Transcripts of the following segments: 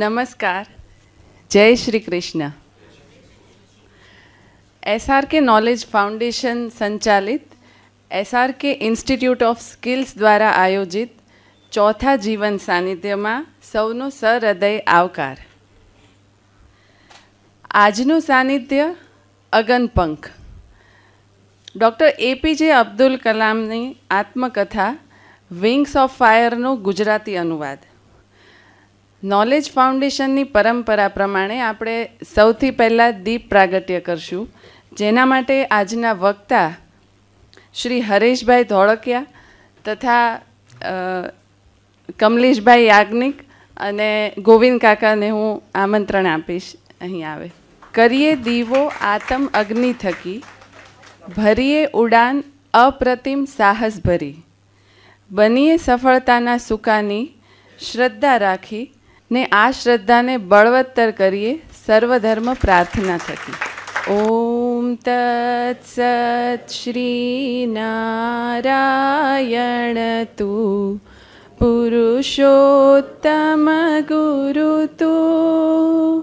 નમસ્કાર જય Shri Krishna SRK knowledge foundation સંચાલિત એસઆરકે ઇન્સ્ટિટ્યૂટ ઓફ સ્કિલ્સ દ્વારા આયોજિત ચોથા જીવન સાનિધ્યમાં સૌનો સહૃદય આવકાર આજનું સાનિધ્ય અગનપંખ ડૉક્ટર એપીજે અબ્દુલ કલામની આત્મકથા વિંગ્સ ઓફ ફાયરનો ગુજરાતી અનુવાદ નોલેજ ફાઉન્ડેશનની પરંપરા પ્રમાણે આપણે સૌથી પહેલાં દીપ પ્રાગટ્ય કરશું જેના માટે આજના વક્તા શ્રી હરેશભાઈ ધોળકિયા તથા કમલેશભાઈ યાજ્ઞિક અને ગોવિંદ કાકાને હું આમંત્રણ આપીશ અહીં આવે કરીએ દીવો આતમ અગ્નિ થકી ભરીએ ઉડાન અપ્રતિમ સાહસ ભરી બનીએ સફળતાના સુકાની શ્રદ્ધા રાખી ને આ શ્રદ્ધાને બળવત્તર કરીએ સર્વધર્મ પ્રાર્થના થતી ઓમ તત્સત શ્રી નારાયણ તું પુરુષોત્તમ ગુરુ તું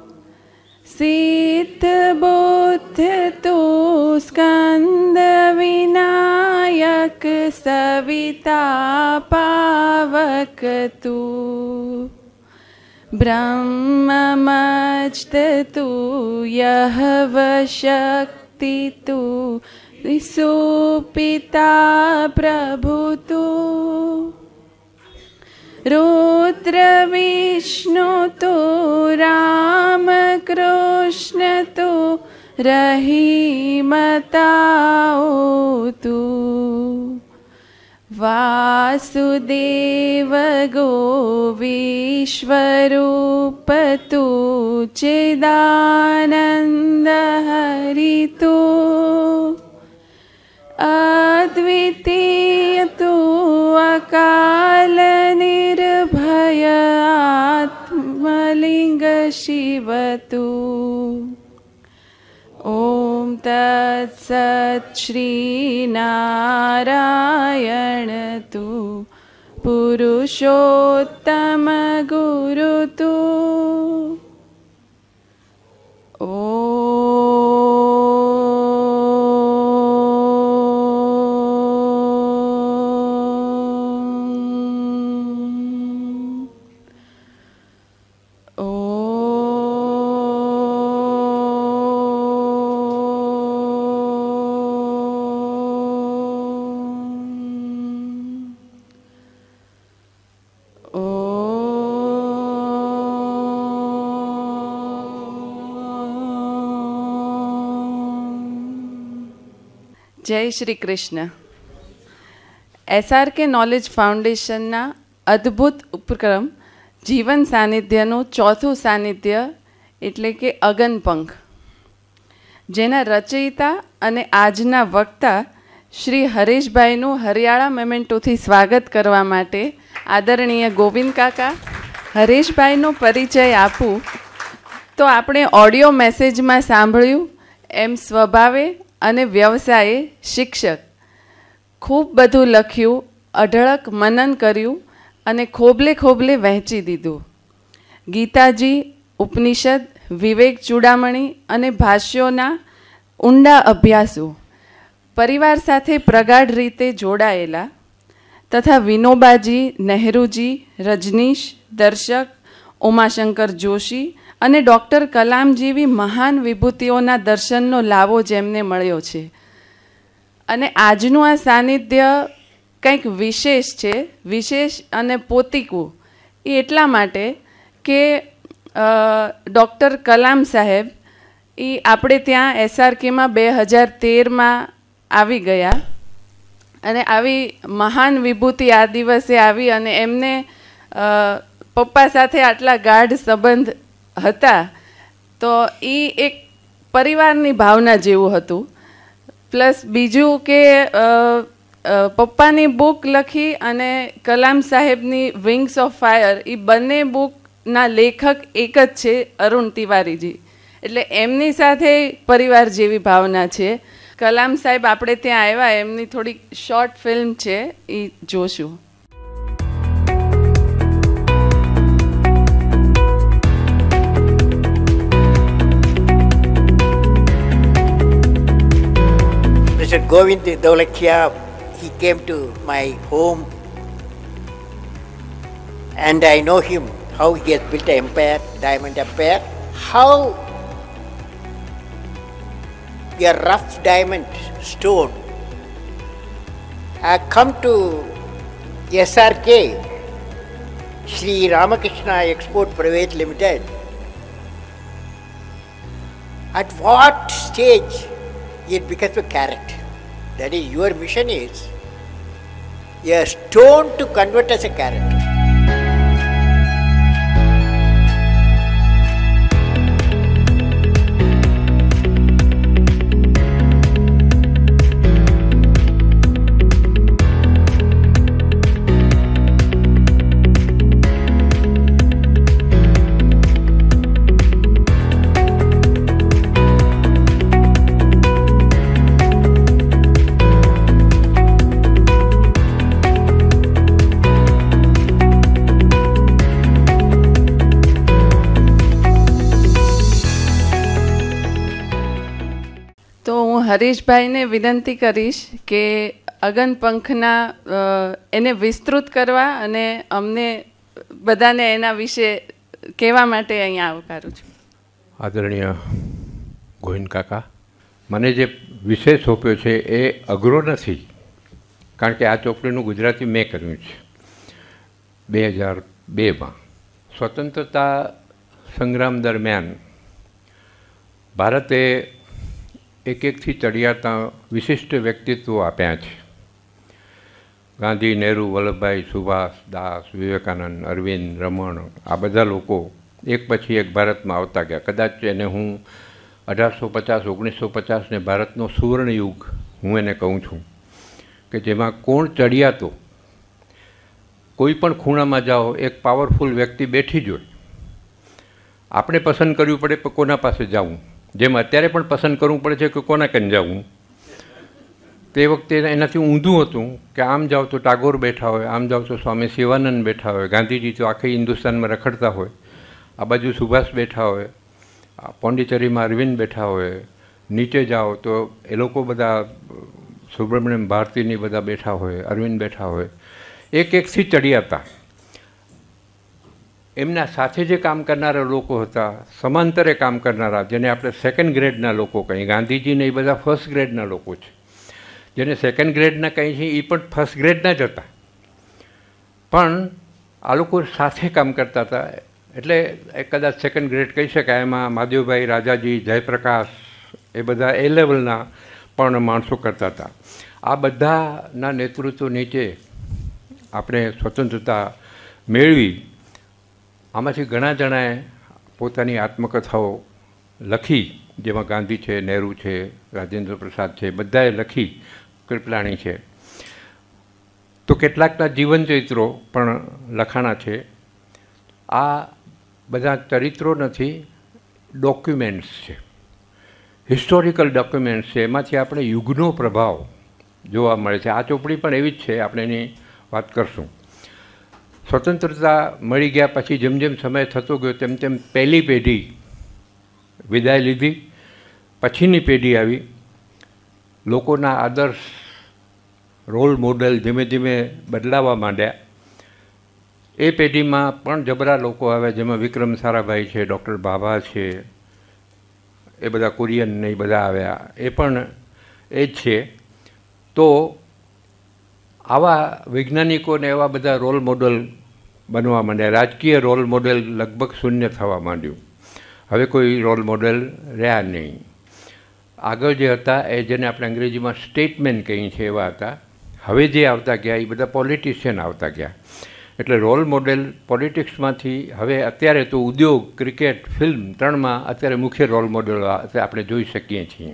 સિદ્ધ બુદ્ધ તું સ્કંદ વિનાયક સવિતા પાવક તું ब्रह्ममच्ततु यः वशक्ति तु सुपिता प्रभुतु रुद्रविष्णु तु रामकृष्ण तु रहिमताओ तु वासुदेव गोविश्वरूपतु चिदानन्दहरितु अद्वितीयतु अकालनिर्भयात्मलिङ्गशिवतु ॐ तु नारायणतु पुरुषोत्तमगुरुतु ओ જય શ્રી કૃષ્ણ એસઆરકે નોલેજ ફાઉન્ડેશનના અદ્ભુત ઉપક્રમ જીવન સાનિધ્યનું ચોથું સાનિધ્ય એટલે કે અગનપંખ જેના રચયિતા અને આજના વક્તા શ્રી હરેશભાઈનું હરિયાળા મેમેન્ટોથી સ્વાગત કરવા માટે આદરણીય ગોવિંદ કાકા હરેશભાઈનો પરિચય આપું તો આપણે ઓડિયો મેસેજમાં સાંભળ્યું એમ સ્વભાવે અને વ્યવસાયે શિક્ષક ખૂબ બધું લખ્યું અઢળક મનન કર્યું અને ખોબલે ખોબલે વહેંચી દીધું ગીતાજી ઉપનિષદ વિવેક ચૂડામણી અને ભાષ્યોના ઊંડા અભ્યાસો પરિવાર સાથે પ્રગાઢ રીતે જોડાયેલા તથા વિનોબાજી નહેરુજી રજનીશ દર્શક ઉમાશંકર જોશી અને ડૉક્ટર કલામ જેવી મહાન વિભૂતિઓના દર્શનનો લાવો જેમને મળ્યો છે અને આજનું આ સાનિધ્ય કંઈક વિશેષ છે વિશેષ અને પોતીકું એ એટલા માટે કે ડૉક્ટર કલામ સાહેબ એ આપણે ત્યાં એસઆરકેમાં બે હજાર તેરમાં આવી ગયા અને આવી મહાન વિભૂતિ આ દિવસે આવી અને એમને પપ્પા સાથે આટલા ગાઢ સંબંધ હતા તો એ એક પરિવારની ભાવના જેવું હતું પ્લસ બીજું કે પપ્પાની બુક લખી અને કલામ સાહેબની વિંગ્સ ઓફ ફાયર એ બંને બુકના લેખક એક જ છે અરુણ તિવારીજી એટલે એમની સાથે પરિવાર જેવી ભાવના છે કલામ સાહેબ આપણે ત્યાં આવ્યા એમની થોડી શોર્ટ ફિલ્મ છે એ જોશું Mr. Govind Daulakia, he came to my home and I know him, how he has built an empire, diamond empire, how a rough diamond stone I come to SRK, Sri Ramakrishna Export Private Limited. At what stage it becomes a carrot? That is, your mission is a stone to convert as a carrot. હરીશભાઈને વિનંતી કરીશ કે અગનપંખના એને વિસ્તૃત કરવા અને અમને બધાને એના વિશે કહેવા માટે અહીંયા આવકારું છું આદરણીય ગોહિન કાકા મને જે વિષય સોંપ્યો છે એ અઘરો નથી કારણ કે આ ચોપડીનું ગુજરાતી મેં કર્યું છે બે હજાર બેમાં સ્વતંત્રતા સંગ્રામ દરમિયાન ભારતે એક એકથી ચડિયાતા વિશિષ્ટ વ્યક્તિત્વો આપ્યા છે ગાંધી નહેરુ વલ્લભભાઈ સુભાષ દાસ વિવેકાનંદ અરવિંદ રમણ આ બધા લોકો એક પછી એક ભારતમાં આવતા ગયા કદાચ એને હું અઢારસો પચાસ ઓગણીસો પચાસને ભારતનો સુવર્ણયુગ હું એને કહું છું કે જેમાં કોણ ચડિયાતો કોઈ પણ ખૂણામાં જાઓ એક પાવરફુલ વ્યક્તિ બેઠી જોઈ આપણે પસંદ કરવું પડે કોના પાસે જવું જેમ અત્યારે પણ પસંદ કરવું પડે છે કે કોને કંજાવું તે વખતે એનાથી ઊંધું હતું કે આમ જાઓ તો ટાગોર બેઠા હોય આમ જાઓ તો સ્વામી શિવાનંદ બેઠા હોય ગાંધીજી તો આખી હિન્દુસ્તાનમાં રખડતા હોય આ બાજુ સુભાષ બેઠા હોય પોંડિચેરીમાં અરવિંદ બેઠા હોય નીચે જાઓ તો એ લોકો બધા સુબ્રમણ્યમ ભારતીની બધા બેઠા હોય અરવિંદ બેઠા હોય એક એકથી ચડ્યા હતા એમના સાથે જે કામ કરનારા લોકો હતા સમાંતરે કામ કરનારા જેને આપણે સેકન્ડ ગ્રેડના લોકો કહીએ ગાંધીજીને એ બધા ફર્સ્ટ ગ્રેડના લોકો છે જેને સેકન્ડ ગ્રેડના કહીએ છીએ એ પણ ફર્સ્ટ ગ્રેડના જ હતા પણ આ લોકો સાથે કામ કરતા હતા એટલે કદાચ સેકન્ડ ગ્રેડ કહી શકાય એમાં માધવભાઈ રાજાજી જયપ્રકાશ એ બધા એ લેવલના પણ માણસો કરતા હતા આ બધાના નેતૃત્વ નીચે આપણે સ્વતંત્રતા મેળવી આમાંથી ઘણા જણાએ પોતાની આત્મકથાઓ લખી જેમાં ગાંધી છે નહેરુ છે રાજેન્દ્ર પ્રસાદ છે બધાએ લખી કૃપલાણી છે તો કેટલાકના જીવન ચરિત્રો પણ લખાણા છે આ બધા ચરિત્રો નથી ડોક્યુમેન્ટ્સ છે હિસ્ટોરિકલ ડોક્યુમેન્ટ્સ છે એમાંથી આપણે યુગનો પ્રભાવ જોવા મળે છે આ ચોપડી પણ એવી જ છે આપણે એની વાત કરશું સ્વતંત્રતા મળી ગયા પછી જેમ જેમ સમય થતો ગયો તેમ તેમ પહેલી પેઢી વિદાય લીધી પછીની પેઢી આવી લોકોના આદર્શ રોલ મોડલ ધીમે ધીમે બદલાવા માંડ્યા એ પેઢીમાં પણ જબરા લોકો આવ્યા જેમાં વિક્રમ સારાભાઈ છે ડૉક્ટર ભાભા છે એ બધા કુરિયન ને એ બધા આવ્યા એ પણ એ જ છે તો આવા વૈજ્ઞાનિકોને એવા બધા રોલ મોડલ બનવા માંડ્યા રાજકીય રોલ મોડેલ લગભગ શૂન્ય થવા માંડ્યું હવે કોઈ રોલ મોડેલ રહ્યા નહીં આગળ જે હતા એ જેને આપણે અંગ્રેજીમાં સ્ટેટમેન કહીએ છીએ એવા હતા હવે જે આવતા ગયા એ બધા પોલિટિશિયન આવતા ગયા એટલે રોલ મોડેલ પોલિટિક્સમાંથી હવે અત્યારે તો ઉદ્યોગ ક્રિકેટ ફિલ્મ ત્રણમાં અત્યારે મુખ્ય રોલ મોડેલ આપણે જોઈ શકીએ છીએ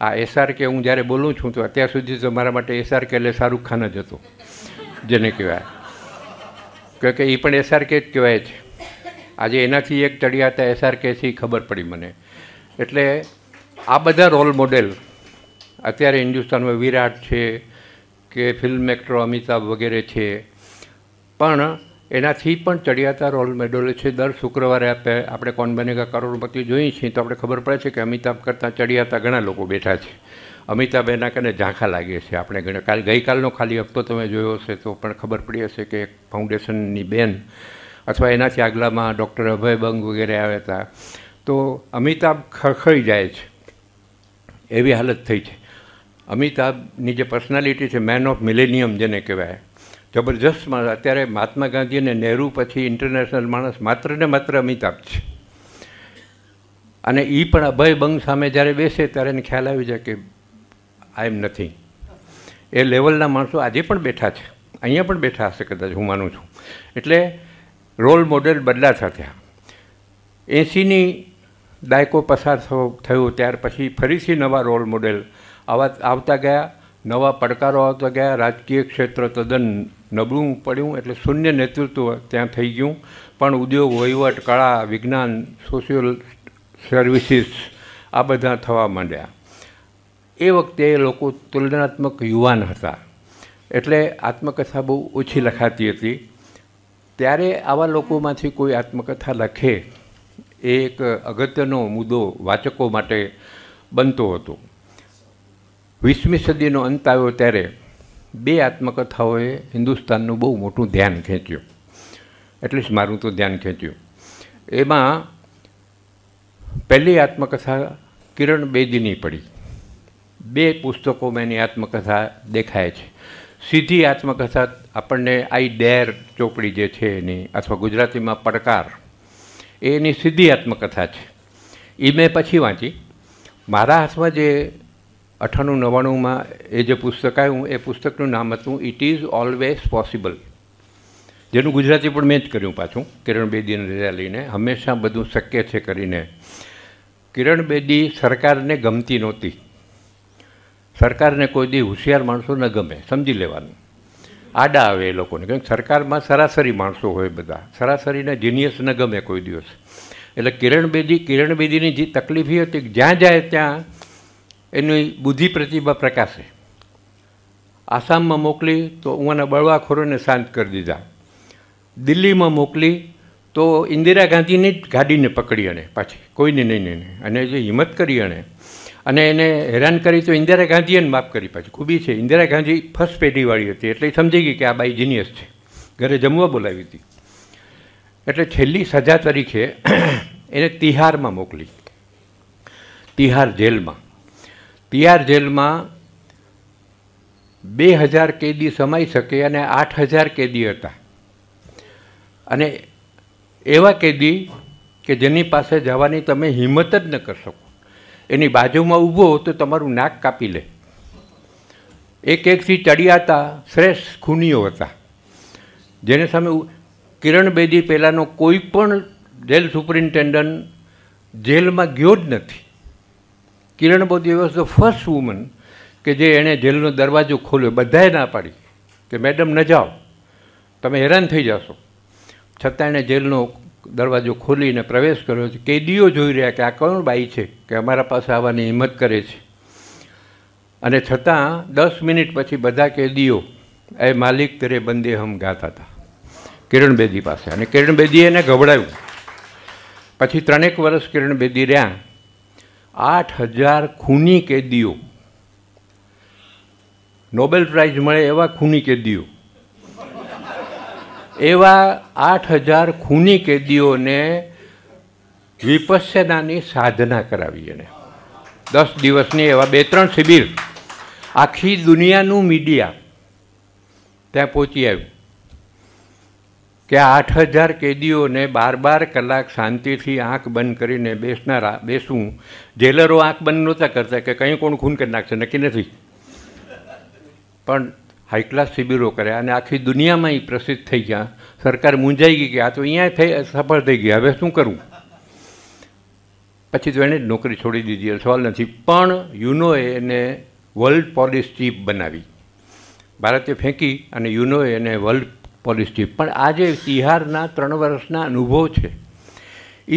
આ એસઆરકે હું જ્યારે બોલું છું તો અત્યાર સુધી તો મારા માટે એસઆરકે એટલે શાહરૂખ ખાન જ હતો જેને કહેવાય કારણ કે એ પણ એસઆરકે જ કહેવાય છે આજે એનાથી એક ચડ્યા હતા એસઆરકેથી ખબર પડી મને એટલે આ બધા રોલ મોડેલ અત્યારે હિન્દુસ્તાનમાં વિરાટ છે કે ફિલ્મ એક્ટર અમિતાભ વગેરે છે પણ એનાથી પણ ચડિયાતા રોલ મેડલ છે દર શુક્રવારે આપણે આપણે કોણ બનેગા કરોડપતિ જોઈએ છીએ તો આપણે ખબર પડે છે કે અમિતાભ કરતાં ચડિયાતા ઘણા લોકો બેઠા છે અમિતાભ એના કને ઝાંખા લાગીએ છીએ આપણે ઘણા કાલ ગઈકાલનો ખાલી હપ્તો તમે જોયો હશે તો પણ ખબર પડી હશે કે ફાઉન્ડેશનની બેન અથવા એનાથી આગલામાં ડૉક્ટર અભય બંગ વગેરે આવ્યા હતા તો અમિતાભ ખરખરી જાય છે એવી હાલત થઈ છે અમિતાભની જે પર્સનાલિટી છે મેન ઓફ મિલેનિયમ જેને કહેવાય જબરજસ્ત માણસ અત્યારે મહાત્મા ગાંધી અને નહેરુ પછી ઇન્ટરનેશનલ માણસ માત્ર ને માત્ર અમિતાભ છે અને એ પણ અભય બંગ સામે જ્યારે બેસે ત્યારે એને ખ્યાલ આવી જાય કે આઈ એમ નથી એ લેવલના માણસો આજે પણ બેઠા છે અહીંયા પણ બેઠા હશે કદાચ હું માનું છું એટલે રોલ મોડેલ બદલાતા થયા એંસીની દાયકો પસાર થયો ત્યાર પછી ફરીથી નવા રોલ મોડેલ આવા આવતા ગયા નવા પડકારો આવતા ગયા રાજકીય ક્ષેત્ર તદ્દન નબળું પડ્યું એટલે શૂન્ય નેતૃત્વ ત્યાં થઈ ગયું પણ ઉદ્યોગ વહીવટ કળા વિજ્ઞાન સોશિયલ સર્વિસીસ આ બધા થવા માંડ્યા એ વખતે લોકો તુલનાત્મક યુવાન હતા એટલે આત્મકથા બહુ ઓછી લખાતી હતી ત્યારે આવા લોકોમાંથી કોઈ આત્મકથા લખે એ એક અગત્યનો મુદ્દો વાચકો માટે બનતો હતો વીસમી સદીનો અંત આવ્યો ત્યારે બે આત્મકથાઓએ હિન્દુસ્તાનનું બહુ મોટું ધ્યાન ખેંચ્યું એટલીસ્ટ મારું તો ધ્યાન ખેંચ્યું એમાં પહેલી આત્મકથા કિરણ બેદીની પડી બે પુસ્તકોમાં એની આત્મકથા દેખાય છે સીધી આત્મકથા આપણને આઈ ડેર ચોપડી જે છે એની અથવા ગુજરાતીમાં પડકાર એની સીધી આત્મકથા છે એ મેં પછી વાંચી મારા હાથમાં જે અઠાણું નવ્વાણુંમાં એ જે પુસ્તક આવ્યું એ પુસ્તકનું નામ હતું ઇટ ઇઝ ઓલવેઝ પોસિબલ જેનું ગુજરાતી પણ મેં જ કર્યું પાછું કિરણ બેદીને રજા લઈને હંમેશા બધું શક્ય છે કરીને કિરણ બેદી સરકારને ગમતી નહોતી સરકારને કોઈ દી હોશિયાર માણસો ન ગમે સમજી લેવાનું આડા આવે એ લોકોને કારણ કે સરકારમાં સરાસરી માણસો હોય બધા સરાસરીને જીનિયસ ન ગમે કોઈ દિવસ એટલે કિરણ બેદી કિરણ બેદીની જે તકલીફી હતી જ્યાં જાય ત્યાં એની બુદ્ધિ પ્રતિભા પ્રકાશે આસામમાં મોકલી તો ઉહાના બળવાખોરોને શાંત કરી દીધા દિલ્હીમાં મોકલી તો ઇન્દિરા ગાંધીની જ ગાડીને પકડી અને પાછી કોઈને નહીં નહીં અને જે હિંમત કરી એણે અને એને હેરાન કરી તો ઇન્દિરા ગાંધીએ માફ કરી પાછી ખૂબી છે ઇન્દિરા ગાંધી ફર્સ્ટ પેઢીવાળી હતી એટલે સમજી ગઈ કે આ બાઈ જીનિયસ છે ઘરે જમવા બોલાવી હતી એટલે છેલ્લી સજા તરીકે એને તિહારમાં મોકલી તિહાર જેલમાં તિયાર જેલમાં બે હજાર કેદી સમાઈ શકે અને આઠ હજાર કેદી હતા અને એવા કેદી કે જેની પાસે જવાની તમે હિંમત જ ન કરી શકો એની બાજુમાં ઊભો તો તમારું નાક કાપી લે એક એકથી ચડ્યા શ્રેષ્ઠ ખૂનીઓ હતા જેને સામે કિરણ બેદી પહેલાંનો કોઈ પણ જેલ સુપ્રિન્ટેન્ડન્ટ જેલમાં ગયો જ નથી Kiran Modi was the first woman કે જે એણે જેલનો દરવાજો ખોલ્યો બધાએ ના પાડી કે મેડમ ન જાઓ તમે હેરાન થઈ જશો છતાં એણે જેલનો દરવાજો ખોલીને પ્રવેશ કર્યો છે કેદીઓ જોઈ રહ્યા કે આ કોણ બાઈ છે કે અમારા પાસે આવવાની હિંમત કરે છે અને છતાં દસ મિનિટ પછી બધા કેદીઓ એ માલિક તેરે બંદે હમ ગાતા હતા કિરણ બેદી પાસે અને કિરણ બેદીએ એને ગભડાયું પછી ત્રણેક વર્ષ કિરણ બેદી રહ્યા આઠ હજાર ખૂની કેદીઓ નોબેલ પ્રાઇઝ મળે એવા ખૂની કેદીઓ એવા આઠ હજાર ખૂની કેદીઓને વિપસ્યનાની સાધના કરાવી એને દસ દિવસની એવા બે ત્રણ શિબિર આખી દુનિયાનું મીડિયા ત્યાં પહોંચી આવ્યું કે આઠ હજાર કેદીઓને બાર બાર કલાક શાંતિથી આંખ બંધ કરીને બેસનારા બેસવું જેલરો આંખ બંધ નહોતા કરતા કે કંઈ કોણ ખૂન કરી નાખશે નક્કી નથી પણ હાઈક્લાસ શિબિરો કર્યા અને આખી દુનિયામાં એ પ્રસિદ્ધ થઈ ગયા સરકાર મૂંઝાઈ ગઈ કે આ તો અહીંયા થઈ સફળ થઈ ગયા હવે શું કરવું પછી તો એણે નોકરી છોડી દીધી સવાલ નથી પણ યુનોએ એને વર્લ્ડ પોલીસ ચીફ બનાવી ભારતે ફેંકી અને યુનોએ એને વર્લ્ડ પોલિસી પણ આજે તિહારના ત્રણ વર્ષના અનુભવ છે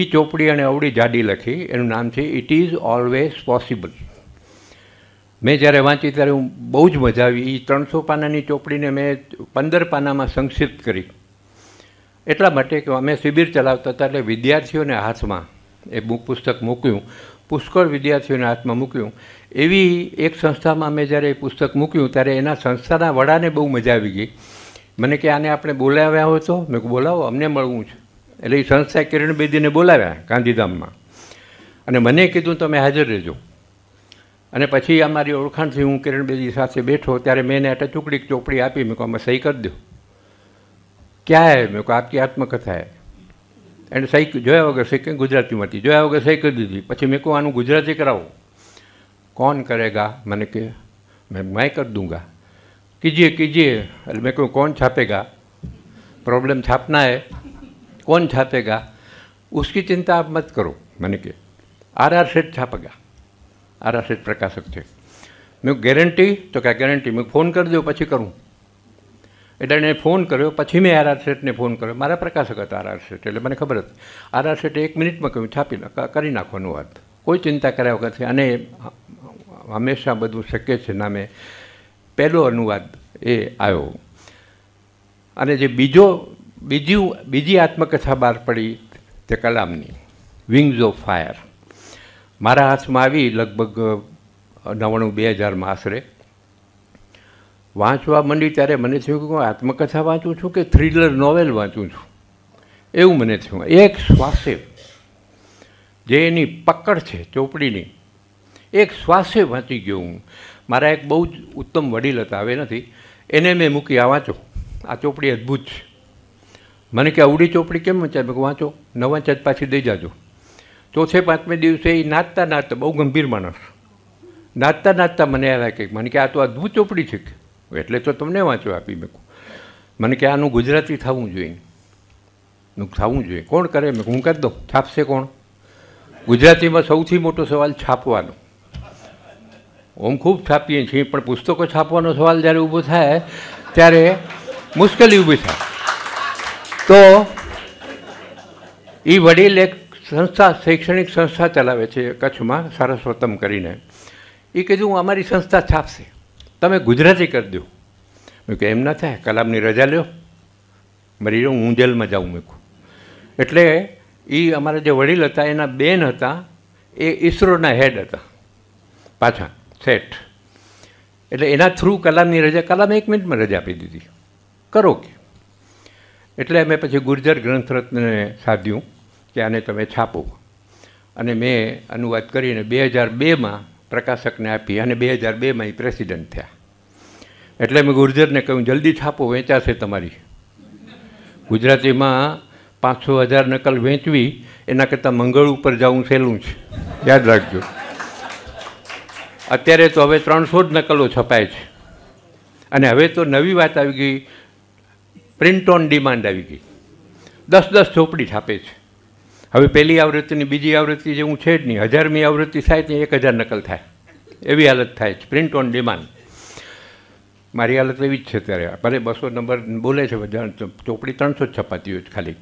એ ચોપડી અને અવળી જાડી લખી એનું નામ છે ઇટ ઇઝ ઓલવેઝ પોસિબલ મેં જ્યારે વાંચી ત્યારે હું બહુ જ મજા આવી એ ત્રણસો પાનાની ચોપડીને મેં પંદર પાનામાં સંક્ષિપ્ત કરી એટલા માટે કે અમે શિબિર ચલાવતા હતા એટલે વિદ્યાર્થીઓને હાથમાં એ પુસ્તક મૂક્યું પુષ્કળ વિદ્યાર્થીઓને હાથમાં મૂક્યું એવી એક સંસ્થામાં મેં જ્યારે એ પુસ્તક મૂક્યું ત્યારે એના સંસ્થાના વડાને બહુ મજા આવી ગઈ મને કે આને આપણે બોલાવ્યા હોય તો મેં કહું બોલાવો અમને મળવું છે એટલે એ સંસ્થા કિરણ બેદીને બોલાવ્યા ગાંધીધામમાં અને મને કીધું તમે હાજર રહેજો અને પછી અમારી ઓળખાણથી હું કિરણ બેદી સાથે બેઠો ત્યારે મેં એને આટલા ચૂકડી ચોપડી આપી મેં કહું અમે સહી કરી દો ક્યાં હે મેં કહું આપકી આત્મકથા હે એને સહી જોયા વગર સહી ગુજરાતીમાંથી જોયા વગર સહી કરી દીધી પછી મેં કહું આનું ગુજરાતી કરાવો કોણ કરેગા મને કે મેં મેં કરી દૂંગા किजिए कीजिए अल्बे कोई कौन छापेगा प्रॉब्लम छापना है कौन छापेगा उसकी चिंता आप मत करो मैंने कि आरआर सेट छापेगा आरआर सेट प्रकाशक थे मैं गारंटी तो क्या गारंटी मैं फोन कर दियो પછી करू એટલે ને ફોન કર્યો પછી મે આર આર સેટ ને ફોન કર્યો મારા પ્રકાશક હતા આર આર સેટ એટલે મને ખબર હતી આર આર સેટ એક મિનિટ માં કયું છાપી લે કરી નાખો નું વાત કોઈ ચિંતા કરે વખત છે અને હંમેશા બધું શકે છે નામે પહેલો અનુવાદ એ આવ્યો અને જે બીજો બીજી બીજી આત્મકથા બહાર પડી તે કલામની વિંગ્સ ઓફ ફાયર મારા હાથમાં આવી લગભગ નવાણું બે હજારમાં આશરે વાંચવા માંડી ત્યારે મને થયું કે હું આત્મકથા વાંચું છું કે થ્રિલર નોવેલ વાંચું છું એવું મને થયું એક શ્વાસે જે એની પકડ છે ચોપડીની એક શ્વાસે વાંચી ગયો હું મારા એક બહુ જ ઉત્તમ વડીલ હતા હવે નથી એને મેં મૂકી આ વાંચો આ ચોપડી અદ્ભુત છે મને કે અવડી ચોપડી કેમ વંચાય મેં વાંચો ન વાંચા જ પાછી દઈ જાજો ચોથે પાંચમે દિવસે એ નાચતા નાચતા બહુ ગંભીર માણસ નાચતા નાચતા મને આવ્યા કે મને કે આ તો અદ્ભુત ચોપડી છે એટલે તો તમને વાંચો આપી મેં મને કે આનું ગુજરાતી થવું જોઈએ થવું જોઈએ કોણ કરે મેં હું કરી દઉં છાપશે કોણ ગુજરાતીમાં સૌથી મોટો સવાલ છાપવાનો ઓમ ખૂબ છાપીએ છીએ પણ પુસ્તકો છાપવાનો સવાલ જ્યારે ઊભો થાય ત્યારે મુશ્કેલી ઊભી થાય તો એ વડીલ એક સંસ્થા શૈક્ષણિક સંસ્થા ચલાવે છે કચ્છમાં સારસ્વતમ કરીને એ કીધું અમારી સંસ્થા છાપશે તમે ગુજરાતી કરી દો મેં કહ્યું એમ ના થાય કલામની રજા લ્યો મરી જાઉં હું જેલમાં જાઉં મેં એટલે એ અમારા જે વડીલ હતા એના બેન હતા એ ઈસરોના હેડ હતા પાછા સેટ એટલે એના થ્રુ કલામની રજા કલામે એક મિનિટમાં રજા આપી દીધી કરો કે એટલે મેં પછી ગુર્જર ગ્રંથરત્નને સાધ્યું કે આને તમે છાપો અને મેં અનુવાદ કરીને બે હજાર બેમાં પ્રકાશકને આપી અને બે હજાર બેમાં એ પ્રેસિડન્ટ થયા એટલે મેં ગુર્જરને કહ્યું જલ્દી છાપો વેચાશે તમારી ગુજરાતીમાં પાંચસો હજાર નકલ વેચવી એના કરતાં મંગળ ઉપર જવું સહેલું છે યાદ રાખજો અત્યારે તો હવે ત્રણસો જ નકલો છપાય છે અને હવે તો નવી વાત આવી ગઈ પ્રિન્ટ ઓન ડિમાન્ડ આવી ગઈ દસ દસ ચોપડી છાપે છે હવે પહેલી આવૃત્તિની બીજી આવૃત્તિ જે હું છે જ નહીં હજારમી આવૃત્તિ થાય ત્યાં એક હજાર નકલ થાય એવી હાલત થાય છે પ્રિન્ટ ઓન ડિમાન્ડ મારી હાલત એવી જ છે ત્યારે ભલે બસો નંબર બોલે છે ચોપડી ત્રણસો જ છપાતી હોય ખાલી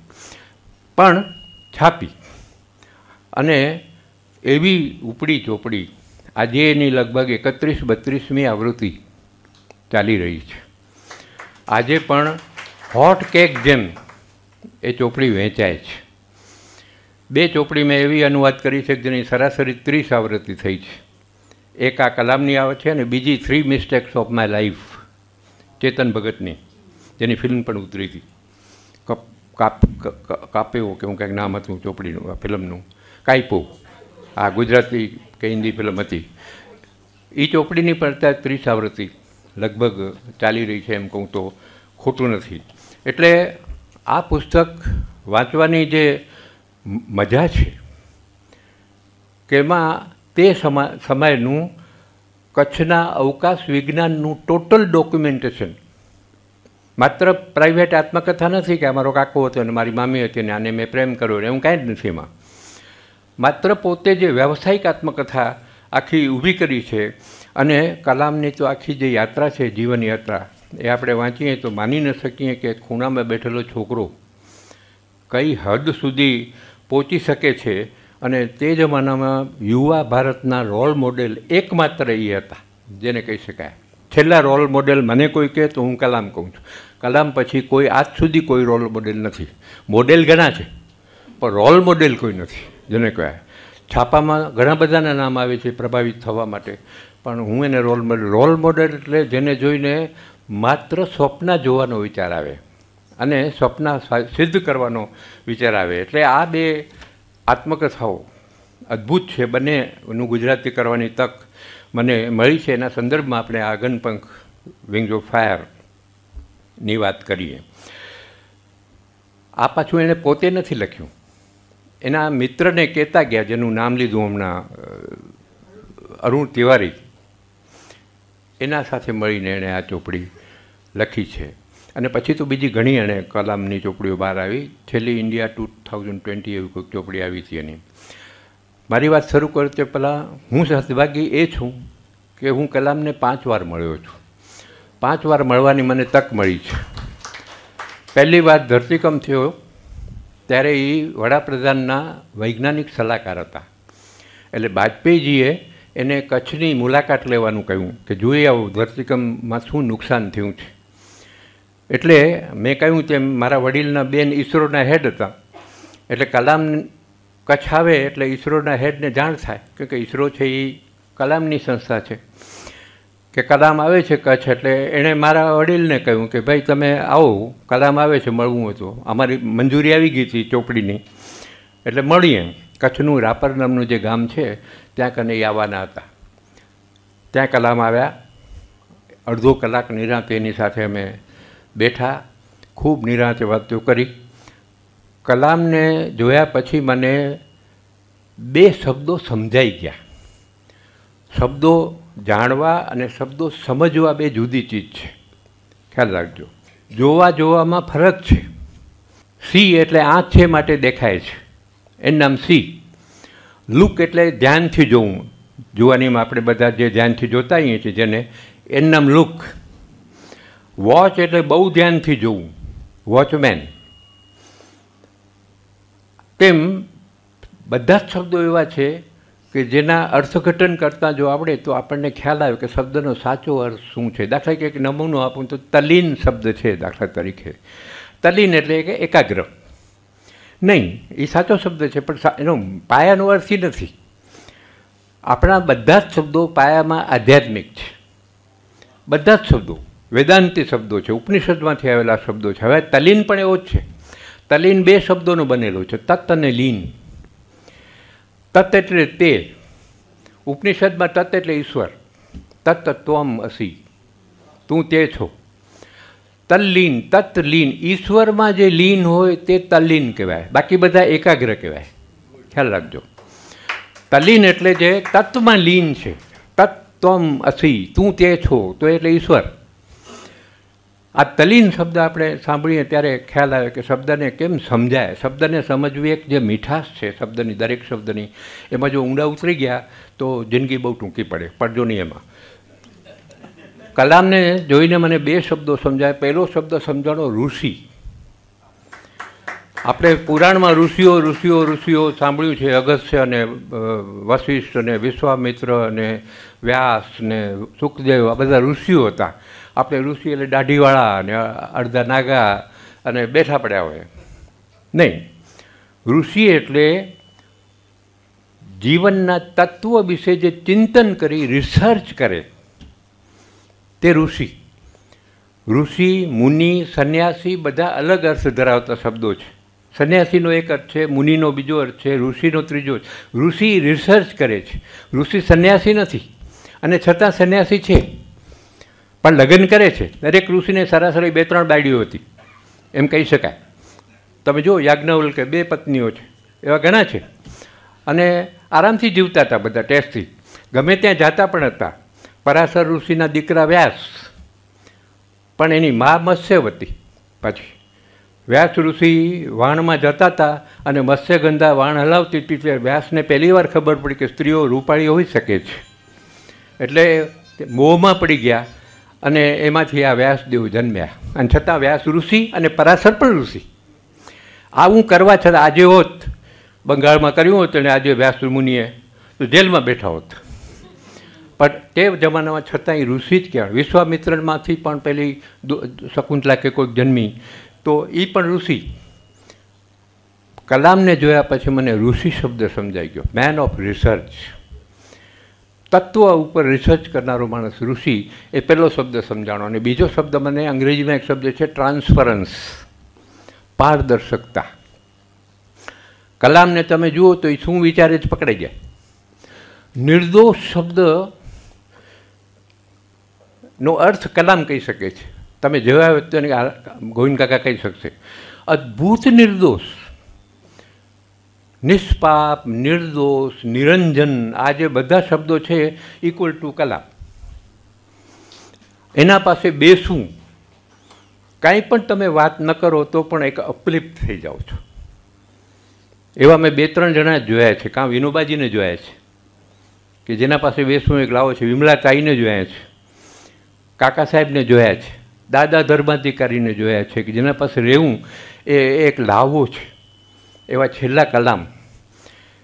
પણ છાપી અને એવી ઉપડી ચોપડી આજે એની લગભગ એકત્રીસ બત્રીસમી આવૃત્તિ ચાલી રહી છે આજે પણ હોટ કેક જેમ એ ચોપડી વહેંચાય છે બે ચોપડી મેં એવી અનુવાદ કરી છે કે જેની સરાસરી ત્રીસ આવૃત્તિ થઈ છે એક આ કલામની આવે છે અને બીજી three mistakes of my life Chetan ભગતની જેની ફિલ્મ પણ ઉતરી હતી કપ કાપ કાપેવો કે હું કંઈક નામ હતું ચોપડીનું ફિલ્મનું કાઈપો આ ગુજરાતી કે હિન્દી ફિલ્મ હતી એ ચોપડીની પડતા ત્રીસ આવૃત્તિ લગભગ ચાલી રહી છે એમ કહું તો ખોટું નથી એટલે આ પુસ્તક વાંચવાની જે મજા છે કે એમાં તે સમા સમયનું કચ્છના અવકાશ વિજ્ઞાનનું ટોટલ ડોક્યુમેન્ટેશન માત્ર પ્રાઇવેટ આત્મકથા નથી કે આ મારો કાકો હતો અને મારી મામી હતી અને આને મેં પ્રેમ કર્યો એવું કાંઈ જ નથી એમાં માત્ર પોતે જે વ્યાવસાયિક આત્મકથા આખી ઊભી કરી છે અને કલામની તો આખી જે યાત્રા છે જીવન યાત્રા એ આપણે વાંચીએ તો માની ન શકીએ કે ખૂણામાં બેઠેલો છોકરો કઈ હદ સુધી પહોંચી શકે છે અને તે જમાનામાં યુવા ભારતના રોલ મોડેલ એકમાત્ર એ હતા જેને કહી શકાય છેલ્લા રોલ મોડેલ મને કોઈ કહે તો હું કલામ કહું છું કલામ પછી કોઈ આજ સુધી કોઈ રોલ મોડેલ નથી મોડેલ ઘણા છે પણ રોલ મોડેલ કોઈ નથી જેને કહેવાય છાપામાં ઘણા બધાના નામ આવે છે પ્રભાવિત થવા માટે પણ હું એને રોલ મોડલ રોલ મોડેલ એટલે જેને જોઈને માત્ર સ્વપ્ન જોવાનો વિચાર આવે અને સ્વપ્ન સિદ્ધ કરવાનો વિચાર આવે એટલે આ બે આત્મકથાઓ અદ્ભુત છે બંનેનું ગુજરાતી કરવાની તક મને મળી છે એના સંદર્ભમાં આપણે આગનપંખ ગનપંખ વિંગ્સ ઓફ ફાયરની વાત કરીએ આ પાછું એણે પોતે નથી લખ્યું એના મિત્રને કહેતા ગયા જેનું નામ લીધું હમણાં અરુણ તિવારી એના સાથે મળીને એણે આ ચોપડી લખી છે અને પછી તો બીજી ઘણી એણે કલામની ચોપડીઓ બહાર આવી છેલ્લી ઇન્ડિયા ટુ થાઉઝન્ડ ટ્વેન્ટી એવી કોઈક ચોપડી આવી હતી એની મારી વાત શરૂ કરું તે પહેલાં હું સદભાગી એ છું કે હું કલામને પાંચ વાર મળ્યો છું પાંચ વાર મળવાની મને તક મળી છે પહેલી વાર ધરતીકંપ થયો ત્યારે એ વડાપ્રધાનના વૈજ્ઞાનિક સલાહકાર હતા એટલે વાજપેયીજીએ એને કચ્છની મુલાકાત લેવાનું કહ્યું કે જોઈ આવું ધરતીકંપમાં શું નુકસાન થયું છે એટલે મેં કહ્યું તેમ મારા વડીલના બેન ઈસરોના હેડ હતા એટલે કલામ કચ્છ આવે એટલે ઈસરોના હેડને જાણ થાય કે ઈસરો છે એ કલામની સંસ્થા છે કે કલામ આવે છે કચ્છ એટલે એણે મારા વડીલને કહ્યું કે ભાઈ તમે આવો કલામ આવે છે મળવું હતું અમારી મંજૂરી આવી ગઈ હતી ચોપડીની એટલે મળીએ કચ્છનું રાપર નામનું જે ગામ છે ત્યાં કને આવવાના હતા ત્યાં કલામ આવ્યા અડધો કલાક નિરાંત એની સાથે અમે બેઠા ખૂબ નિરાંત વાતો કરી કલામને જોયા પછી મને બે શબ્દો સમજાઈ ગયા શબ્દો જાણવા અને શબ્દો સમજવા બે જુદી ચીજ છે ખ્યાલ રાખજો જોવા જોવામાં ફરક છે સી એટલે આંખ છે માટે દેખાય છે એનું નામ સી લુક એટલે ધ્યાનથી જોવું જોવાની આપણે બધા જે ધ્યાનથી જોતા હોઈએ છીએ જેને એનું નામ લુક વોચ એટલે બહુ ધ્યાનથી જોવું વોચમેન તેમ બધા જ શબ્દો એવા છે કે જેના અર્થઘટન કરતાં જો આપણે તો આપણને ખ્યાલ આવે કે શબ્દનો સાચો અર્થ શું છે દાખલા કે એક નમૂનો આપું તો તલીન શબ્દ છે દાખલા તરીકે તલીન એટલે કે એકાગ્ર નહીં એ સાચો શબ્દ છે પણ એનો પાયાનો અર્થ નથી આપણા બધા જ શબ્દો પાયામાં આધ્યાત્મિક છે બધા જ શબ્દો વેદાંતિ શબ્દો છે ઉપનિષદમાંથી આવેલા શબ્દો છે હવે તલીન પણ એવો જ છે તલીન બે શબ્દોનો બનેલો છે તત્ત અને લીન તત્ત એટલે તે ઉપનિષદમાં તત એટલે ઈશ્વર તત્ત ત્વમ અસી તું તે છો તલ્લીન તત્લીન ઈશ્વરમાં જે લીન હોય તે તલ્લીન કહેવાય બાકી બધા એકાગ્ર કહેવાય ખ્યાલ રાખજો તલ્લીન એટલે જે તત્વમાં લીન છે તત્ત્વમ અસી તું તે છો તો એટલે ઈશ્વર આ તલીન શબ્દ આપણે સાંભળીએ ત્યારે ખ્યાલ આવે કે શબ્દને કેમ સમજાય શબ્દને સમજવી એક જે મીઠાશ છે શબ્દની દરેક શબ્દની એમાં જો ઊંડા ઉતરી ગયા તો જિંદગી બહુ ટૂંકી પડે પડજો નહીં એમાં કલામને જોઈને મને બે શબ્દો સમજાય પહેલો શબ્દ સમજાણો ઋષિ આપણે પુરાણમાં ઋષિઓ ઋષિઓ ઋષિઓ સાંભળ્યું છે અગસ્ત્ય અને વશિષ્ઠ અને વિશ્વામિત્ર અને વ્યાસ ને સુખદેવ આ બધા ઋષિઓ હતા આપણે ઋષિ એટલે દાઢીવાળા અને અડધા નાગા અને બેઠા પડ્યા હોય નહીં ઋષિ એટલે જીવનના તત્વ વિશે જે ચિંતન કરી રિસર્ચ કરે તે ઋષિ ઋષિ મુનિ સંન્યાસી બધા અલગ અર્થ ધરાવતા શબ્દો છે સંન્યાસીનો એક અર્થ છે મુનિનો બીજો અર્થ છે ઋષિનો ત્રીજો ઋષિ રિસર્ચ કરે છે ઋષિ સંન્યાસી નથી અને છતાં સંન્યાસી છે પણ લગ્ન કરે છે દરેક ઋષિને સરાસરી બે ત્રણ બાળીઓ હતી એમ કહી શકાય તમે જો યાજ્ઞવલ્કે બે પત્નીઓ છે એવા ઘણા છે અને આરામથી જીવતા હતા બધા ટેસ્ટથી ગમે ત્યાં જાતા પણ હતા પરાશર ઋષિના દીકરા વ્યાસ પણ એની મા મત્સ્યવતી પછી વ્યાસ ઋષિ વાણમાં જતા હતા અને મત્સ્યગંધા વાણ હલાવતી હતી ત્યારે વ્યાસને પહેલીવાર ખબર પડી કે સ્ત્રીઓ રૂપાળી હોઈ શકે છે એટલે મોહમાં પડી ગયા અને એમાંથી આ વ્યાસદેવ જન્મ્યા અને છતાં વ્યાસ ઋષિ અને પરાશર પણ ઋષિ આવું કરવા છતાં આજે હોત બંગાળમાં કર્યું હોત અને આજે વ્યાસ મુનિએ તો જેલમાં બેઠા હોત પણ તે જમાનામાં છતાંય ઋષિ જ કહેવાય વિશ્વામિત્રમાંથી પણ પેલી શકુંતલા કે કોઈક જન્મી તો એ પણ ઋષિ કલામને જોયા પછી મને ઋષિ શબ્દ સમજાઈ ગયો મેન ઓફ રિસર્ચ તત્વ ઉપર રિસર્ચ કરનારો માણસ ઋષિ એ પહેલો શબ્દ સમજાણો અને બીજો શબ્દ મને અંગ્રેજીમાં એક શબ્દ છે ટ્રાન્સફરન્સ પારદર્શકતા કલામને તમે જુઓ તો એ શું વિચારે જ પકડાઈ જાય નિર્દોષ શબ્દ નો અર્થ કલામ કહી શકે છે તમે જવા વ્યક્તિને ગોવિંદ કાકા કહી શકશે અદ્ભુત નિર્દોષ નિષ્પાપ નિર્દોષ નિરંજન આ જે બધા શબ્દો છે ઇક્વલ ટુ કલા એના પાસે બેસવું કાંઈ પણ તમે વાત ન કરો તો પણ એક અપલિપ્ત થઈ જાઓ છો એવા મેં બે ત્રણ જણા જોયા છે કાં વિનોબાજીને જોયા છે કે જેના પાસે બેસવું એક લાવો છે વિમલા તાઈને જોયા છે કાકા સાહેબને જોયા છે દાદા ધર્માધિકારીને જોયા છે કે જેના પાસે રહેવું એ એક લાવો છે એવા છેલ્લા કલામ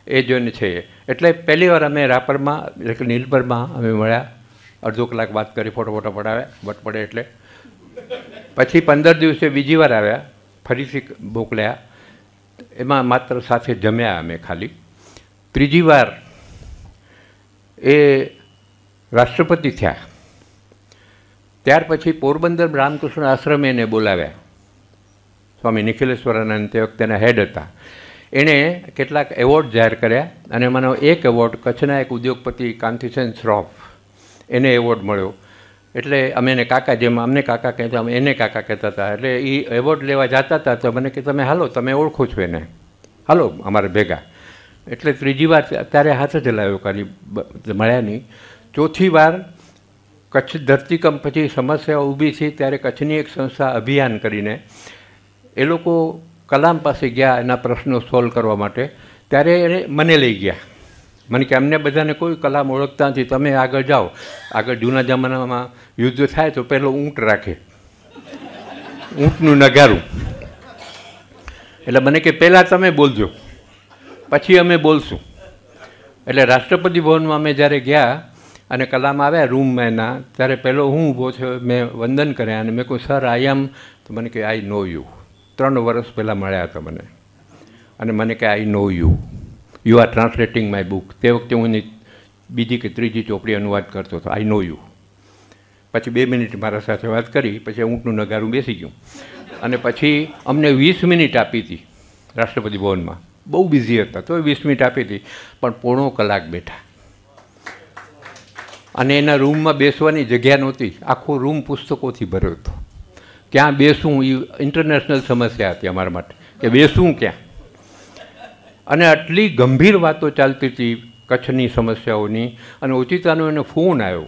એ જોઈને છે એટલે પહેલી વાર અમે રાપરમાં એટલે નીલપરમાં અમે મળ્યા અડધો કલાક વાત કરી ફોટો ફોટો પડાવ્યા વટ પડે એટલે પછી પંદર દિવસે બીજી વાર આવ્યા ફરીથી મોકલ્યા એમાં માત્ર સાથે જમ્યા અમે ખાલી ત્રીજી વાર એ રાષ્ટ્રપતિ થયા ત્યાર પછી પોરબંદર રામકૃષ્ણ આશ્રમે એને બોલાવ્યા સ્વામી નિખિલેશ્વરાનંદ તે વખતે એના હેડ હતા એણે કેટલાક એવોર્ડ જાહેર કર્યા અને મને એક એવોર્ડ કચ્છના એક ઉદ્યોગપતિ કાંતિસેન શ્રોફ એને એવોર્ડ મળ્યો એટલે અમે એને કાકા જેમ અમને કાકા કહેતા અમે એને કાકા કહેતા હતા એટલે એ એવોર્ડ લેવા જતા હતા તો મને કે તમે હાલો તમે ઓળખો છો એને હાલો અમારે ભેગા એટલે ત્રીજી વાર અત્યારે હાથ જ લાવ્યો કરી મળ્યા નહીં ચોથી વાર કચ્છ ધરતીકંપ પછી સમસ્યા ઊભી થઈ ત્યારે કચ્છની એક સંસ્થા અભિયાન કરીને એ લોકો કલામ પાસે ગયા એના પ્રશ્નો સોલ્વ કરવા માટે ત્યારે એને મને લઈ ગયા મને કે અમને બધાને કોઈ કલામ ઓળખતા નથી તમે આગળ જાઓ આગળ જૂના જમાનામાં યુદ્ધ થાય તો પહેલો ઊંટ રાખે ઊંટનું નગારું એટલે મને કે પહેલાં તમે બોલજો પછી અમે બોલશું એટલે રાષ્ટ્રપતિ ભવનમાં અમે જ્યારે ગયા અને કલામ આવ્યા રૂમમાં એના ત્યારે પહેલો હું ઊભો થયો મેં વંદન કર્યા અને મેં કહ્યું સર આઈ એમ તો મને કે આઈ નો યુ ત્રણ વર્ષ પહેલાં મળ્યા હતા મને અને મને કહે I know you you are translating my book તે વખતે હું એની બીજી કે ત્રીજી ચોપડી અનુવાદ કરતો હતો આઈ નો યુ પછી બે મિનિટ મારા સાથે વાત કરી પછી ઊંટનું નગારું બેસી ગયું અને પછી અમને વીસ મિનિટ આપી હતી રાષ્ટ્રપતિ ભવનમાં બહુ બિઝી હતા તો વીસ મિનિટ આપી હતી પણ પોણો કલાક બેઠા અને એના રૂમમાં બેસવાની જગ્યા નહોતી આખો રૂમ પુસ્તકોથી ભર્યો હતો ક્યાં બેસું એ ઇન્ટરનેશનલ સમસ્યા હતી અમારા માટે કે બેસવું ક્યાં અને આટલી ગંભીર વાતો ચાલતી હતી કચ્છની સમસ્યાઓની અને ઉચિતાનો એને ફોન આવ્યો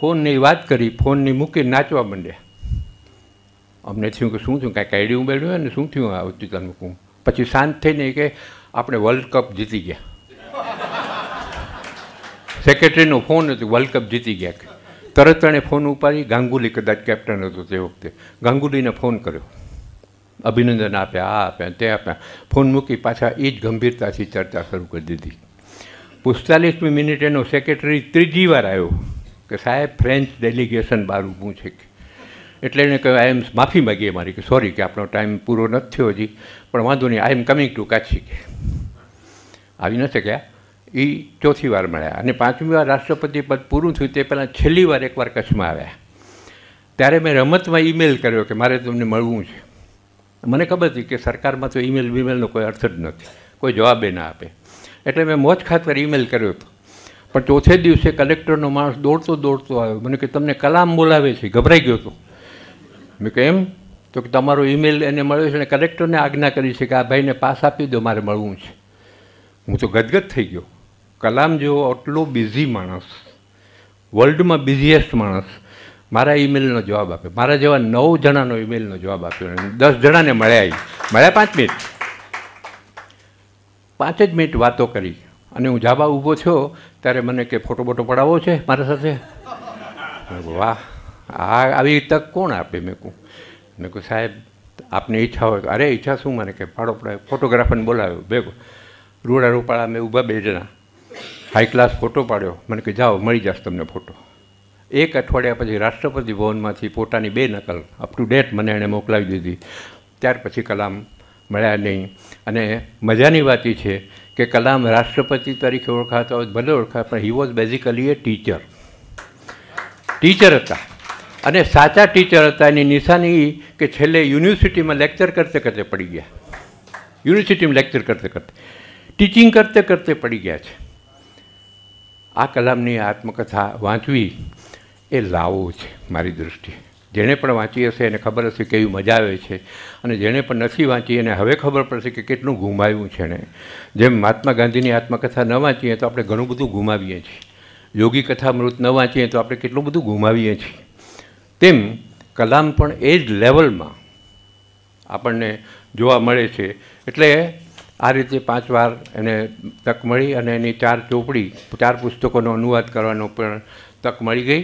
ફોનની વાત કરી ફોનની મૂકી નાચવા માંડ્યા અમને થયું કે શું થયું કાંઈ કાઢ્યું બેડ્યું અને શું થયું આ ઉચિતાનું કહું પછી શાંત થઈને કે આપણે વર્લ્ડ કપ જીતી ગયા સેક્રેટરીનો ફોન હતો વર્લ્ડ કપ જીતી ગયા તરત એણે ફોન ઉપાડી ગાંગુલી કદાચ કેપ્ટન હતો તે વખતે ગાંગુલીને ફોન કર્યો અભિનંદન આપ્યા આ આપ્યા તે આપ્યા ફોન મૂકી પાછા એ જ ગંભીરતાથી ચર્ચા શરૂ કરી દીધી પિસ્તાલીસમી મિનિટ એનો સેક્રેટરી ત્રીજી વાર આવ્યો કે સાહેબ ફ્રેન્ચ ડેલિગેશન બહાર ઊભું છે એટલે એણે કહ્યું આઈ એમ માફી માગીએ મારી કે સોરી કે આપણો ટાઈમ પૂરો નથી થયો હજી પણ વાંધો નહીં આઈ એમ કમિંગ ટુ કાચી કે આવી નથી ગયા એ ચોથી વાર મળ્યા અને પાંચમી વાર રાષ્ટ્રપતિ પદ પૂરું થયું તે પહેલાં છેલ્લી વાર એકવાર કચ્છમાં આવ્યા ત્યારે મેં રમતમાં ઈમેલ કર્યો કે મારે તમને મળવું છે મને ખબર હતી કે સરકારમાં તો ઈમેલ વિમેલનો કોઈ અર્થ જ નથી કોઈ જવાબે ના આપે એટલે મેં મોજ ખાતર ઈમેલ કર્યો હતો પણ ચોથે દિવસે કલેક્ટરનો માણસ દોડતો દોડતો આવ્યો મને કે તમને કલામ બોલાવે છે ગભરાઈ ગયો હતો મેં કે એમ તો કે તમારો ઈમેલ એને મળ્યો છે અને કલેક્ટરને આજ્ઞા કરી છે કે આ ભાઈને પાસ આપી દો મારે મળવું છે હું તો ગદગદ થઈ ગયો કલામ જેવો આટલો બિઝી માણસ વર્લ્ડમાં બિઝીએસ્ટ માણસ મારા ઈમેલનો જવાબ આપ્યો મારા જેવા નવ જણાનો ઈમેલનો જવાબ આપ્યો અને દસ જણાને મળ્યા મળ્યા પાંચ મિનિટ પાંચ જ મિનિટ વાતો કરી અને હું જાબા ઊભો થયો ત્યારે મને કે ફોટો બોટો પડાવવો છે મારા સાથે વાહ આ આવી તક કોણ આપે મેં કહું મેં કહું સાહેબ આપની ઈચ્છા હોય અરે ઈચ્છા શું મને કે પાડો પડાય ફોટોગ્રાફરને બોલાવ્યો ભેગો રૂડા રૂપાળા મેં ઊભા બે જણા હાઈ ક્લાસ ફોટો પાડ્યો મને કે જાઓ મળી જશે તમને ફોટો એક અઠવાડિયા પછી રાષ્ટ્રપતિ ભવનમાંથી પોતાની બે નકલ અપ ટુ ડેટ મને એણે મોકલાવી દીધી ત્યાર પછી કલામ મળ્યા નહીં અને મજાની વાત એ છે કે કલામ રાષ્ટ્રપતિ તરીકે ઓળખાતા હોય ભલે ઓળખાય પણ he was basically a teacher teacher હતા અને સાચા ટીચર હતા એની નિશાની એ કે છેલ્લે યુનિવર્સિટીમાં લેક્ચર કરતે કરતે પડી ગયા યુનિવર્સિટીમાં લેક્ચર કરતે કરતે ટીચિંગ કરતે કરતે પડી ગયા છે આ કલામની આત્મકથા વાંચવી એ લાવો છે મારી દૃષ્ટિએ જેણે પણ વાંચી હશે એને ખબર હશે કેવી મજા આવે છે અને જેણે પણ નથી વાંચી એને હવે ખબર પડશે કે કેટલું ગુમાવ્યું છે ને જેમ મહાત્મા ગાંધીની આત્મકથા ન વાંચીએ તો આપણે ઘણું બધું ગુમાવીએ છીએ યોગી કથા મૃત ન વાંચીએ તો આપણે કેટલું બધું ગુમાવીએ છીએ તેમ કલામ પણ એ જ લેવલમાં આપણને જોવા મળે છે એટલે આ રીતે પાંચ વાર એને તક મળી અને એની ચાર ચોપડી ચાર પુસ્તકોનો અનુવાદ કરવાનો પણ તક મળી ગઈ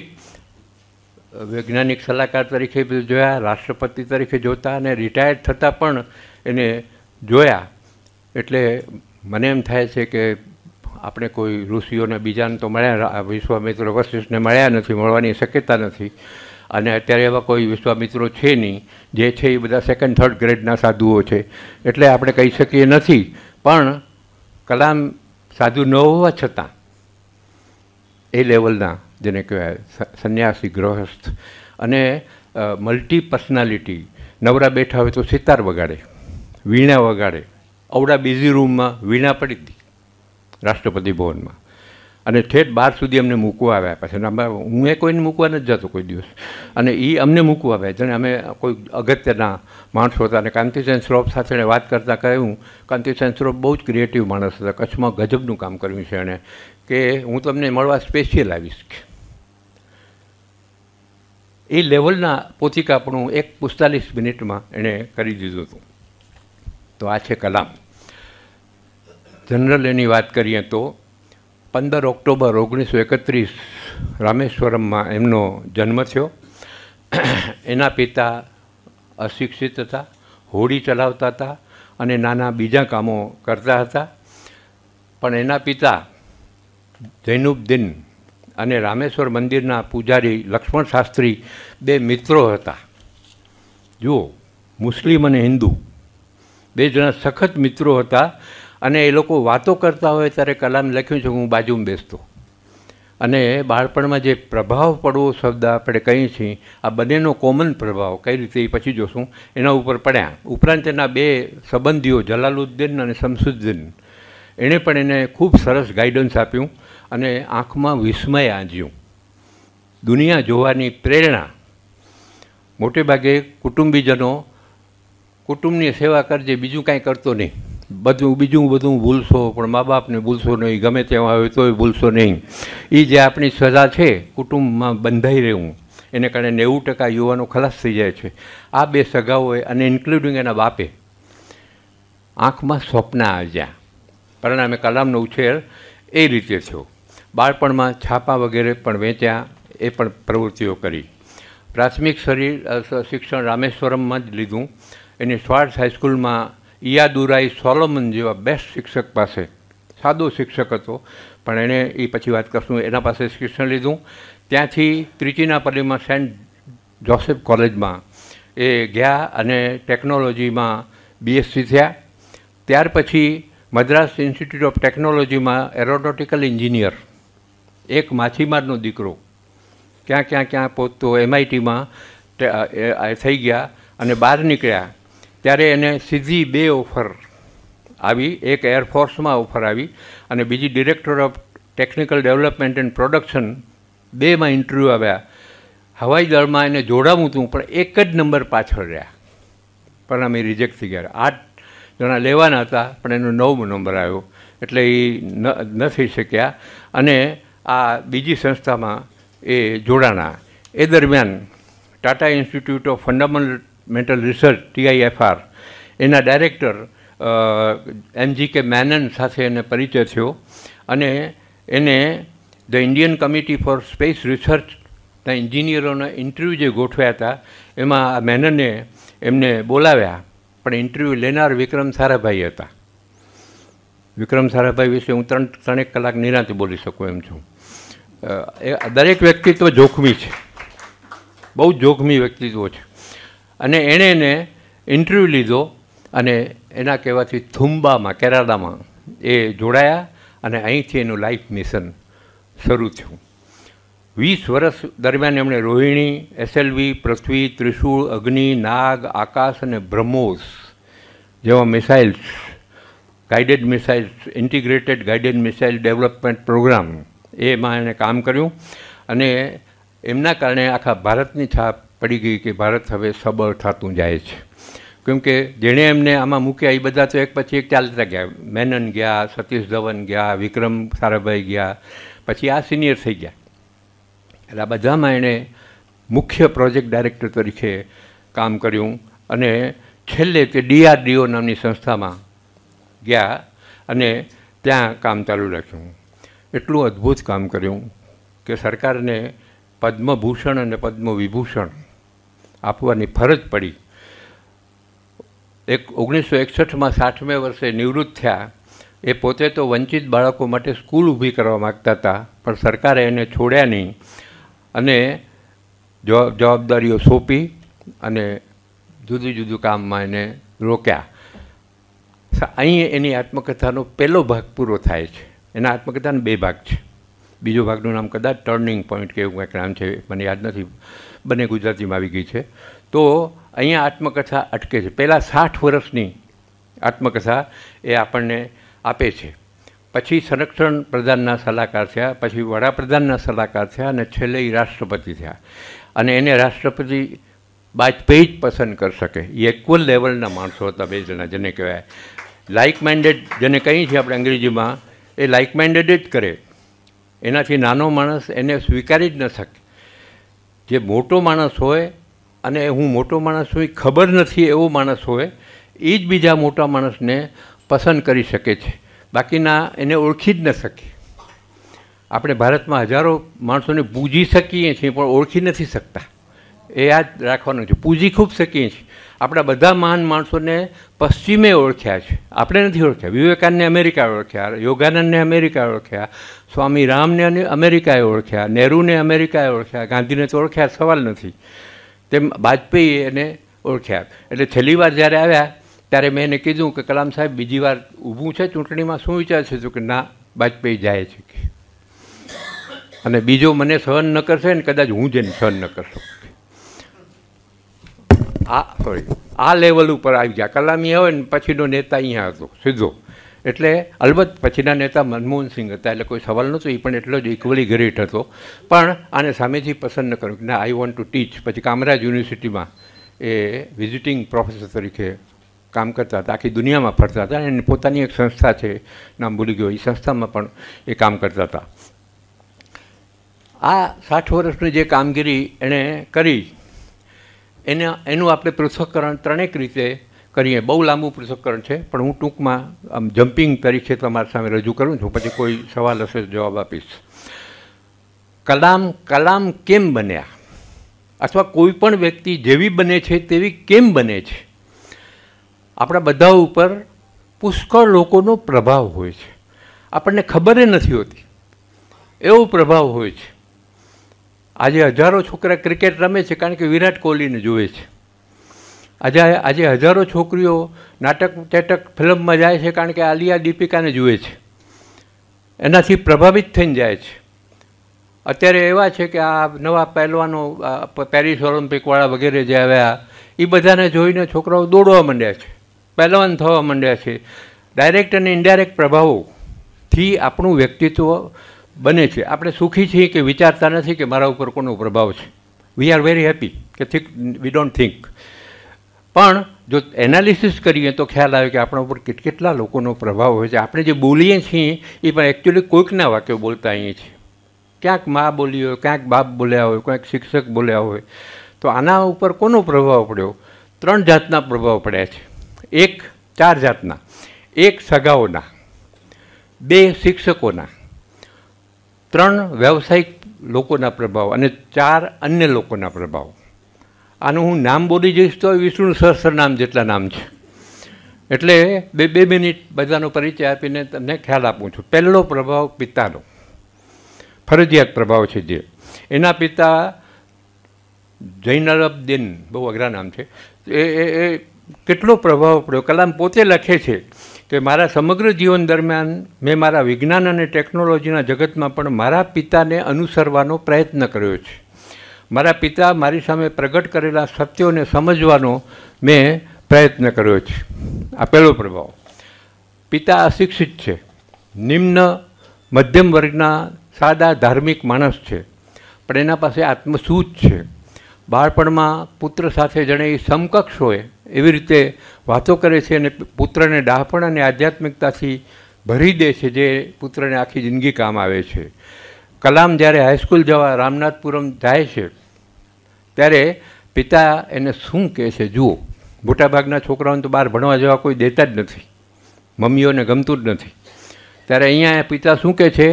વૈજ્ઞાનિક સલાહકાર તરીકે જોયા રાષ્ટ્રપતિ તરીકે જોતા અને રિટાયર થતાં પણ એને જોયા એટલે મને એમ થાય છે કે આપણે કોઈ ઋષિઓને બીજાને તો મળ્યા વિશ્વામિત્ર વશિષ્ઠને મળ્યા નથી મળવાની શક્યતા નથી અને અત્યારે એવા કોઈ વિશ્વામિત્રો છે નહીં જે છે એ બધા સેકન્ડ થર્ડ ગ્રેડના સાધુઓ છે એટલે આપણે કહી શકીએ નથી પણ કલામ સાધુ ન હોવા છતાં એ લેવલના જેને કહેવાય સંન્યાસી ગૃહસ્થ અને મલ્ટી પર્સનાલિટી નવરા બેઠા હોય તો સિતાર વગાડે વીણા વગાડે અવડા બીઝી રૂમમાં વીણા પડી હતી રાષ્ટ્રપતિ ભવનમાં અને ઠેઠ બાર સુધી અમને મૂકવા આવ્યા પાછળ હું એ કોઈને મૂકવા નથી જતો કોઈ દિવસ અને એ અમને મૂકવા આવ્યા જાણે અમે કોઈ અગત્યના માણસો હતા અને કાંતિસેન શ્રોફ સાથે એણે વાત કરતાં કહ્યું કાંતિસેન શ્રોફ બહુ જ ક્રિએટિવ માણસ હતા કચ્છમાં ગજબનું કામ કર્યું છે એણે કે હું તમને મળવા સ્પેશિયલ આવીશ એ લેવલના પોતિકાપણું એક પુસ્તાલીસ મિનિટમાં એણે કરી દીધું હતું તો આ છે કલામ જનરલ એની વાત કરીએ તો પંદર ઓક્ટોબર ઓગણીસો એકત્રીસ રામેશ્વરમમાં એમનો જન્મ થયો એના પિતા અશિક્ષિત હતા હોડી ચલાવતા હતા અને નાના બીજા કામો કરતા હતા પણ એના પિતા જૈનુદ્દીન અને રામેશ્વર મંદિરના પૂજારી લક્ષ્મણ શાસ્ત્રી બે મિત્રો હતા જુઓ મુસ્લિમ અને હિન્દુ બે જણા સખત મિત્રો હતા અને એ લોકો વાતો કરતા હોય ત્યારે કલામ લખ્યું છે હું બાજુમાં બેસતો અને બાળપણમાં જે પ્રભાવ પડવો શબ્દ આપણે કહીએ છીએ આ બંનેનો કોમન પ્રભાવ કઈ રીતે એ પછી જોશું એના ઉપર પડ્યા ઉપરાંત એના બે સંબંધીઓ જલાલુદ્દીન અને શમસુદ્દીન એણે પણ એને ખૂબ સરસ ગાઈડન્સ આપ્યું અને આંખમાં વિસ્મય આંજ્યું દુનિયા જોવાની પ્રેરણા મોટે ભાગે કુટુંબીજનો કુટુંબની સેવા કરજે બીજું કાંઈ કરતો નહીં બધું બીજું બધું ભૂલશો પણ મા બાપને ભૂલશો નહીં ગમે તેવા આવે તોય ભૂલશો નહીં એ જે આપણી સજા છે કુટુંબમાં બંધાઈ રહેવું એને કારણે નેવું ટકા યુવાનો ખલાસ થઈ જાય છે આ બે સગાઓએ અને ઇન્ક્લુડિંગ એના બાપે આંખમાં સ્વપ્ન આવ્યા પરિણામે કલામનો ઉછેર એ રીતે થયો બાળપણમાં છાપા વગેરે પણ વેચ્યા એ પણ પ્રવૃત્તિઓ કરી પ્રાથમિક શરીર શિક્ષણ રામેશ્વરમમાં જ લીધું એની સ્વાર્થ હાઈસ્કૂલમાં યાદુરાઈ સોલોમન જેવા બેસ્ટ શિક્ષક પાસે સાદો શિક્ષક હતો પણ એણે એ પછી વાત કરશું એના પાસે શિક્ષણ લીધું ત્યાંથી ત્રિચિનાપલ્લીમાં સેન્ટ જોસેફ કોલેજમાં એ ગયા અને ટેકનોલોજીમાં બીએસસી થયા ત્યાર પછી મદ્રાસ ઇન્સ્ટિટ્યૂટ ઓફ ટેકનોલોજીમાં એરોનોટિકલ એન્જિનિયર એક માછીમારનો દીકરો ક્યાં ક્યાં ક્યાં પોતો એમઆઈટીમાં થઈ ગયા અને બહાર નીકળ્યા ત્યારે એને સીધી બે ઓફર આવી એક એરફોર્સમાં ઓફર આવી અને બીજી director of technical development and production બેમાં ઇન્ટરવ્યૂ આવ્યા હવાઈ દળમાં એને જોડાવું હતું પણ એક જ નંબર પાછળ રહ્યા પણ અમે રિજેક્ટ થઈ ગયા આઠ જણા લેવાના હતા પણ એનો નવમો નંબર આવ્યો એટલે એ ન થઈ શક્યા અને આ બીજી સંસ્થામાં એ જોડાણા એ દરમિયાન Tata institute of fundamental mental research TIFR એના ડાયરેક્ટર એમજી કે મેનન સાથે એને પરિચય થયો અને એને the Indian committee for space research ત્યાં એન્જિનિયરોના ઇન્ટરવ્યુ જે ગોઠવ્યા હતા એમાં આ મેનને એમને બોલાવ્યા પણ ઇન્ટરવ્યુ લેનાર વિક્રમ સારાભાઈ હતા વિક્રમ સારાભાઈ વિશે હું ત્રણ ત્રણેક કલાક નિરાંત બોલી શકું એમ છું દરેક વ્યક્તિત્વ જોખમી છે બહુ જોખમી વ્યક્તિત્વ છે અને એણે એને ઇન્ટરવ્યૂ લીધો અને એના કહેવાથી થુમ્બામાં કેરાલામાં એ જોડાયા અને અહીંથી એનું લાઈફ મિશન શરૂ થયું વીસ વર્ષ દરમિયાન એમણે રોહિણી એસએલવી પૃથ્વી ત્રિશૂળ અગ્નિ નાગ આકાશ અને બ્રહ્મોસ જેવા missiles guided missiles integrated guided missile development programme એમાં એણે કામ કર્યું અને એમના કારણે આખા ભારતની છાપ પડી ગઈ કે ભારત હવે સબળ થતું જાય છે કેમકે જેણે એમને આમાં મૂક્યા એ બધા તો એક પછી એક ચાલતા ગયા મેનન ગયા સતીશ ધવન ગયા વિક્રમ સારાભાઈ ગયા પછી આ સિનિયર થઈ ગયા એટલે આ બધામાં એણે મુખ્ય પ્રોજેક્ટ ડાયરેક્ટર તરીકે કામ કર્યું અને છેલ્લે તે ડીઆરડીઓ નામની સંસ્થામાં ગયા અને ત્યાં કામ ચાલુ રાખ્યું એટલું અદ્ભુત કામ કર્યું કે સરકારને પદ્મભૂષણ અને પદ્મ વિભૂષણ આપવાની ફરજ પડી એક ઓગણીસો એકસઠમાં સાઠમે વર્ષે નિવૃત્ત થયા એ પોતે તો વંચિત બાળકો માટે સ્કૂલ ઊભી કરવા માગતા હતા પણ સરકારે એને છોડ્યા નહીં અને જવાબદારીઓ સોંપી અને જુદું જુદું કામમાં એને રોક્યા અહીં એની આત્મકથાનો પહેલો ભાગ પૂરો થાય છે એના આત્મકથાના બે ભાગ છે બીજો ભાગનું નામ કદાચ ટર્નિંગ પોઈન્ટ કે એવું કંઈક નામ છે મને યાદ નથી બંને ગુજરાતીમાં આવી ગઈ છે તો અહીંયા આત્મકથા અટકે છે પહેલાં સાઠ વર્ષની આત્મકથા એ આપણને આપે છે પછી સંરક્ષણ પ્રધાનના સલાહકાર થયા પછી વડાપ્રધાનના સલાહકાર થયા અને છેલ્લે રાષ્ટ્રપતિ થયા અને એને રાષ્ટ્રપતિ વાજપેયી જ પસંદ કરી શકે એ ઇક્વલ લેવલના માણસો હતા બે જણા જેને કહેવાય લાઇક માઇન્ડેડ જેને કહીએ છીએ આપણે અંગ્રેજીમાં એ લાઇક માઇન્ડેડ જ કરે એનાથી નાનો માણસ એને સ્વીકારી જ ન શકે જે મોટો માણસ હોય અને હું મોટો માણસ છું એ ખબર નથી એવો માણસ હોય એ જ બીજા મોટા માણસને પસંદ કરી શકે છે બાકીના એને ઓળખી જ ન શકે આપણે ભારતમાં હજારો માણસોને પૂજી શકીએ છીએ પણ ઓળખી નથી શકતા એ યાદ રાખવાનું છે પૂજી ખૂબ શકીએ છીએ આપણા બધા મહાન માણસોને પશ્ચિમે ઓળખ્યા છે આપણે નથી ઓળખ્યા વિવેકાનંદને અમેરિકા ઓળખ્યા યોગાનંદને અમેરિકા ઓળખ્યા સ્વામી રામને અમેરિકાએ ઓળખ્યા નહેરુને અમેરિકાએ ઓળખ્યા ગાંધીને તો ઓળખ્યા સવાલ નથી તેમ વાજપેયી એને ઓળખ્યા એટલે છેલ્લી વાર જ્યારે આવ્યા ત્યારે મેં એને કીધું કે કલામ સાહેબ બીજી વાર ઊભું છે ચૂંટણીમાં શું વિચાર તો કે ના વાજપેયી જાય છે અને બીજો મને સહન ન કરશે ને કદાચ હું જ એને સહન ન કરશું આ સોરી આ લેવલ ઉપર આવી ગયા કલામી આવે ને પછીનો નેતા અહીંયા હતો સીધો એટલે અલબત્ત પછીના નેતા મનમોહન સિંહ હતા એટલે કોઈ સવાલ નહોતો એ પણ એટલો જ ઇક્વલી ગ્રેટ હતો પણ આને સામેથી પસંદ ન કર્યું કે ના આઈ વોન્ટ ટુ ટીચ પછી કામરાજ યુનિવર્સિટીમાં એ વિઝિટિંગ પ્રોફેસર તરીકે કામ કરતા હતા આખી દુનિયામાં ફરતા હતા અને પોતાની એક સંસ્થા છે નામ ભૂલી ગયો એ સંસ્થામાં પણ એ કામ કરતા હતા આ સાઠ વર્ષની જે કામગીરી એણે કરી એને એનું આપણે પૃથ્થકરણ ત્રણેક રીતે કરીએ બહુ લાંબુ પૃથ્થકરણ છે પણ હું ટૂંકમાં આમ જમ્પિંગ તરીકે તમારી સામે રજૂ કરું છું પછી કોઈ સવાલ હશે જવાબ આપીશ કલામ કલામ કેમ બન્યા અથવા કોઈ પણ વ્યક્તિ જેવી બને છે તેવી કેમ બને છે આપણા બધા ઉપર પુષ્કળ લોકોનો પ્રભાવ હોય છે આપણને ખબર નથી હોતી એવો પ્રભાવ હોય છે આજે હજારો છોકરા ક્રિકેટ રમે છે કારણ કે વિરાટ કોહલીને જુએ છે આજે આજે હજારો છોકરીઓ નાટક ટેટક ફિલ્મમાં જાય છે કારણ કે આલિયા દીપિકાને જુએ છે એનાથી પ્રભાવિત થઈને જાય છે અત્યારે એવા છે કે આ નવા પહેલવાનો પેરિસ ઓલિમ્પિકવાળા વગેરે જે આવ્યા એ બધાને જોઈને છોકરાઓ દોડવા માંડ્યા છે પહેલવાન થવા માંડ્યા છે ડાયરેક્ટ અને ઇન્ડાયરેક્ટ પ્રભાવોથી આપણું વ્યક્તિત્વ બને છે આપણે સુખી છીએ કે વિચારતા નથી કે મારા ઉપર કોનો પ્રભાવ છે વી આર વેરી હેપી કે થિંક વી ડોન્ટ થિંક પણ જો એનાલિસિસ કરીએ તો ખ્યાલ આવે કે આપણા ઉપર કેટ કેટલા લોકોનો પ્રભાવ હોય છે આપણે જે બોલીએ છીએ એ પણ એકચ્યુઅલી કોઈકના વાક્યો બોલતા આવીએ છીએ ક્યાંક મા બોલી હોય ક્યાંક બાપ બોલ્યા હોય ક્યાંક શિક્ષક બોલ્યા હોય તો આના ઉપર કોનો પ્રભાવ પડ્યો ત્રણ જાતના પ્રભાવ પડ્યા છે એક ચાર જાતના એક સગાઓના બે શિક્ષકોના ત્રણ વ્યવસાયિક લોકોના પ્રભાવ અને ચાર અન્ય લોકોના પ્રભાવ આનું હું નામ બોલી જઈશ તો વિષ્ણુ સહસ્ત્ર નામ જેટલા નામ છે એટલે બે બે મિનિટ બધાનો પરિચય આપીને તમને ખ્યાલ આપું છું પહેલો પ્રભાવ પિતાનો ફરજિયાત પ્રભાવ છે જે એના પિતા જૈનરબદીન બહુ અઘરા નામ છે એ એ કેટલો પ્રભાવ પડ્યો કલામ પોતે લખે છે કે મારા સમગ્ર જીવન દરમિયાન મેં મારા વિજ્ઞાન અને ટેકનોલોજીના જગતમાં પણ મારા પિતાને અનુસરવાનો પ્રયત્ન કર્યો છે મારા પિતા મારી સામે પ્રગટ કરેલા સત્યોને સમજવાનો મેં પ્રયત્ન કર્યો છે આ પહેલો પ્રભાવ પિતા અશિક્ષિત છે નિમ્ન મધ્યમ વર્ગના સાદા ધાર્મિક માણસ છે પણ એના પાસે આત્મસૂત છે બાળપણમાં પુત્ર સાથે જણે સમકક્ષ હોય એવી રીતે વાતો કરે છે અને પુત્રને ડાહપણ અને આધ્યાત્મિકતાથી ભરી દે છે જે પુત્રને આખી જિંદગી કામ આવે છે કલામ જ્યારે હાઈસ્કૂલ જવા રામનાથપુરમ જાય છે ત્યારે પિતા એને શું કહે છે જુઓ મોટાભાગના છોકરાઓને તો બહાર ભણવા જવા કોઈ દેતા જ નથી મમ્મીઓને ગમતું જ નથી ત્યારે અહીંયા પિતા શું કહે છે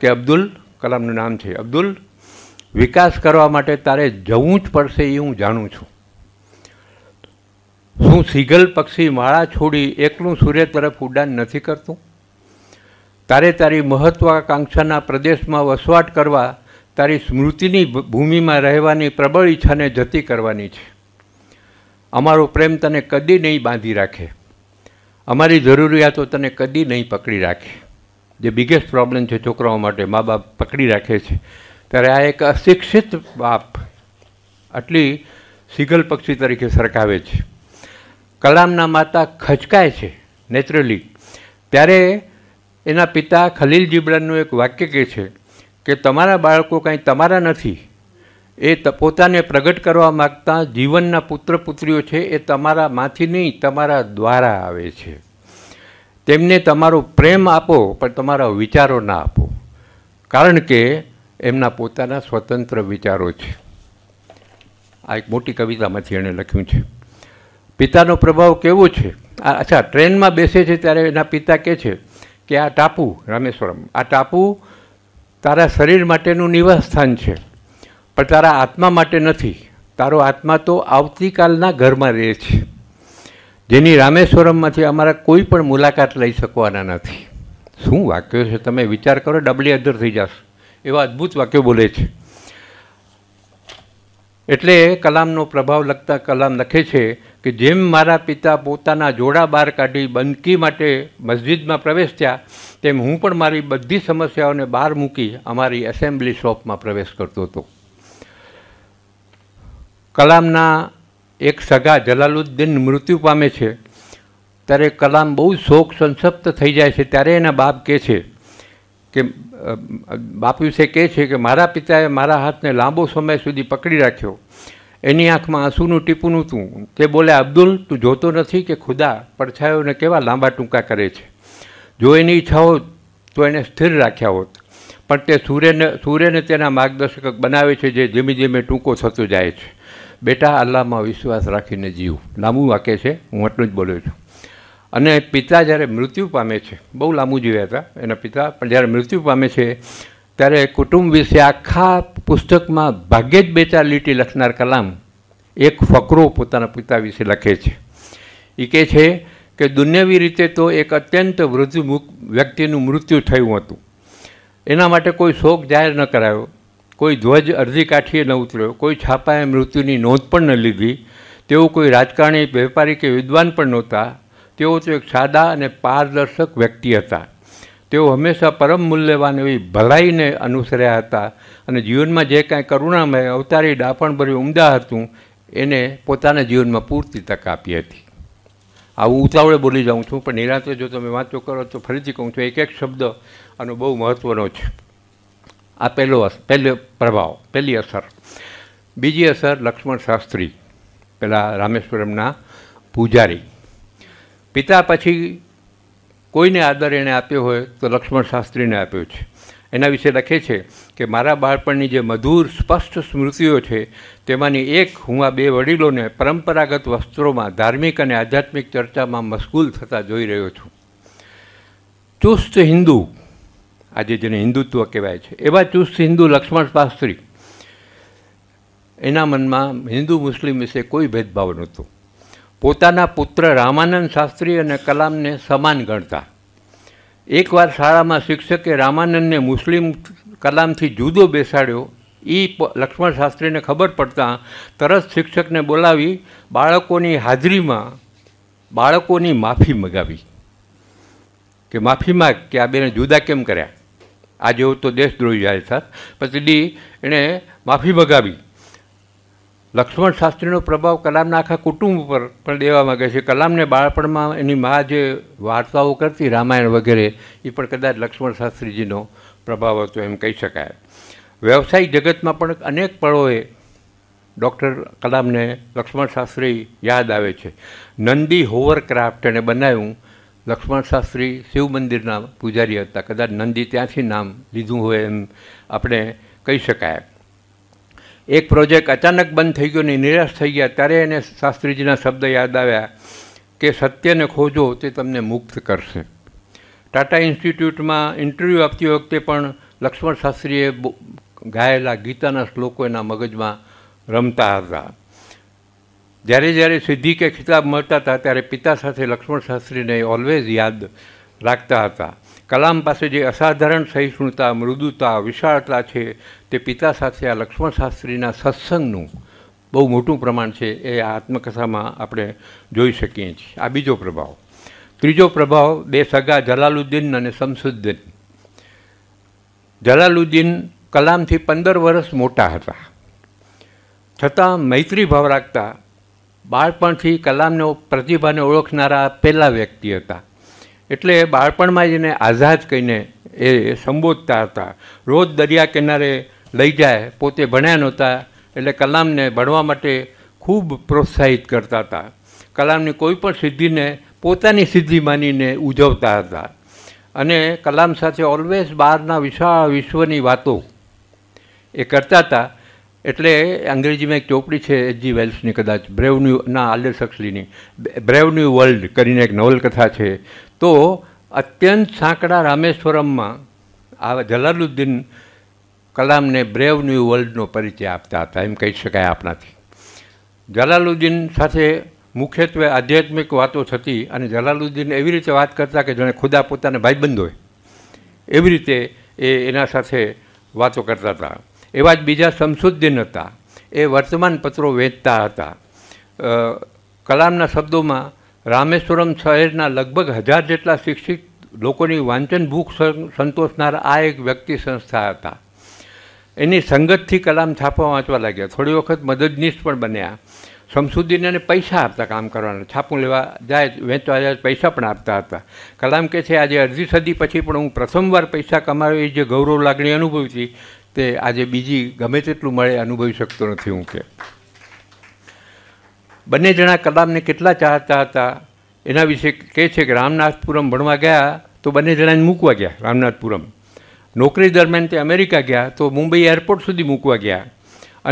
કે અબ્દુલ કલામનું નામ છે અબ્દુલ વિકાસ કરવા માટે તારે જવું જ પડશે એ હું જાણું છું શું સિગલ પક્ષી માળા છોડી એકલું સૂર્ય તરફ ઉડાન નથી કરતું તારે તારી મહત્વાકાંક્ષાના પ્રદેશમાં વસવાટ કરવા તારી સ્મૃતિની ભૂમિમાં રહેવાની પ્રબળ ઈચ્છાને જતી કરવાની છે અમારો પ્રેમ તને કદી નહીં બાંધી રાખે અમારી જરૂરિયાતો તને કદી નહીં પકડી રાખે જે બિગેસ્ટ પ્રોબ્લેમ છે છોકરાઓ માટે મા બાપ પકડી રાખે છે ત્યારે આ એક અશિક્ષિત બાપ આટલી સિગલ પક્ષી તરીકે સરખાવે છે કલામના માતા ખચકાય છે નેચરલી ત્યારે એના પિતા ખલીલ જીબ્રાનનું એક વાક્ય કહે છે કે તમારા બાળકો કાંઈ તમારા નથી એ પોતાને પ્રગટ કરવા માગતા જીવનના પુત્ર પુત્રીઓ છે એ તમારામાંથી નહીં તમારા દ્વારા આવે છે તેમને તમારો પ્રેમ આપો પણ તમારા વિચારો ના આપો કારણ કે એમના પોતાના સ્વતંત્ર વિચારો છે આ એક મોટી કવિતામાંથી એણે લખ્યું છે પિતાનો પ્રભાવ કેવો છે અચ્છા ટ્રેનમાં બેસે છે ત્યારે એના પિતા કહે છે કે આ ટાપુ રામેશ્વરમ આ ટાપુ તારા શરીર માટેનું નિવાસસ્થાન છે પણ તારા આત્મા માટે નથી તારો આત્મા તો આવતીકાલના ઘરમાં રહે છે જેની રામેશ્વરમમાંથી અમારા કોઈ પણ મુલાકાત લઈ શકવાના નથી શું વાક્યો છે તમે વિચાર કરો ડબલી અદર થઈ જશો એવા અદ્ભુત વાક્યો બોલે છે એટલે કલામનો પ્રભાવ લખતા કલામ લખે છે કે જેમ મારા પિતા પોતાના જોડા બહાર કાઢી બંદકી માટે મસ્જિદમાં પ્રવેશ થયા તેમ હું પણ મારી બધી સમસ્યાઓને બહાર મૂકી અમારી એસેમ્બલી શોપમાં પ્રવેશ કરતો હતો કલામના એક સગા જલાલુદ્દીન મૃત્યુ પામે છે ત્યારે કલામ બહુ શોક સંસપ્ત થઈ જાય છે ત્યારે એના બાપ કહે છે કે બાપુ વિશે કહે છે કે મારા પિતાએ મારા હાથને લાંબો સમય સુધી પકડી રાખ્યો એની આંખમાં આંસુનું ટીપુનું તું તે બોલે અબ્દુલ તું જોતો નથી કે ખુદા પડછાયોને કેવા લાંબા ટૂંકા કરે છે જો એની ઈચ્છા હોત તો એને સ્થિર રાખ્યા હોત પણ તે સૂર્યને સૂર્યને તેના માર્ગદર્શક બનાવે છે જે ધીમે ધીમે ટૂંકો થતો જાય છે બેટા અલ્લાહમાં વિશ્વાસ રાખીને જીવ લાંબુ વાક્ય છે હું એટલું જ બોલું છું અને પિતા જ્યારે મૃત્યુ પામે છે બહુ લાંબુ જીવ્યા હતા એના પિતા પણ જ્યારે મૃત્યુ પામે છે ત્યારે કુટુંબ વિશે આખા પુસ્તકમાં ભાગ્યે જ બે ચાર લીટી લખનાર કલામ એક ફકરો પોતાના પિતા વિશે લખે છે એ કહે છે કે દુનિયાવી રીતે તો એક અત્યંત વૃદ્ધ વ્યક્તિનું મૃત્યુ થયું હતું એના માટે કોઈ શોક જાહેર ન કરાયો કોઈ ધ્વજ અડધી કાઠીએ ન ઉતર્યો કોઈ છાપાએ મૃત્યુની નોંધ પણ ન લીધી તેઓ કોઈ રાજકારણી વેપારી કે વિદ્વાન પણ નહોતા તેઓ તો એક સાદા અને પારદર્શક વ્યક્તિ હતા તેઓ હંમેશા પરમ મૂલ્યવાન એવી ભલાઈને અનુસર્યા હતા અને જીવનમાં જે કાંઈ કરુણામય અવતારી ડાપણભર્યું ઉમદા હતું એને પોતાના જીવનમાં પૂરતી તક આપી હતી આવું ઉતાવળે બોલી જાઉં છું પણ નિરાંતે જો તમે વાંચો કરો તો ફરીથી કહું છું એક એક શબ્દ આનો બહુ મહત્ત્વનો છે આ પહેલો પહેલો પ્રભાવ પહેલી અસર બીજી અસર લક્ષ્મણ શાસ્ત્રી પેલા રામેશ્વરમના પૂજારી પિતા પછી કોઈને આદર એણે આપ્યો હોય તો લક્ષ્મણ શાસ્ત્રીને આપ્યો છે એના વિશે લખે છે કે મારા બાળપણની જે મધુર સ્પષ્ટ સ્મૃતિઓ છે તેમાંની એક હું આ બે વડીલોને પરંપરાગત વસ્ત્રોમાં ધાર્મિક અને આધ્યાત્મિક ચર્ચામાં મશગુલ થતા જોઈ રહ્યો છું ચુસ્ત હિન્દુ આજે જેને હિન્દુત્વ કહેવાય છે એવા ચુસ્ત હિન્દુ લક્ષ્મણ શાસ્ત્રી એના મનમાં હિન્દુ મુસ્લિમ વિશે કોઈ ભેદભાવ નહોતો પોતાના પુત્ર રામાનંદ શાસ્ત્રી અને કલામને સમાન ગણતા એકવાર શાળામાં શિક્ષકે રામાનંદને મુસ્લિમ કલામથી જુદો બેસાડ્યો એ લક્ષ્મણ શાસ્ત્રીને ખબર પડતાં તરત શિક્ષકને બોલાવી બાળકોની હાજરીમાં બાળકોની માફી મગાવી કે માફી માગ કે આ બેને જુદા કેમ કર્યા આ જેવો તો દેશદ્રોહી જાય સર પછી ડી એણે માફી મગાવી લક્ષ્મણ શાસ્ત્રીનો પ્રભાવ કલામના આખા કુટુંબ પર પણ દેવા માગે છે કલામને બાળપણમાં એની મા જે વાર્તાઓ કરતી રામાયણ વગેરે એ પણ કદાચ લક્ષ્મણ શાસ્ત્રીજીનો પ્રભાવ હતો એમ કહી શકાય વ્યવસાયિક જગતમાં પણ અનેક પળોએ ડૉક્ટર કલામને લક્ષ્મણ શાસ્ત્રી યાદ આવે છે નંદી હોવરક્રાફ્ટ એને બનાવ્યું લક્ષ્મણ શાસ્ત્રી શિવ મંદિરના પૂજારી હતા કદાચ નંદી ત્યાંથી નામ લીધું હોય એમ આપણે કહી શકાય એક પ્રોજેક્ટ અચાનક બંધ થઈ ગયો ને નિરાશ થઈ ગયા ત્યારે એને શાસ્ત્રીજીના શબ્દ યાદ આવ્યા કે સત્યને ખોજો તે તમને મુક્ત કરશે ટાટા ઇન્સ્ટિટ્યૂટમાં ઇન્ટરવ્યૂ આપતી વખતે પણ લક્ષ્મણ શાસ્ત્રીએ ગાયેલા ગીતાના શ્લોકો એના મગજમાં રમતા હતા જ્યારે જ્યારે સિદ્ધિ કે ખિતાબ મળતા હતા ત્યારે પિતા સાથે લક્ષ્મણ શાસ્ત્રીને ઓલવેઝ યાદ રાખતા હતા કલામ પાસે જે અસાધારણ સહિષ્ણુતા મૃદુતા વિશાળતા છે તે પિતા સાથે આ લક્ષ્મણ શાસ્ત્રીના સત્સંગનું બહુ મોટું પ્રમાણ છે એ આ આત્મકથામાં આપણે જોઈ શકીએ છીએ આ બીજો પ્રભાવ ત્રીજો પ્રભાવ બે સગા જલાલુદ્દીન અને શમસુદ્દીન જલાલુદ્દીન કલામથી પંદર વર્ષ મોટા હતા છતાં મૈત્રીભાવ રાખતા બાળપણથી કલામનો પ્રતિભાને ઓળખનારા પહેલા વ્યક્તિ હતા એટલે બાળપણમાં જ એને આઝાદ કહીને એ સંબોધતા હતા રોજ દરિયા કિનારે લઈ જાય પોતે ભણ્યા નહોતા એટલે કલામને ભણવા માટે ખૂબ પ્રોત્સાહિત કરતા હતા કલામની કોઈ પણ સિદ્ધિને પોતાની સિદ્ધિ માનીને ઉજવતા હતા અને કલામ સાથે ઓલવેઝ બહારના વિશાળ વિશ્વની વાતો એ કરતા હતા એટલે અંગ્રેજીમાં એક ચોપડી છે એચ જી વેલ્સની કદાચ બ્રેવ ન્યૂ ના આલ્ડર સક્સલીની બ્રેવ ન્યૂ વર્લ્ડ કરીને એક નવલકથા છે તો અત્યંત સાંકડા રામેશ્વરમમાં આ જલાલુદ્દીન કલામને બ્રેવ ન્યૂ વર્લ્ડનો પરિચય આપતા હતા એમ કહી શકાય આપણાથી જલાલુદ્દીન સાથે મુખ્યત્વે આધ્યાત્મિક વાતો થતી અને જલાલુદ્દીન એવી રીતે વાત કરતા કે જાણે ખુદા પોતાને ભાઈબંધ હોય એવી રીતે એ એના સાથે વાતો કરતા હતા એવા જ બીજા શમસુદ્દીન હતા એ વર્તમાન પત્રો વેચતા હતા કલામના શબ્દોમાં રામેશ્વરમ શહેરના લગભગ હજાર જેટલા શિક્ષિત લોકોની વાંચન ભૂખ સંતોષનાર આ એક વ્યક્તિ સંસ્થા હતા એની સંગતથી કલામ છાપવા વાંચવા લાગ્યા થોડી વખત મદદનીશ પણ બન્યા સમસુદ્દીનને પૈસા આપતા કામ કરવાના છાપું લેવા જાય વેચવા જાય પૈસા પણ આપતા હતા કલામ કે છે આજે અડધી સદી પછી પણ હું પ્રથમવાર પૈસા કમાવી જે ગૌરવ લાગણી અનુભવી હતી તે આજે બીજી ગમે તેટલું મળે અનુભવી શકતો નથી હું કે બંને જણા કલામને કેટલા ચાહતા હતા એના વિશે કહે છે કે રામનાથપુરમ ભણવા ગયા તો બંને જણાને મૂકવા ગયા રામનાથપુરમ નોકરી દરમિયાન તે અમેરિકા ગયા તો મુંબઈ એરપોર્ટ સુધી મૂકવા ગયા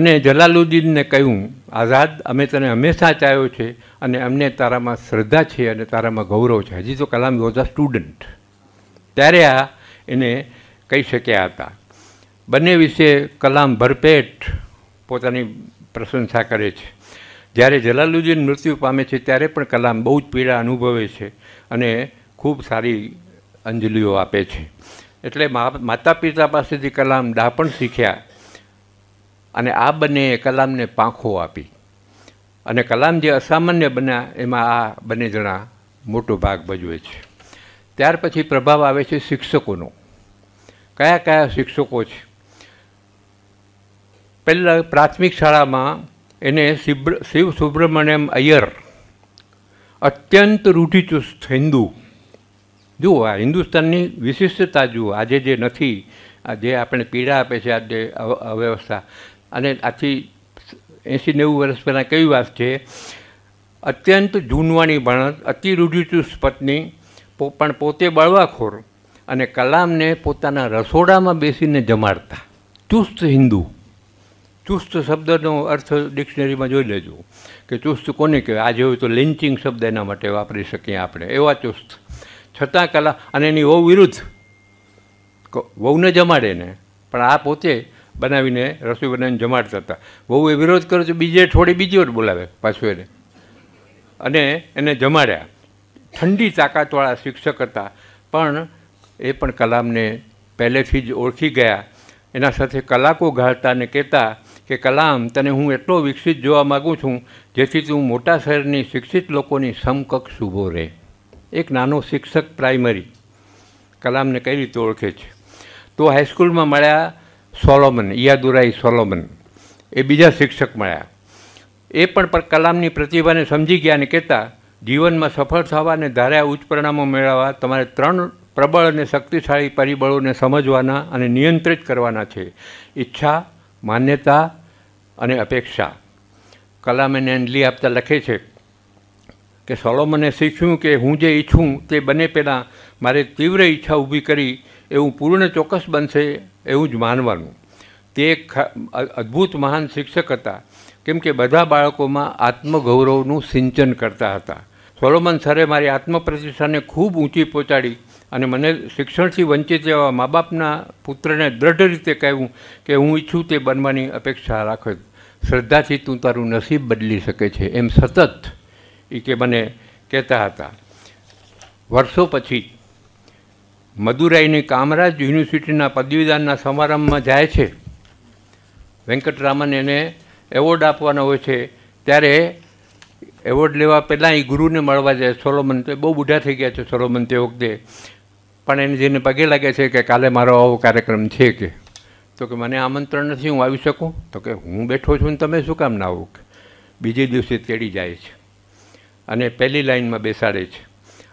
અને જલાલુદ્દીનને કહ્યું આઝાદ અમે તને હંમેશા ચાહ્યો છે અને અમને તારામાં શ્રદ્ધા છે અને તારામાં ગૌરવ છે હજી તો કલામ વોઝ અ સ્ટુડન્ટ ત્યારે આ એને કહી શક્યા હતા બંને વિશે કલામ ભરપેટ પોતાની પ્રશંસા કરે છે જ્યારે જલાલુદ્દીન મૃત્યુ પામે છે ત્યારે પણ કલામ બહુ જ પીડા અનુભવે છે અને ખૂબ સારી અંજલિઓ આપે છે એટલે માતા પિતા પાસેથી કલામ દાપણ શીખ્યા અને આ બંને કલામને પાંખો આપી અને કલામ જે અસામાન્ય બન્યા એમાં આ બંને જણા મોટો ભાગ ભજવે છે ત્યાર પછી પ્રભાવ આવે છે શિક્ષકોનો કયા કયા શિક્ષકો છે પહેલાં પ્રાથમિક શાળામાં એને શિવ સુબ્રમણ્યમ અય્યર અત્યંત રૂઢિચુસ્ત હિન્દુ જુઓ આ હિન્દુસ્તાનની વિશિષ્ટતા જુઓ આજે જે નથી જે આપણે પીડા આપે છે આજે અવ્યવસ્થા અને આથી એંસી નેવું વર્ષ પહેલાં કઈ વાત છે અત્યંત જૂનવાણી ભણત અતિ રૂઢિચુસ્ત પત્ની પણ પોતે બળવાખોર અને કલામને પોતાના રસોડામાં બેસીને જમાડતા ચુસ્ત હિન્દુ ચુસ્ત શબ્દનો અર્થ ડિક્શનરીમાં જોઈ લેજો કે ચુસ્ત કોને કહેવાય આજે હોય તો લિન્ચિંગ શબ્દ એના માટે વાપરી શકીએ આપણે એવા ચુસ્ત છતાં કલા અને એની વહુ વિરુદ્ધ વહુને જમાડે ને પણ આ પોતે બનાવીને રસોઈ બનાવીને જમાડતા હતા વહુ એ વિરોધ કર્યો તો બીજે થોડી બીજી વાર બોલાવે પાછું એને અને એને જમાડ્યા ઠંડી તાકાતવાળા શિક્ષક હતા પણ એ પણ કલામને પહેલેથી જ ઓળખી ગયા એના સાથે કલાકો ગાળતા ને કહેતા કે કલામ તને હું એટલો વિકસિત જોવા માગું છું જેથી તું મોટા શહેરની શિક્ષિત લોકોની સમકક્ષ ઊભો રહે એક નાનો શિક્ષક પ્રાઇમરી કલામને કઈ રીતે ઓળખે છે તો હાઈસ્કૂલમાં મળ્યા સોલોમન યાદુરાઈ સોલોમન એ બીજા શિક્ષક મળ્યા એ પણ પર કલામની પ્રતિભાને સમજી ગયા ને કહેતા જીવનમાં સફળ થવા અને ધાર્યા ઉચ્ચ પરિણામો મેળવવા તમારે ત્રણ પ્રબળ અને શક્તિશાળી પરિબળોને સમજવાના અને નિયંત્રિત કરવાના છે ઈચ્છા માન્યતા અને અપેક્ષા કલામે નેન્ડલી આપતા લખે છે કે સોલોમને શીખ્યું કે હું જે ઈચ્છું તે બને પહેલાં મારે તીવ્ર ઈચ્છા ઊભી કરી એવું પૂર્ણ ચોક્કસ બનશે એવું જ માનવાનું તે એક અદ્ભુત મહાન શિક્ષક હતા કેમ કે બધા બાળકોમાં આત્મગૌરવનું સિંચન કરતા હતા સોલોમન સરે મારી આત્મપ્રતિષ્ઠાને ખૂબ ઊંચી પહોંચાડી અને મને શિક્ષણથી વંચિત એવા મા બાપના પુત્રને દ્રઢ રીતે કહેવું કે હું ઈચ્છું તે બનવાની અપેક્ષા રાખે શ્રદ્ધાથી તું તારું નસીબ બદલી શકે છે એમ સતત એ કે મને કહેતા હતા વર્ષો પછી મદુરાઈની કામરાજ યુનિવર્સિટીના પદવીદાનના સમારંભમાં જાય છે વેંકટરામન એને એવોર્ડ આપવાનો હોય છે ત્યારે એવોર્ડ લેવા પહેલાં એ ગુરુને મળવા જાય સોલોમન તો બહુ બુઢા થઈ ગયા છે સોલોમન તે વખતે પણ એને જેને પગે લાગે છે કે કાલે મારો આવો કાર્યક્રમ છે કે તો કે મને આમંત્રણ નથી હું આવી શકું તો કે હું બેઠો છું ને તમે શું કામ ના આવું બીજે દિવસે તેડી જાય છે અને પહેલી લાઈનમાં બેસાડે છે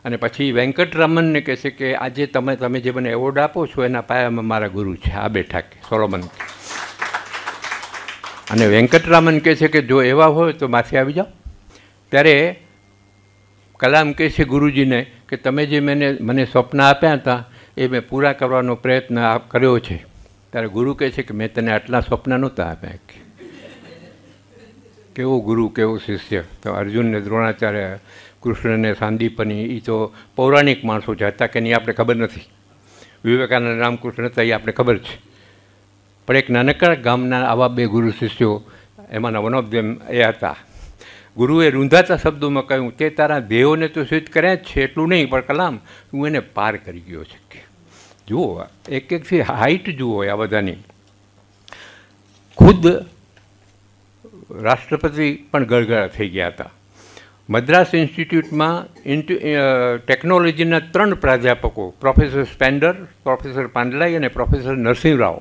અને પછી વેંકટરામનને કહે છે કે આજે તમે તમે જે મને એવોર્ડ આપો છો એના પાયામાં મારા ગુરુ છે આ બેઠા કે સોલોમન અને વેંકટરામન કહે છે કે જો એવા હોય તો માથે આવી જાઓ ત્યારે કલામ કહે છે ગુરુજીને કે તમે જે મને મને સ્વપ્ન આપ્યા હતા એ મેં પૂરા કરવાનો પ્રયત્ન કર્યો છે ત્યારે ગુરુ કહે છે કે મેં તને આટલા સ્વપ્ન નહોતા આપ્યા કેવો ગુરુ કેવો શિષ્ય તો અર્જુનને દ્રોણાચાર્ય કૃષ્ણને સાંદીપની એ તો પૌરાણિક માણસો છે હતા કે નહીં આપણે ખબર નથી વિવેકાનંદ રામકૃષ્ણ હતા એ આપણે ખબર છે પણ એક નાનકડા ગામના આવા બે ગુરુ શિષ્યો એમાંના વન ઓફ ધેમ એ હતા ગુરુએ રૂંધાતા શબ્દોમાં કહ્યું તે તારા દેહોને તો સિદ્ધ કરે જ છે એટલું નહીં પણ કલામ હું એને પાર કરી ગયો છે જુઓ એક એકથી હાઇટ જુઓ આ બધાની ખુદ રાષ્ટ્રપતિ પણ ગળગળા થઈ ગયા હતા મદ્રાસ ઇન્સ્ટિટ્યૂટમાં ટેકનોલોજીના ત્રણ પ્રાધ્યાપકો પ્રોફેસર સ્પેન્ડર પ્રોફેસર પાંડલાઈ અને પ્રોફેસર નરસિંહરાવ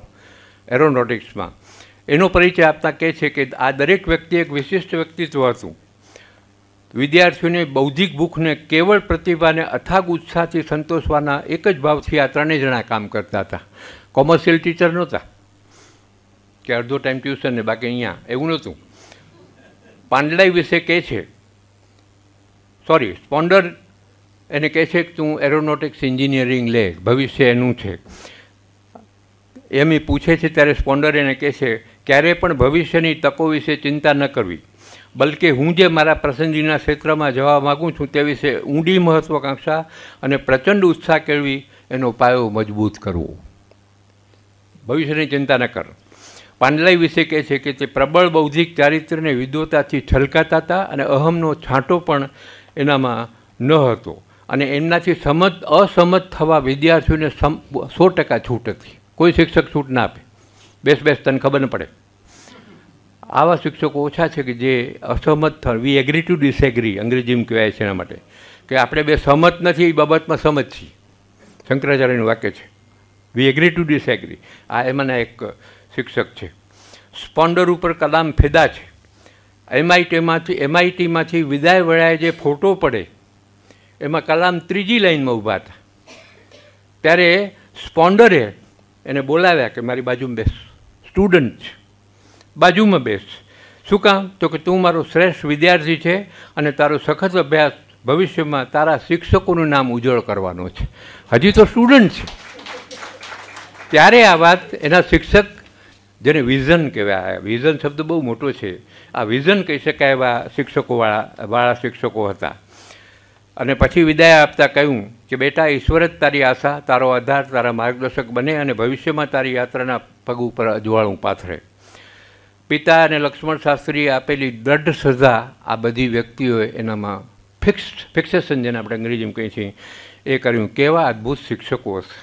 એરોનોટિક્સમાં એનો પરિચય આપતા કહે છે કે આ દરેક વ્યક્તિ એક વિશિષ્ટ વ્યક્તિત્વ હતું વિદ્યાર્થીઓની બૌદ્ધિક ભૂખને કેવળ પ્રતિભાને અથાગ ઉત્સાહથી સંતોષવાના એક જ ભાવથી આ ત્રણેય જણા કામ કરતા હતા કોમર્શિયલ ટીચર નહોતા કે અડધો ટાઈમ ટ્યુશન ને બાકી અહીંયા એવું નહોતું પાંડલાઈ વિશે કહે છે સોરી સ્પોન્ડર એને કહે છે કે તું એરોનોટિક્સ એન્જિનિયરિંગ લે ભવિષ્ય એનું છે એમ એ પૂછે છે ત્યારે સ્પોન્ડર એને કહે છે ક્યારે પણ ભવિષ્યની તકો વિશે ચિંતા ન કરવી બલકે હું જે મારા પસંદગીના ક્ષેત્રમાં જવા માગું છું તે વિશે ઊંડી મહત્ત્વાકાંક્ષા અને પ્રચંડ ઉત્સાહ કેળવી એનો પાયો મજબૂત કરવો ભવિષ્યની ચિંતા ન કર પાંડલાઈ વિશે કહે છે કે તે પ્રબળ બૌદ્ધિક ચારિત્ર્યને વિદ્વતાથી છલકાતા હતા અને અહમનો છાંટો પણ એનામાં ન હતો અને એમનાથી સમજ અસમજ થવા વિદ્યાર્થીઓને સમ સો ટકા છૂટ હતી કોઈ શિક્ષક છૂટ ના આપે બેસ બેસ તને ખબર ન પડે આવા શિક્ષકો ઓછા છે કે જે અસહમત થર વી એગ્રી ટુ ડિસએગ્રી અંગ્રેજીમાં કહેવાય છે એના માટે કે આપણે બે સહમત નથી એ બાબતમાં સહમત છીએ શંકરાચાર્યનું વાક્ય છે વી એગ્રી ટુ ડિસએગ્રી આ એમાંના એક શિક્ષક છે સ્પોન્ડર ઉપર કલામ ફેદા છે એમઆઈટીમાંથી એમઆઈટીમાંથી વિદાય વળાય જે ફોટો પડે એમાં કલામ ત્રીજી લાઈનમાં ઊભા હતા ત્યારે સ્પોન્ડરે એને બોલાવ્યા કે મારી બાજુમાં બે સ્ટુડન્ટ છે બાજુમાં બેસ શું કામ તો કે તું મારો શ્રેષ્ઠ વિદ્યાર્થી છે અને તારો સખત અભ્યાસ ભવિષ્યમાં તારા શિક્ષકોનું નામ ઉજ્જવળ કરવાનો છે હજી તો સ્ટુડન્ટ છે ત્યારે આ વાત એના શિક્ષક જેને વિઝન કહેવાય વિઝન શબ્દ બહુ મોટો છે આ વિઝન કહી શકાય એવા શિક્ષકોવાળા વાળા શિક્ષકો હતા અને પછી વિદાય આપતા કહ્યું કે બેટા ઈશ્વર જ તારી આશા તારો આધાર તારા માર્ગદર્શક બને અને ભવિષ્યમાં તારી યાત્રાના પગ ઉપર અજવાળું પાથરે પિતા અને લક્ષ્મણ શાસ્ત્રીએ આપેલી દઢ સજા આ બધી વ્યક્તિઓએ એનામાં ફિક્સ્ડ ફિક્સેશન જેને આપણે અંગ્રેજીમાં કહીએ છીએ એ કર્યું કેવા અદ્ભુત શિક્ષકો હશે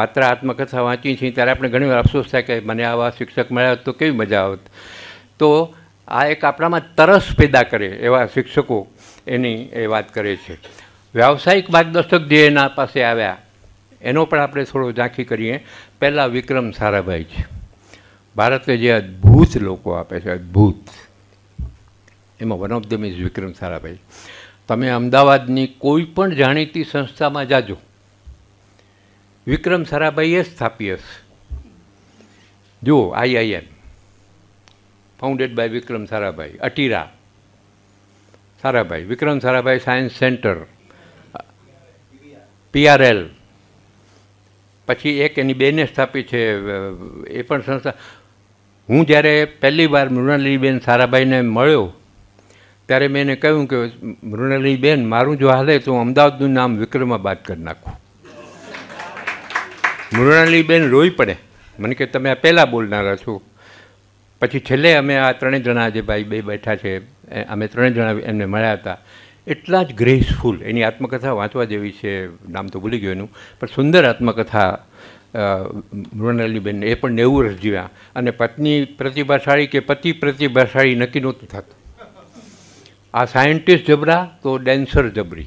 માત્ર આત્મકથા વાંચી છીએ ત્યારે આપણે ઘણીવાર અફસોસ થાય કે મને આવા શિક્ષક મળ્યા તો કેવી મજા આવત તો આ એક આપણામાં તરસ પેદા કરે એવા શિક્ષકો એની એ વાત કરે છે વ્યાવસાયિક માર્ગદર્શક જે એના પાસે આવ્યા એનો પણ આપણે થોડો ઝાંખી કરીએ પહેલાં વિક્રમ સારાભાઈ છે ભારતને જે અદ્ભુત લોકો આપે છે અદ્ભુત એમાં one of the is Vikram Sarabhai તમે અમદાવાદની કોઈ પણ જાણીતી સંસ્થામાં જાજો વિક્રમ સારાભાઈએ સ્થાપી હશે જુઓ IIM founded by Vikram Sarabhai ATIRA Sarabhai Vikram Sarabhai science centre PRL પછી એક એની બેને સ્થાપી છે એ પણ સંસ્થા હું જ્યારે પહેલી વાર મૃણાલીબેન સારાભાઈને મળ્યો ત્યારે મેં એને કહ્યું કે મૃણાલીબેન મારું જો હાલે તો હું અમદાવાદનું નામ વિક્રમાબાદ કરી નાખું મૃણાલીબેન રોઈ પડે મને કે તમે આ પહેલાં બોલનારા છો પછી છેલ્લે અમે આ ત્રણેય જણા જે ભાઈ બે બેઠા છે અમે ત્રણેય જણા એમને મળ્યા હતા એટલા જ ગ્રેસફુલ એની આત્મકથા વાંચવા જેવી છે નામ તો ભૂલી ગયું એનું પણ સુંદર આત્મકથા મૃણાલીબેન એ પણ નેવું વર્ષ જીવ્યા અને પત્ની પ્રતિભાશાળી કે પતિ પ્રતિભાશાળી નક્કી નહોતું થતું આ સાયન્ટિસ્ટ જબરા તો ડેન્સર જબરી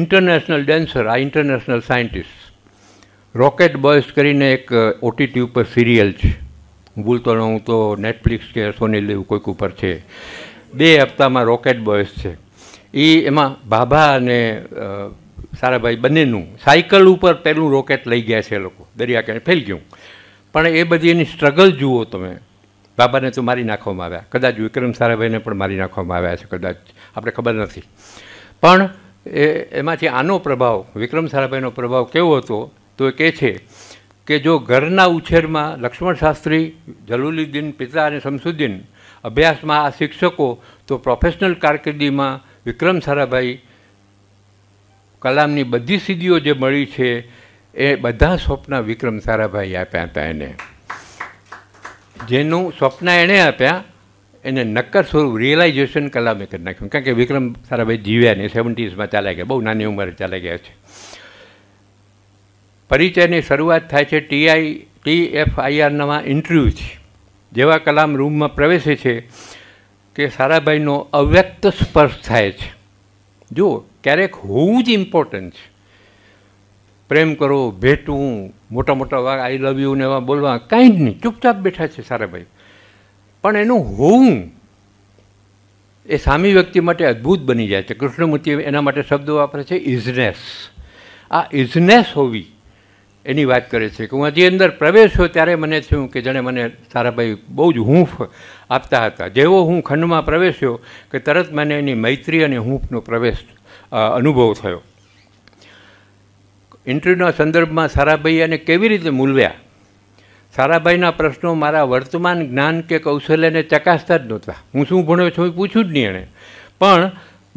ઇન્ટરનેશનલ ડેન્સર આ ઇન્ટરનેશનલ સાયન્ટિસ્ટ રોકેટ બોયઝ કરીને એક ઓટીટી ઉપર સિરિયલ છે હું ભૂલતો ન હું તો નેટફ્લિક્સ કે સોની લેવું કોઈક ઉપર છે બે હપ્તામાં રોકેટ બોયઝ છે એ એમાં ભાભા અને સારાભાઈ બંનેનું સાયકલ ઉપર પહેલું રોકેટ લઈ ગયા છે એ લોકો દરિયાકાંઠે ફેલ ગયું પણ એ બધી એની સ્ટ્રગલ જુઓ તમે બાબાને તો મારી નાખવામાં આવ્યા કદાચ વિક્રમ સારાભાઈને પણ મારી નાખવામાં આવ્યા છે કદાચ આપણે ખબર નથી પણ એ એમાંથી આનો પ્રભાવ વિક્રમ સારાભાઈનો પ્રભાવ કેવો હતો તો એ કહે છે કે જો ઘરના ઉછેરમાં લક્ષ્મણ શાસ્ત્રી જલુલીદ્દીન પિતા અને શમસુદ્દીન અભ્યાસમાં આ શિક્ષકો તો પ્રોફેશનલ કારકિર્દીમાં વિક્રમ સારાભાઈ કલામની બધી સિદ્ધિઓ જે મળી છે એ બધા સ્વપ્ન વિક્રમ સારાભાઈ આપ્યા હતા એને જેનું સ્વપ્ન એણે આપ્યા એને નક્કર સ્વરૂપ રિયલાઇઝેશન કલામે કરી નાખ્યું કારણ કે વિક્રમ સારાભાઈ જીવ્યા નહીં સેવન્ટીઝમાં ચાલ્યા ગયા બહુ નાની ઉંમરે ચાલ્યા ગયા છે પરિચયની શરૂઆત થાય છે ટીઆઈ ટી એફ આઈઆરનામાં ઇન્ટરવ્યૂથી જેવા કલામ રૂમમાં પ્રવેશે છે કે સારાભાઈનો અવ્યક્ત સ્પર્શ થાય છે જુઓ ક્યારેક હોવું જ ઇમ્પોર્ટન્ટ છે પ્રેમ કરો ભેટું મોટા મોટા વાગ આઈ લવ યુ ને એવા બોલવા કાંઈ જ નહીં ચૂપચાપ બેઠા છે સારા ભાઈ પણ એનું હોવું એ સામી વ્યક્તિ માટે અદ્ભુત બની જાય છે કૃષ્ણમૂર્તિ એના માટે શબ્દો વાપરે છે ઇઝનેસ આ ઇઝનેસ હોવી એની વાત કરે છે કે હું હજી અંદર પ્રવેશ્યો ત્યારે મને થયું કે જણે મને સારાભાઈ બહુ જ હૂંફ આપતા હતા જેવો હું ખંડમાં પ્રવેશ્યો કે તરત મને એની મૈત્રી અને હૂંફનો પ્રવેશ અનુભવ થયો ઇન્ટરવ્યૂના સંદર્ભમાં સારાભાઈ અને કેવી રીતે મૂલવ્યા સારાભાઈના પ્રશ્નો મારા વર્તમાન જ્ઞાન કે કૌશલ્યને ચકાસતા જ નહોતા હું શું ભણ્યો છું એ પૂછ્યું જ નહીં એણે પણ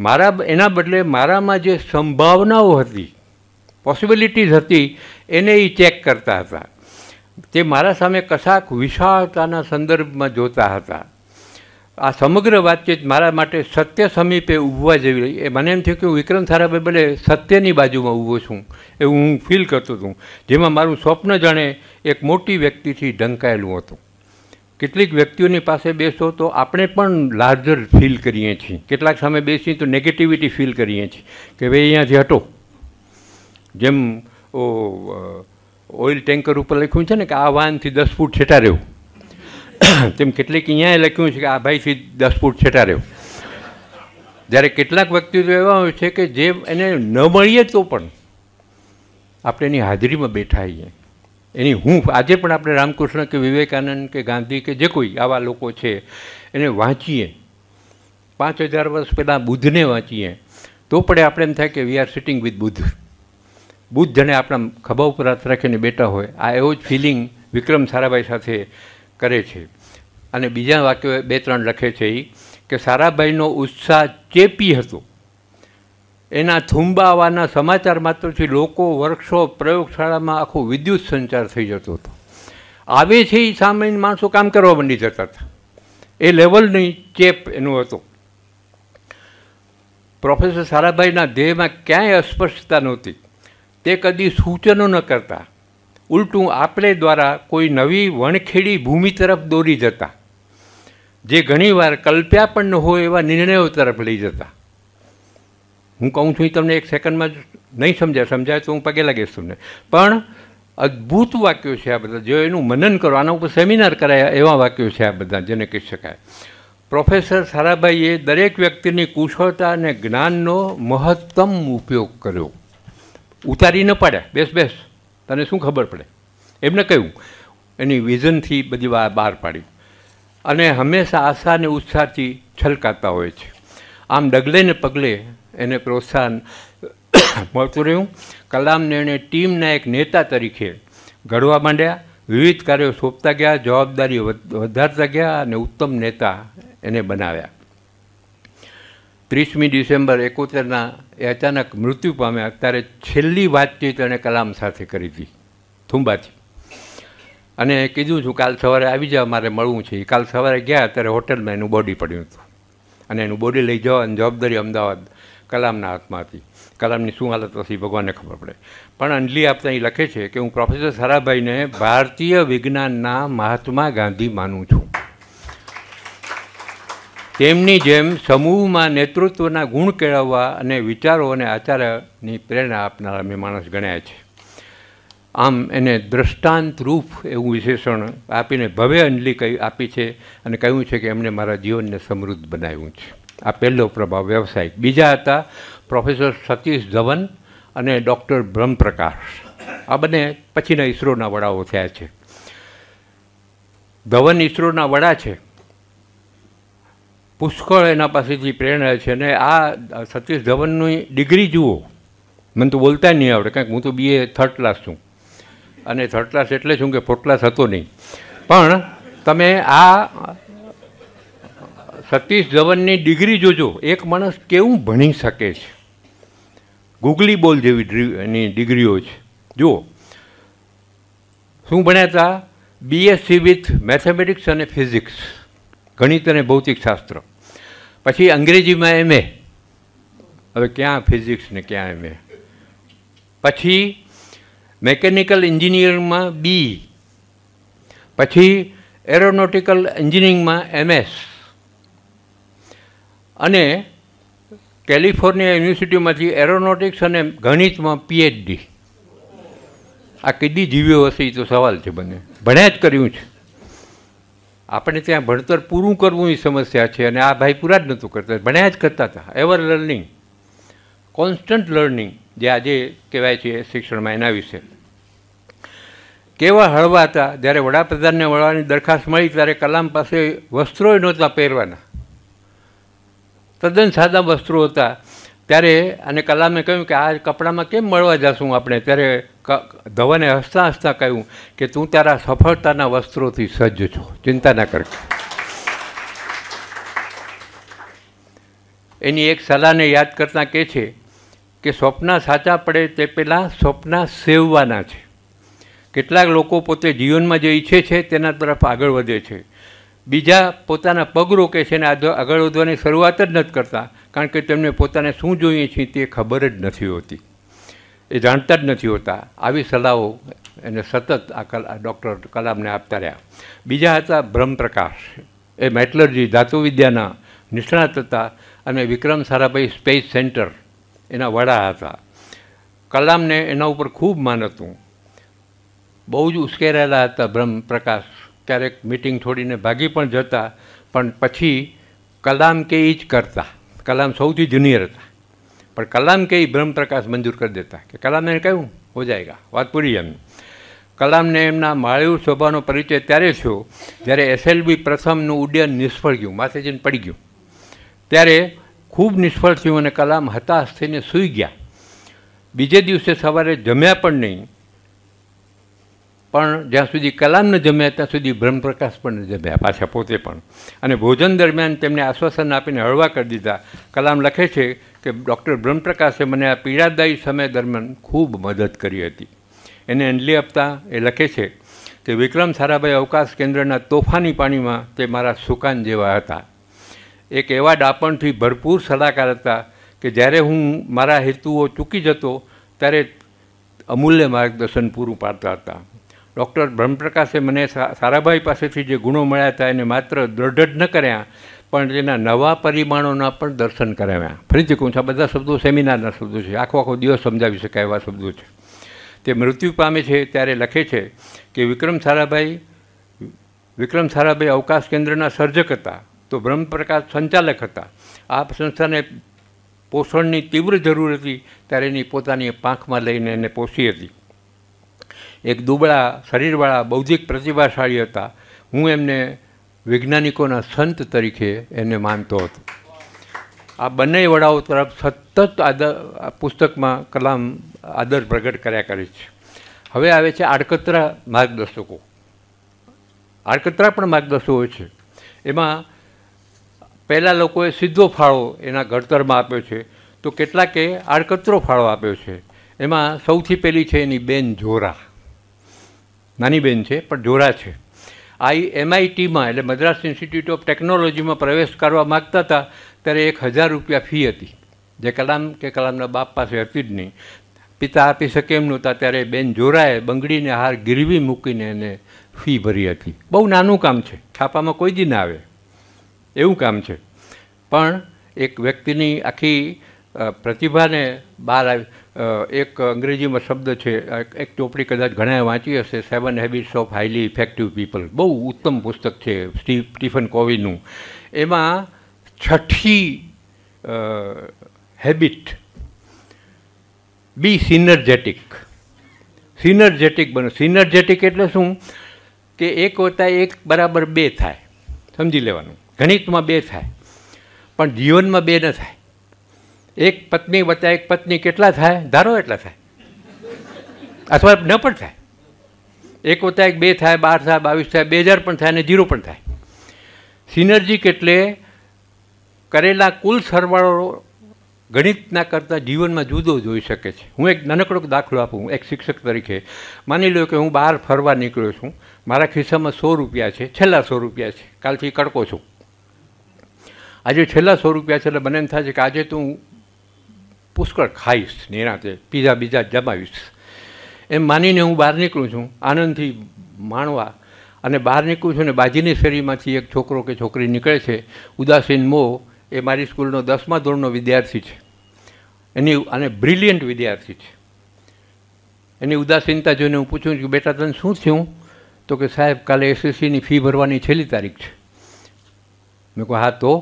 મારા એના બદલે મારામાં જે સંભાવનાઓ હતી પોસિબિલિટીઝ હતી એને એ ચેક કરતા હતા તે મારા સામે કશાક વિશાળતાના સંદર્ભમાં જોતા હતા આ સમગ્ર વાતચીત મારા માટે સત્ય સમીપે ઊભવા જેવી રહી એ મને એમ થયું કે હું વિક્રમ સારાભાઈ ભલે સત્યની બાજુમાં ઊભો છું એવું હું ફીલ કરતો હતો જેમાં મારું સ્વપ્ન જાણે એક મોટી વ્યક્તિથી ઢંકાયેલું હતું કેટલીક વ્યક્તિઓની પાસે બેસો તો આપણે પણ લાર્જર ફીલ કરીએ છીએ કેટલાક સામે બેસીએ તો નેગેટિવિટી ફીલ કરીએ છીએ કે ભાઈ અહીંયાથી હટો જેમ ઓઇલ ટેન્કર ઉપર લખ્યું છે ને કે આ વાનથી દસ ફૂટ છેટા રહેવું તેમ કેટલીક અહીંયા લખ્યું છે કે આ ભાઈથી દસ ફૂટ છેટા રહ્યો જ્યારે કેટલાક વ્યક્તિત્વ એવા હોય છે કે જે એને ન મળીએ તો પણ આપણે એની હાજરીમાં બેઠા આવીએ એની હું આજે પણ આપણે રામકૃષ્ણ કે વિવેકાનંદ કે ગાંધી કે જે કોઈ આવા લોકો છે એને વાંચીએ પાંચ હજાર વર્ષ પહેલાં બુદ્ધને વાંચીએ તો પણ આપણે એમ થાય કે we are sitting with Buddha Buddha જણે આપણા ખભા ઉપર હાથ રાખીને બેઠા હોય આ એવો જ ફિલિંગ વિક્રમ સારાભાઈ સાથે કરે છે અને બીજા વાક્યો બે ત્રણ લખે છે એ કે સારાભાઈનો ઉત્સાહ ચેપી હતો એના થુંબાવાના સમાચાર માત્રથી લોકો વર્કશોપ પ્રયોગશાળામાં આખો વિદ્યુત સંચાર થઈ જતો હતો આવે છે એ સામાન્ય માણસો કામ કરવા માંડી જતા હતા એ લેવલની ચેપ એનું હતો પ્રોફેસર સારાભાઈના ધ્યેયમાં ક્યાંય અસ્પષ્ટતા નહોતી તે કદી સૂચનો ન કરતા ઉલટું આપણે દ્વારા કોઈ નવી વણખેડી ભૂમિ તરફ દોરી જતા જે ઘણીવાર કલ્પ્યા પણ ન હોય એવા નિર્ણયો તરફ લઈ જતા હું કહું છું તમને એક સેકન્ડમાં નહીં સમજાય સમજાય તો હું પગે લાગીશ તમને પણ અદ્ભુત વાક્યો છે આ બધા જો એનું મનન કરો આના ઉપર સેમિનાર કરાયા એવા વાક્યો છે આ બધા જેને કહી શકાય પ્રોફેસર સારાભાઈએ દરેક વ્યક્તિની કુશળતા અને જ્ઞાનનો મહત્તમ ઉપયોગ કર્યો ઉતારી ન પાડ્યા બેસ બેસ તને શું ખબર પડે એમને કહ્યું એની વિઝનથી બધી વાર બહાર પાડી અને હંમેશા આશા અને ઉત્સાહથી છલકાતા હોય છે આમ ડગલે ને પગલે એને પ્રોત્સાહન મળતું રહ્યું કલામને એણે ટીમના એક નેતા તરીકે ઘડવા માંડ્યા વિવિધ કાર્યો સોંપતા ગયા જવાબદારીઓ વધારતા ગયા અને ઉત્તમ નેતા એને બનાવ્યા ત્રીસમી ડિસેમ્બર એકોતેરના એ અચાનક મૃત્યુ પામ્યા ત્યારે છેલ્લી વાતચીત એણે કલામ સાથે કરી હતી થુંબાથી અને કીધું છું કાલ સવારે આવી જાવ મારે મળવું છે કાલ સવારે ગયા ત્યારે હોટલમાં એનું બોડી પડ્યું હતું અને એનું બોડી લઈ અને જવાબદારી અમદાવાદ કલામના હાથમાં હતી કલામની શું હાલત હતી ભગવાનને ખબર પડે પણ અંજલિ આપતા અહીં લખે છે કે હું પ્રોફેસર સારાભાઈને ભારતીય વિજ્ઞાનના મહાત્મા ગાંધી માનું છું તેમની જેમ સમૂહમાં નેતૃત્વના ગુણ કેળવવા અને વિચારો અને આચારની પ્રેરણા આપનારા મેં માણસ ગણ્યા છે આમ એને દ્રષ્ટાંતરૂપ એવું વિશેષણ આપીને ભવ્ય અંજલિ કહી આપી છે અને કહ્યું છે કે એમણે મારા જીવનને સમૃદ્ધ બનાવ્યું છે આ પહેલો પ્રભાવ વ્યવસાયિક બીજા હતા પ્રોફેસર સતીશ ધવન અને ડૉક્ટર બ્રહ્મપ્રકાશ આ બંને પછીના ઇસરોના વડાઓ થયા છે ધવન ઇસરોના વડા છે પુષ્કળ એના પાસેથી પ્રેરણા છે અને આ સતીશ ધવનની ડિગ્રી જુઓ મને તો બોલતા નહીં આવડે કારણ કે હું તો બીએ થર્ડ ક્લાસ છું અને થર્ડ ક્લાસ એટલે શું કે ફોર્થ ક્લાસ હતો નહીં પણ તમે આ સતીશ ધવનની ડિગ્રી જોજો એક માણસ કેવું ભણી શકે છે ગુગલી બોલ જેવી એની ડિગ્રીઓ છે જુઓ શું ભણ્યા હતા બીએસસી વિથ મેથેમેટિક્સ અને ફિઝિક્સ ગણિત અને ભૌતિકશાસ્ત્ર પછી અંગ્રેજીમાં એમ એ હવે ક્યાં ફિઝિક્સ ને ક્યાં એમ એ પછી મેકેનિકલ એન્જિનિયરિંગમાં બી પછી એરોનોટિકલ એન્જિનિયરિંગમાં એમએસ અને કેલિફોર્નિયા યુનિવર્સિટીમાંથી એરોનોટિક્સ અને ગણિતમાં પીએચડી આ કીધી જીવ્યો હશે એ તો સવાલ છે બને ભણ્યા જ કર્યું છે આપણે ત્યાં ભણતર પૂરું કરવું એ સમસ્યા છે અને આ ભાઈ પૂરા જ નહોતું કરતા ભણ્યા જ કરતા હતા એવર લર્નિંગ કોન્સ્ટન્ટ લર્નિંગ જે આજે કહેવાય છે શિક્ષણમાં એના વિશે કેવા હળવા હતા જ્યારે વડાપ્રધાનને મળવાની દરખાસ્ત મળી ત્યારે કલામ પાસે વસ્ત્રોય નહોતા પહેરવાના તદ્દન સાદા વસ્ત્રો હતા ત્યારે અને કલામે કહ્યું કે આ કપડામાં કેમ મળવા જશું આપણે ત્યારે ધવને હસતા હસતા કહ્યું કે તું તારા સફળતાના વસ્ત્રોથી સજ્જ છો ચિંતા ના કર એની એક સલાહને યાદ કરતાં કહે છે કે સ્વપ્ન સાચા પડે તે પહેલાં સ્વપ્ન સેવવાના છે કેટલાક લોકો પોતે જીવનમાં જે ઈચ્છે છે તેના તરફ આગળ વધે છે બીજા પોતાના પગ રોકે છે ને આગળ વધવાની શરૂઆત જ નથી કરતા કારણ કે તેમને પોતાને શું જોઈએ છે તે ખબર જ નથી હોતી એ જાણતા જ નથી હોતા આવી સલાહો એને સતત આ કલા ડૉક્ટર કલામને આપતા રહ્યા બીજા હતા બ્રહ્મપ્રકાશ એ મેટલરજી ધાતુવિદ્યાના નિષ્ણાત હતા અને વિક્રમ સારાભાઈ સ્પેસ સેન્ટર એના વડા હતા કલામને એના ઉપર ખૂબ માન હતું બહુ જ ઉશ્કેરાયેલા હતા બ્રહ્મપ્રકાશ ક્યારેક મિટિંગ છોડીને ભાગી પણ જતા પણ પછી કલામ કે એ જ કરતા કલામ સૌથી જુનિયર હતા પણ કલામ કે ही ब्रह्म મંજૂર કરી દેતા કે कि कलाम ने કહ્યું હો જાયગા વાત પૂરી એમ કલામને એમના માળ્યું શોભાનો પરિચય ત્યારે થયો જ્યારે એસએલબી પ્રથમનું ઉડ્ડયન નિષ્ફળ ગયું માથે જઈને પડી ગયું ત્યારે ખૂબ નિષ્ફળ થયું અને કલામ હતાશ થઈને સૂઈ ગયા બીજે દિવસે સવારે જમ્યા પણ નહીં પણ જ્યાં સુધી કલામ ન જમ્યા ત્યાં સુધી બ્રહ્મપ્રકાશ પણ ન જમ્યા પાછા પોતે પણ અને ભોજન દરમિયાન તેમને આશ્વાસન આપીને હળવા કરી દીધા કલામ લખે છે કે ડૉક્ટર બ્રહ્મપ્રકાશે મને આ પીડાદાયી સમય દરમિયાન ખૂબ મદદ કરી હતી એને અંજલી આપતા એ લખે છે કે વિક્રમ સારાભાઈ અવકાશ કેન્દ્રના તોફાની પાણીમાં તે મારા સુકાન જેવા હતા એક એવા ડાપણથી ભરપૂર સલાહકાર હતા કે જ્યારે હું મારા હેતુઓ ચૂકી જતો ત્યારે અમૂલ્ય માર્ગદર્શન પૂરું પાડતા હતા ડૉક્ટર બ્રહ્મપ્રકાશે મને સારાભાઈ પાસેથી જે ગુણો મળ્યા હતા એને માત્ર દ્રઢ જ ન કર્યા પણ તેના નવા પરિમાણોના પણ દર્શન કરાવ્યા ફરીથી કહું છું આ બધા શબ્દો સેમિનારના શબ્દો છે આખો આખો દિવસ સમજાવી શકાય એવા શબ્દો છે તે મૃત્યુ પામે છે ત્યારે લખે છે કે વિક્રમ સારાભાઈ વિક્રમ સારાભાઈ અવકાશ કેન્દ્રના સર્જક હતા તો બ્રહ્મપ્રકાશ સંચાલક હતા આ સંસ્થાને પોષણની તીવ્ર જરૂર હતી ત્યારે એની પોતાની પાંખમાં લઈને એને પોષી હતી એક દુબળા શરીરવાળા બૌદ્ધિક પ્રતિભાશાળી હતા હું એમને વૈજ્ઞાનિકોના સંત તરીકે એને માનતો હતો આ બંને વડાઓ તરફ સતત આદર પુસ્તકમાં કલામ આદર પ્રગટ કર્યા કરે છે હવે આવે છે આડકતરા માર્ગદર્શકો આડકતરા પણ માર્ગદર્શકો છે એમાં પહેલાં લોકોએ સીધો ફાળો એના ઘડતરમાં આપ્યો છે તો કેટલાકે આડકતરો ફાળો આપ્યો છે એમાં સૌથી પહેલી છે એની બેન જોરા નાની બહેન છે પણ જોરા છે આઈ એમઆઈટીમાં એટલે મદ્રાસ ઇન્સ્ટિટ્યૂટ ઓફ ટેકનોલોજીમાં પ્રવેશ કરવા માગતા હતા ત્યારે એક હજાર રૂપિયા ફી હતી જે કલામ કે કલામના બાપ પાસે હતી જ નહીં પિતા આપી શકે એમ નહોતા ત્યારે બેન જોરાએ બંગડીને હાર ગીરવી મૂકીને એને ફી ભરી હતી બહુ નાનું કામ છે છાપામાં કોઈ દી ના આવે એવું કામ છે પણ એક વ્યક્તિની આખી પ્રતિભાને બહાર આવી એક અંગ્રેજીમાં શબ્દ છે એક ટોપડી કદાચ ઘણાએ વાંચી હશે seven habits of highly effective people બહુ ઉત્તમ પુસ્તક છે સ્ટી સ્ટીફન કોવીનું એમાં છઠ્ઠી હેબિટ બી સિનર્જેટિક સિનર્જેટિક બનો સિનર્જેટિક એટલે શું કે એક હોતા એક બરાબર બે થાય સમજી લેવાનું ગણિતમાં બે થાય પણ જીવનમાં બે ન થાય એક પત્ની વત્તા એક પત્ની કેટલા થાય ધારો એટલા થાય અથવા ન પણ થાય એક વત્તા એક બે થાય બાર થાય બાવીસ થાય બે હજાર પણ થાય અને ઝીરો પણ થાય સિનર્જી કેટલે કરેલા કુલ સરવાળો ગણિતના કરતાં જીવનમાં જુદો જોઈ શકે છે હું એક નાનકડો દાખલો આપું એક શિક્ષક તરીકે માની લો કે હું બહાર ફરવા નીકળ્યો છું મારા ખિસ્સામાં સો રૂપિયા છે છેલ્લા સો રૂપિયા છે કાલથી કડકો છું આજે છેલ્લા સો રૂપિયા છે એટલે મને એમ થાય છે કે આજે તો હું પુષ્કળ ખાઈશ નિરાંતે પીઝા બીજા જમાવીશ એમ માનીને હું બહાર નીકળું છું આનંદથી માણવા અને બહાર નીકળું છું ને બાજીની શેરીમાંથી એક છોકરો કે છોકરી નીકળે છે ઉદાસીન મો એ મારી સ્કૂલનો દસમા ધોરણનો વિદ્યાર્થી છે એની અને બ્રિલિયન્ટ વિદ્યાર્થી છે એની ઉદાસીનતા જોઈને હું પૂછું છું કે બેટા તને શું થયું તો કે સાહેબ કાલે એસએસસીની ફી ભરવાની છેલ્લી તારીખ છે મેં કહું હા તો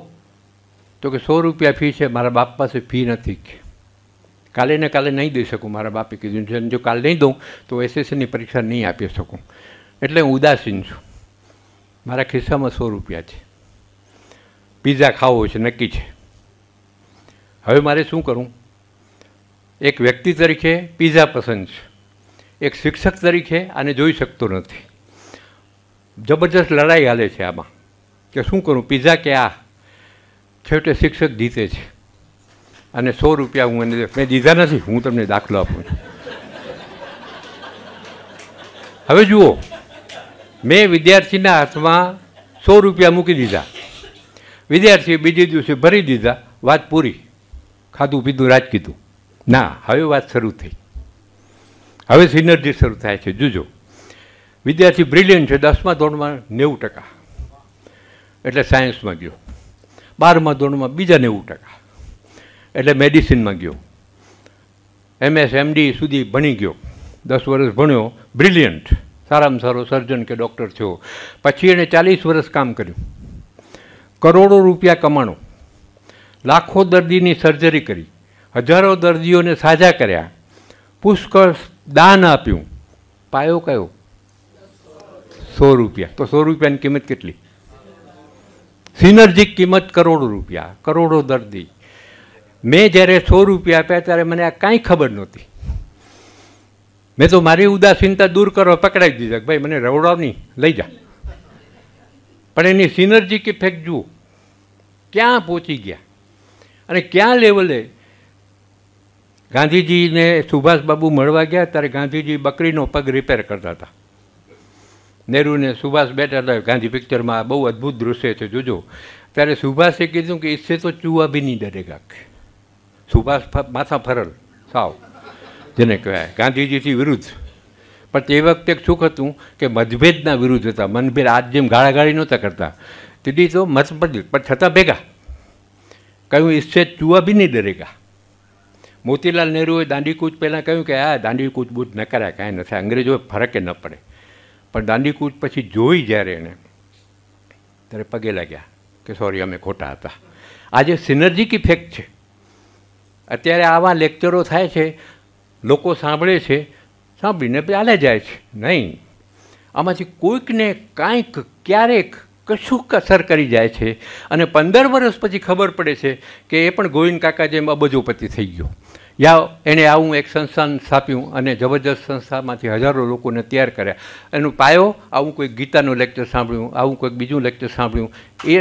તો કે સો રૂપિયા ફી છે મારા બાપ પાસે ફી નથી કાલે ને કાલે નહીં દઈ શકું મારા બાપે કીધું છે જો કાલે નહીં દઉં તો એસએસસીની પરીક્ષા નહીં આપી શકું એટલે હું ઉદાસીન છું મારા ખિસ્સામાં સો રૂપિયા છે પીઝા ખાવો છે નક્કી છે હવે મારે શું કરું એક વ્યક્તિ તરીકે પીઝા પસંદ છે એક શિક્ષક તરીકે આને જોઈ શકતો નથી જબરજસ્ત લડાઈ હાલે છે આમાં કે શું કરું પીઝા કે આ છેવટે શિક્ષક જીતે છે અને સો રૂપિયા હું એને મેં દીધા નથી હું તમને દાખલો આપું છું હવે જુઓ મેં વિદ્યાર્થીના હાથમાં સો રૂપિયા મૂકી દીધા વિદ્યાર્થીએ બીજે દિવસે ભરી દીધા વાત પૂરી ખાધું પીધું રાજ કીધું ના હવે વાત શરૂ થઈ હવે સિનર્જી શરૂ થાય છે જોજો વિદ્યાર્થી બ્રિલિયન્ટ છે દસમા ધોરણમાં નેવું ટકા એટલે સાયન્સમાં ગયો બારમા ધોરણમાં બીજા નેવું ટકા એટલે મેડિસિનમાં ગયો એમએસ એમડી સુધી ભણી ગયો દસ વર્ષ ભણ્યો બ્રિલિયન્ટ સારામાં સારો સર્જન કે ડૉક્ટર થયો પછી એણે ચાલીસ વર્ષ કામ કર્યું કરોડો રૂપિયા કમાણો લાખો દર્દીની સર્જરી કરી હજારો દર્દીઓને સાજા કર્યા પુષ્કળ દાન આપ્યું પાયો કયો સો રૂપિયા તો સો રૂપિયાની કિંમત કેટલી સિનર્જિક કિંમત કરોડો રૂપિયા કરોડો દર્દી મેં જ્યારે સો રૂપિયા આપ્યા ત્યારે મને આ કાંઈ ખબર નહોતી મેં તો મારી ઉદાસીનતા દૂર કરો પકડાવી દીધા ભાઈ મને રવડાવ નહીં લઈ જા પણ એની સિનર્જી કે ફેક જુઓ ક્યાં પહોંચી ગયા અને ક્યાં લેવલે ગાંધીજીને સુભાષબાબુ મળવા ગયા ત્યારે ગાંધીજી બકરીનો પગ રિપેર કરતા હતા નેહરુને સુભાષ બેઠા હતા ગાંધી પિક્ચરમાં બહુ અદ્ભુત દૃશ્ય છે જોજો ત્યારે સુભાષે કીધું કે ઇસસે તો ચૂવા બી નહીં ડરેગા સુભાષ માથા ફરલ સાવ જેને કહેવાય ગાંધીજીથી વિરુદ્ધ પણ તે વખતે એક શું હતું કે મતભેદના વિરુદ્ધ હતા મનભેદ આજ જેમ ગાળાગાળી નહોતા કરતા તેથી તો મતભેદ પણ છતાં ભેગા કહ્યું ઈસ્સે ચૂવા બી નહીં ડરેગા મોતીલાલ નહેરુએ દાંડીકૂચ પહેલાં કહ્યું કે આ દાંડીકૂચ બૂચ ન કરાય કાંઈ નથી અંગ્રેજોએ ફરકે ન પડે પણ દાંડીકૂચ પછી જોઈ જ્યારે એને ત્યારે પગે લાગ્યા કે સોરી અમે ખોટા હતા આજે સિનર્જી ઇફેક્ટ છે અત્યારે આવા લેક્ચરો થાય છે લોકો સાંભળે છે સાંભળીને ચાલે જાય છે નહીં આમાંથી કોઈકને કાંઈક ક્યારેક કશુંક અસર કરી જાય છે અને પંદર વર્ષ પછી ખબર પડે છે કે એ પણ ગોવિંદ કાકા જેમ અબજોપતિ થઈ ગયો યા એણે આવું એક સંસ્થાન સ્થાપ્યું અને જબરજસ્ત સંસ્થામાંથી હજારો લોકોને તૈયાર કર્યા એનો પાયો આવું કોઈ ગીતાનું લેક્ચર સાંભળ્યું આવું કોઈક બીજું લેક્ચર સાંભળ્યું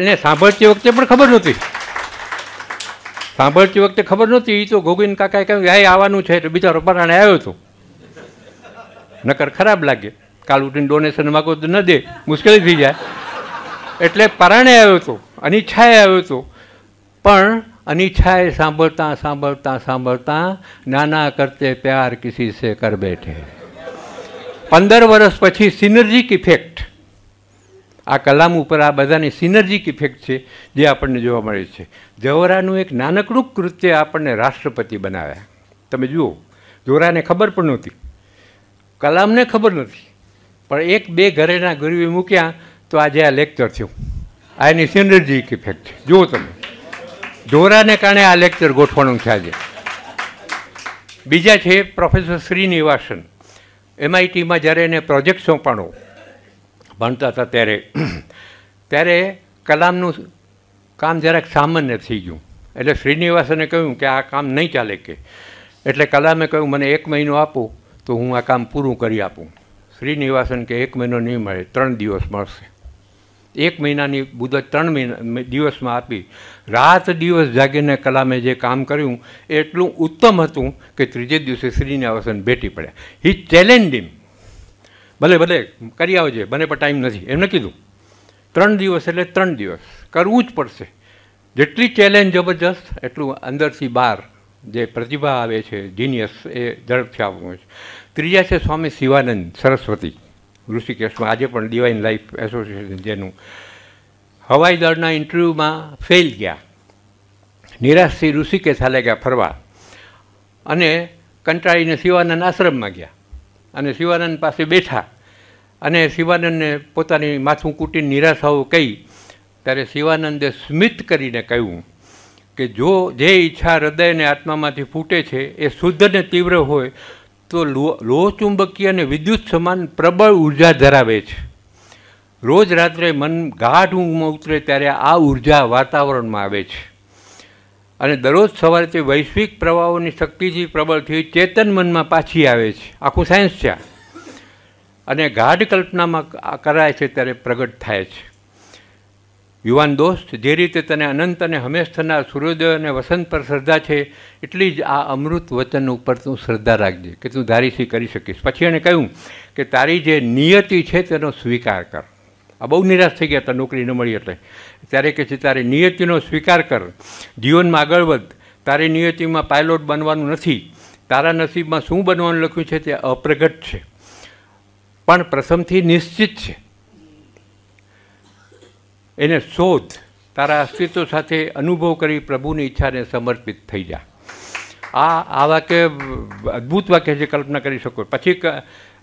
એને સાંભળતી વખતે પણ ખબર નહોતી સાંભળતી વખતે ખબર નહોતી એ તો ગોગીન કાકા કહ્યું આ આવવાનું છે એટલે બિચારો પરાણે આવ્યો હતો નકર ખરાબ લાગે કાલ ઉઠીને ડોનેશન માગો તો ન દે મુશ્કેલી થઈ જાય એટલે પરાણે આવ્યો હતો અનિચ્છાએ આવ્યો હતો પણ અનિચ્છાએ સાંભળતા સાંભળતા સાંભળતા નાના કરતે પ્યાર કિસી સે કર બેઠે પંદર વર્ષ પછી સિનર્જિક ઇફેક્ટ આ કલામ ઉપર આ બધાની સિનર્જિક ઇફેક્ટ છે જે આપણને જોવા મળે છે જવરાનું એક નાનકડું કૃત્ય આપણને રાષ્ટ્રપતિ બનાવ્યા તમે જુઓ જોરાને ખબર પણ નહોતી કલામને ખબર નથી પણ એક બે ઘરેના ગરીબી મૂક્યા તો આજે આ લેક્ચર થયું આ એની સિનર્જિક ઇફેક્ટ છે જુઓ તમે જોરાને કારણે આ લેક્ચર ગોઠવણું છે આજે બીજા છે પ્રોફેસર શ્રીનિવાસન એમઆઈટીમાં જ્યારે એને પ્રોજેક્ટ સોંપાણો ભણતા હતા ત્યારે ત્યારે કલામનું કામ જરાક સામાન્ય થઈ ગયું એટલે શ્રીનિવાસને કહ્યું કે આ કામ નહીં ચાલે કે એટલે કલામે કહ્યું મને એક મહિનો આપો તો હું આ કામ પૂરું કરી આપું શ્રીનિવાસન કે એક મહિનો નહીં મળે ત્રણ દિવસ મળશે એક મહિનાની મુદત ત્રણ મહિના દિવસમાં આપી રાત દિવસ જાગીને કલામે જે કામ કર્યું એટલું ઉત્તમ હતું કે ત્રીજે દિવસે શ્રીનિવાસન ભેટી પડ્યા હી ચેલેન્જિંગ ભલે ભલે કરી આવજે બને પણ ટાઈમ નથી એમને કીધું ત્રણ દિવસ એટલે ત્રણ દિવસ કરવું જ પડશે જેટલી ચેલેન્જ જબરજસ્ત એટલું અંદરથી બહાર જે પ્રતિભા આવે છે જીનિયસ એ ઝડપથી આવવું છે ત્રીજા છે સ્વામી શિવાનંદ સરસ્વતી ઋષિકેશમાં આજે પણ ડિવાઇન લાઈફ એસોસિએશન જેનું હવાઈ દળના ઇન્ટરવ્યૂમાં ફેલ ગયા નિરાશથી ઋષિકેશ હાલે ગયા ફરવા અને કંટાળીને શિવાનંદ આશ્રમમાં ગયા અને શિવાનંદ પાસે બેઠા અને શિવાનંદને પોતાની માથું કૂટીને નિરાશાઓ કહી ત્યારે શિવાનંદે સ્મિત કરીને કહ્યું કે જો જે ઈચ્છા હૃદયને આત્મામાંથી ફૂટે છે એ શુદ્ધ અને તીવ્ર હોય તો લો ચુંબકીય અને વિદ્યુત સમાન પ્રબળ ઉર્જા ધરાવે છે રોજ રાત્રે મન ગાઢ ઊંઘમાં ઉતરે ત્યારે આ ઉર્જા વાતાવરણમાં આવે છે અને દરરોજ સવારે તે વૈશ્વિક પ્રવાહોની શક્તિથી પ્રબળથી ચેતન મનમાં પાછી આવે છે આખું સાયન્સ છે અને ગાઢ કલ્પનામાં કરાય છે ત્યારે પ્રગટ થાય છે યુવાન દોસ્ત જે રીતે તને અનંત અને હંમેશ થનાર સૂર્યોદય અને વસંત પર શ્રદ્ધા છે એટલી જ આ અમૃત વચન ઉપર તું શ્રદ્ધા રાખજે કે તું ધારીશી કરી શકીશ પછી એણે કહ્યું કે તારી જે નિયતિ છે તેનો સ્વીકાર કર આ બહુ નિરાશ થઈ ગયા હતા નોકરી ન મળી એટલે ત્યારે કહે છે તારે નિયતિનો સ્વીકાર કર જીવનમાં આગળ વધ તારી નિયતિમાં પાયલોટ બનવાનું નથી તારા નસીબમાં શું બનવાનું લખ્યું છે તે અપ્રગટ છે પણ પ્રથમથી નિશ્ચિત છે એને શોધ તારા અસ્તિત્વ સાથે અનુભવ કરી પ્રભુની ઈચ્છાને સમર્પિત થઈ જા આ આ વાક્ય અદ્ભુત વાક્ય છે કલ્પના કરી શકો પછી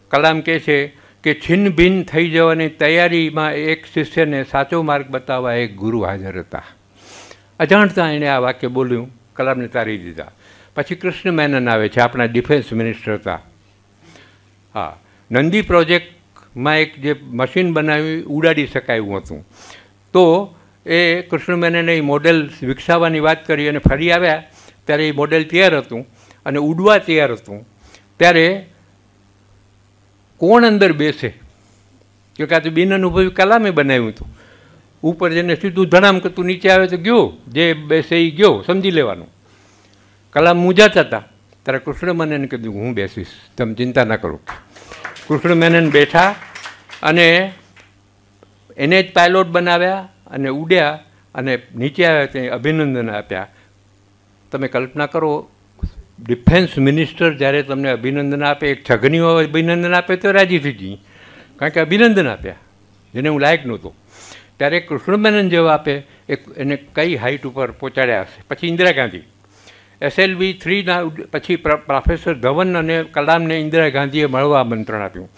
કલામ કહે છે કે છિન્ન ભિન્ન થઈ જવાની તૈયારીમાં એક શિષ્યને સાચો માર્ગ બતાવવા એક ગુરુ હાજર હતા અજાણતા એણે આ વાક્ય બોલ્યું કલામને તારી દીધા પછી કૃષ્ણ મેનન આવે છે આપણા ડિફેન્સ મિનિસ્ટર હતા હા નંદી પ્રોજેક્ટમાં એક જે મશીન બનાવી ઉડાડી શકાયું હતું તો એ કૃષ્ણ મેનને એ મોડેલ વિકસાવવાની વાત કરી અને ફરી આવ્યા ત્યારે એ મોડેલ તૈયાર હતું અને ઉડવા તૈયાર હતું ત્યારે કોણ અંદર બેસે જો કે આ તો બિન અનુભવી કલામે બનાવ્યું હતું ઉપર જેને સીધું ધણામ કરતું નીચે આવે તો ગયો જે બેસે એ ગયો સમજી લેવાનું કલામ મૂજાતા હતા ત્યારે કૃષ્ણ મને કીધું હું બેસીશ તમે ચિંતા ના કરો કૃષ્ણ મેનન બેઠા અને એને જ પાયલોટ બનાવ્યા અને ઉડ્યા અને નીચે આવ્યા ત્યાં અભિનંદન આપ્યા તમે કલ્પના કરો ડિફેન્સ મિનિસ્ટર જ્યારે તમને અભિનંદન આપે એક છગનીઓ અભિનંદન આપે તો રાજી થઈ જઈએ કારણ કે અભિનંદન આપ્યા જેને હું લાયક નહોતો ત્યારે કૃષ્ણમેનન જેવા આપે એ એને કઈ હાઇટ ઉપર પહોંચાડ્યા હશે પછી ઇન્દિરા ગાંધી એસએલવી થ્રીના પછી પ્રોફેસર ધવન અને કલામને ઇન્દિરા ગાંધીએ મળવા આમંત્રણ આપ્યું